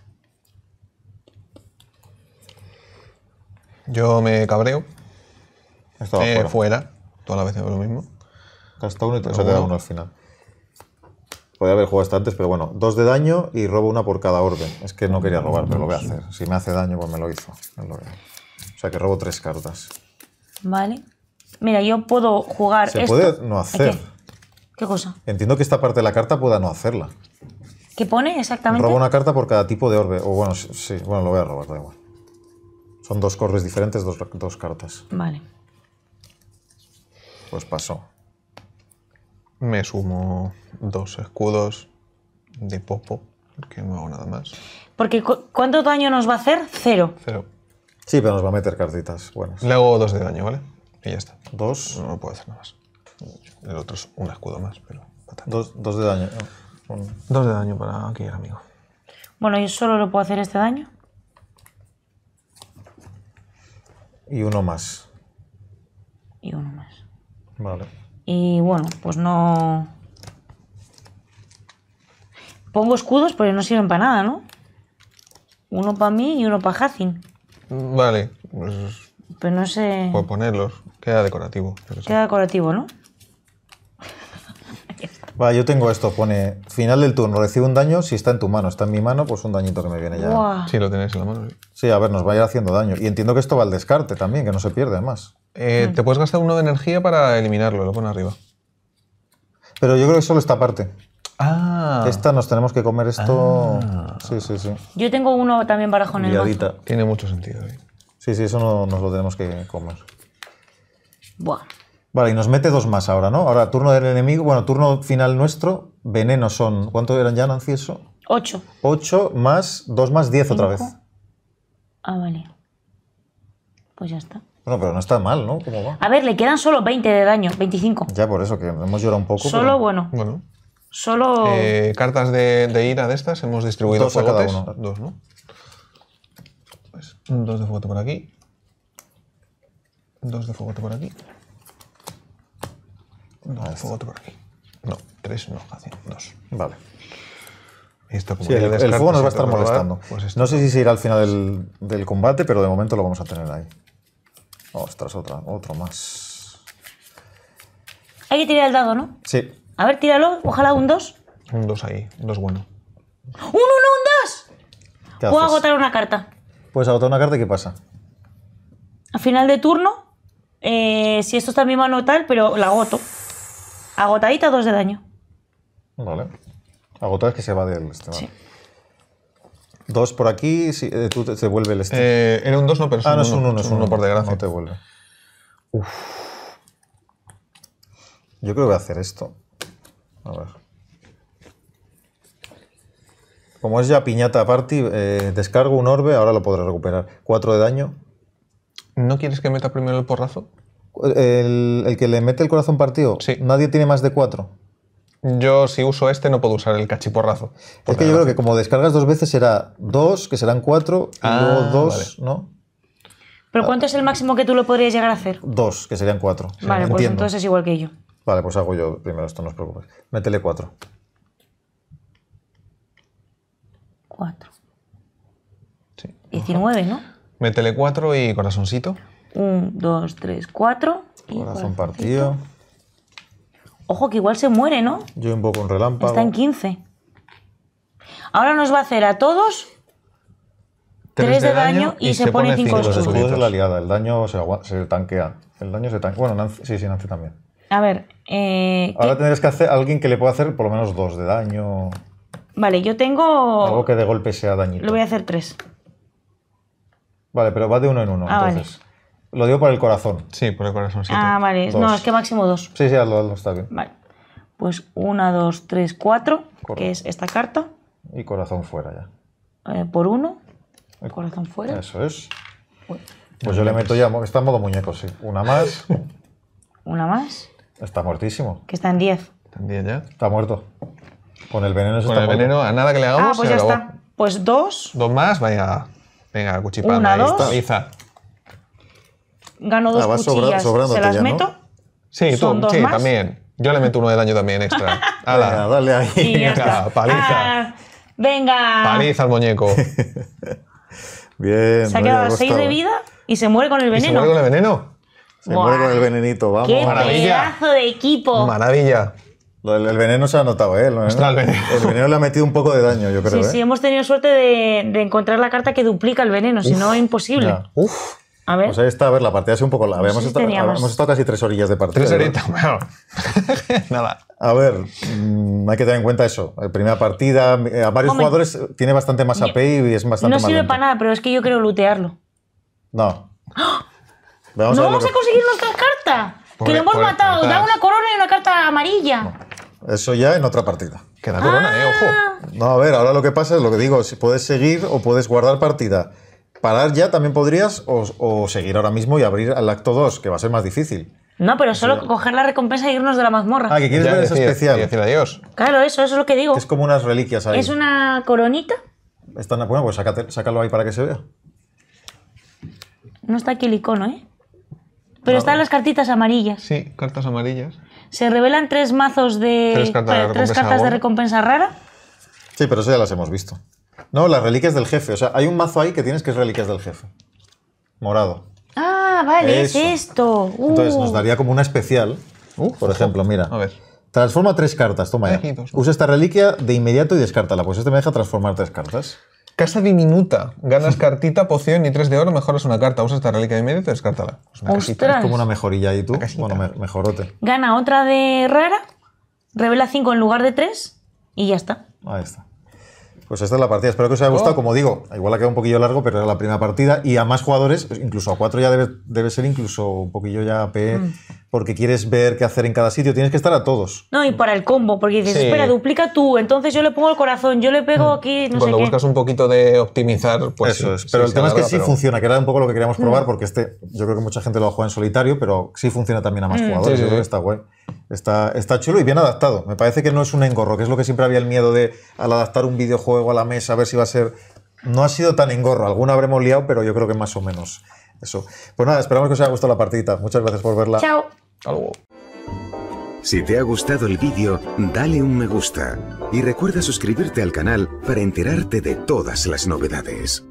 Yo me cabreo. Estaba eh, fuera. fuera. Todas las veces lo mismo. Hasta uno y te, da uno al final. Podría haber jugado hasta antes, pero bueno, dos de daño y robo una por cada orbe. Es que no quería robar, pero lo voy a hacer. Si me hace daño, pues me lo hizo. o sea que robo tres cartas. Vale. Mira, yo puedo jugar. Se puede no hacer. ¿Qué? cosa? Entiendo que esta parte de la carta pueda no hacerla. ¿Qué pone exactamente? Robo una carta por cada tipo de orbe. O bueno, sí, bueno, lo voy a robar, da igual. Son dos corres diferentes, dos, dos cartas. Vale. Pues paso. Me sumo dos escudos de popo, porque no hago nada más. Porque ¿cuánto daño nos va a hacer? Cero. Cero. Sí, pero nos va a meter cartitas buenas. Le hago dos de daño, ¿vale? Y ya está. Dos. No, no puedo hacer nada más. El otro es un escudo más, pero... Dos, dos, de daño. Dos de daño para aquí amigo. Bueno, yo solo lo puedo hacer este daño. Y uno más. Y uno más. Vale. Y bueno, pues no... Pongo escudos porque no sirven para nada, ¿no? Uno para mí y uno para Hacin. Vale. Pues, Pero no sé... Por ponerlos. Queda decorativo. Queda decorativo, ¿no? Va, yo tengo esto, pone final del turno, recibe un daño, si está en tu mano, está en mi mano, pues un dañito que me viene ya. Si lo tenéis en la mano. Sí. a ver, nos va a ir haciendo daño. Y entiendo que esto va al descarte también, que no se pierde además. Eh, hmm. Te puedes gastar uno de energía para eliminarlo, lo pone arriba. Pero yo creo que solo esta parte. Ah. Esta nos tenemos que comer esto. Ah. Sí, sí, sí. Yo tengo uno también para en el Tiene mucho sentido. Eh. Sí, sí, eso nos lo tenemos que comer. Buah. Vale, y nos mete dos más ahora, ¿no? Ahora turno del enemigo, bueno, turno final nuestro, veneno son. ¿Cuánto eran ya, Nancy, eso? Ocho. Ocho más, dos más diez otra vez. Ah, vale. Pues ya está. Bueno, pero no está mal, ¿no? ¿Cómo va? A ver, le quedan solo 20 de daño, 25. Ya por eso, que hemos llorado un poco. Solo bueno. Bueno. Solo. Eh, cartas de, ira de estas hemos distribuido dos a cada uno. Dos, ¿no? Pues, dos de fuego por aquí. Dos de fuego por aquí. No, fuego otro por aquí. No, tres no, hacia dos. Vale. el, fuego nos va a estar molestando. Pues no sé si se irá al final del, del, combate, pero de momento lo vamos a tener ahí. Ostras, otra, otro más. Hay que tirar el dado, ¿no? Sí. A ver, tíralo. Ojalá un dos Un dos ahí, un 2 bueno. ¡Un uno, un dos! Puedo agotar una carta. Puedes agotar una carta y ¿qué pasa? A final de turno, eh, si esto está en mi mano tal, pero la agoto. Agotadita, dos de daño. Vale. Agotada es que se va del este. Sí. Dos por aquí, eh, tú te, vuelve el este. Eh, era un 2, no, pero ah, no, es un 1, es un 1 por desgracia. No te vuelve. Yo creo que voy a hacer esto. A ver. Como es ya piñata party, eh, descargo un orbe, ahora lo podré recuperar. 4 de daño. ¿No quieres que meta primero el porrazo? el, que le mete el corazón partido, nadie tiene más de cuatro. Yo si uso este no puedo usar el cachiporrazo. Es que yo creo que como descargas dos veces será dos, que serán cuatro, y ah, luego dos, ¿no? ¿Pero cuánto es el máximo que tú lo podrías llegar a hacer? Dos, que serían cuatro. Vale, pues entonces es igual que yo. Vale, pues hago yo primero esto, no os preocupes. Métele cuatro. Cuatro. Sí. 19, ¿no? Métele cuatro y corazoncito. 1, 2, 3, 4. Corazón partido. Ojo, que igual se muere, ¿no? Yo invoco un relámpago. Está en 15. Ahora nos va a hacer a todos 3 de, daño, y, se, pone 5 escudos. Los escudos la liada, el daño se, se tanquea. El daño se tanquea. Bueno, Nancy, sí, sí, Nancy también. A ver. Eh, Ahora tendrás tendrías que hacer alguien que le pueda hacer por lo menos 2 de daño. Vale, yo tengo. Algo que de golpe sea dañino. Lo voy a hacer 3. Vale, pero va de uno en uno. Ah, entonces. Vale. Lo digo por el corazón. Sí, por el corazón. Ah, vale. No, es que máximo dos. Sí, sí, hazlo, hazlo, está bien. Vale. Pues una, dos, tres, cuatro, que es esta carta. Y corazón fuera ya. Eh, por uno. El corazón fuera. Eso es. Pues yo le meto ya, está en modo muñeco, sí. Una más. Una más. Está muertísimo. Que está en diez. Está en diez ya. Está muerto. Con el veneno Con está el veneno, a nada que le hagamos. Ah, pues ya está. Pues dos. Dos más, vaya. Venga, cuchipando. Una, dos gano dos ah, cuchillas, ¿se las meto? Sí, tú, también. Yo le meto uno de daño también extra. dale ahí. Y ya paliza. Ah, venga. Paliza al muñeco. Bien. Se ha quedado a seis de vida y se muere con el veneno. se muere con el veneno. Se muere con el venenito, vamos. ¡Qué Maravilla. pedazo de equipo! Maravilla. El veneno se ha notado, ¿eh? El veneno, le ha metido un poco de daño, yo creo. Sí, ¿eh? sí, hemos tenido suerte de, de encontrar la carta que duplica el veneno, si no, imposible. Uf. A ver. O pues esta, a ver, la partida ha un poco. La, pues habíamos, hemos estado, casi tres orillas de partida. Tres horitas, bueno. Nada. A ver, mm, hay que tener en cuenta eso. Eh, primera partida, eh, a varios jugadores eh, tiene bastante más AP y es bastante No sirve para nada, pero es que yo quiero lootearlo. No. ¡No a vamos a conseguir nuestra carta! ¡Que lo hemos matado! ¡Da una corona y una carta amarilla! eso ya en otra partida. queda corona, eh, ojo. Ah. No, a ver, ahora lo que pasa es lo que digo, si puedes seguir o puedes guardar partida. ¿Parar ya también podrías o, seguir ahora mismo y abrir al acto 2, que va a ser más difícil? No, pero solo coger la recompensa e irnos de la mazmorra. Ah, que quieres ver eso especial. Y decir adiós. Claro, eso, es lo que digo. es como unas reliquias ahí. Es una coronita. Está Están, bueno, pues sácalo ahí para que se vea. No está aquí el icono, ¿eh? Pero están las cartitas amarillas. Sí, cartas amarillas. Se revelan tres mazos de. Tres tres cartas de recompensa rara. Sí, pero eso ya las hemos visto. No, las reliquias del jefe. O sea, hay un mazo ahí que tienes que es reliquias del jefe. Morado. Ah, vale, es esto. Entonces nos uh. daría como una especial. Uh, por ejemplo, mira. A ver. Transforma tres cartas, toma ya. Usa esta reliquia de inmediato y descártala, pues este me deja transformar tres cartas. Casa diminuta. Ganas cartita, poción y tres de oro, mejoras una carta. Usa esta reliquia de inmediato y descártala. Pues Es como una mejorilla y tú. Bueno, mejorote. Gana otra de rara, revela cinco en lugar de tres y ya está. Ahí está. Pues esta es la partida. Espero que os haya gustado. Oh. Como digo, igual ha quedado un poquillo largo, pero era la primera partida. Y a más jugadores, pues incluso a cuatro ya debe, debe ser incluso un poquillo ya P, mm. porque quieres ver qué hacer en cada sitio. Tienes que estar a todos. No, y para el combo, porque dices, espera, duplica tú. Entonces yo le pongo el corazón, yo le pego mm. aquí, no Cuando buscas un poquito de optimizar, pues. Eso es. Pero el tema es que sí funciona, que era un poco lo que queríamos probar, mm. porque este, yo creo que mucha gente lo juega en solitario, pero sí funciona también a más jugadores. yo creo está guay. Está, chulo y bien adaptado. Me parece que no es un engorro, que es lo que siempre había el miedo de al adaptar un videojuego a la mesa, a ver si va a ser. No ha sido tan engorro, Alguna habremos liado, pero yo creo que más o menos eso. Pues nada, esperamos que os haya gustado la partidita. Muchas gracias por verla. Chao. Hasta Si te ha gustado el vídeo, dale un me gusta y recuerda suscribirte al canal para enterarte de todas las novedades.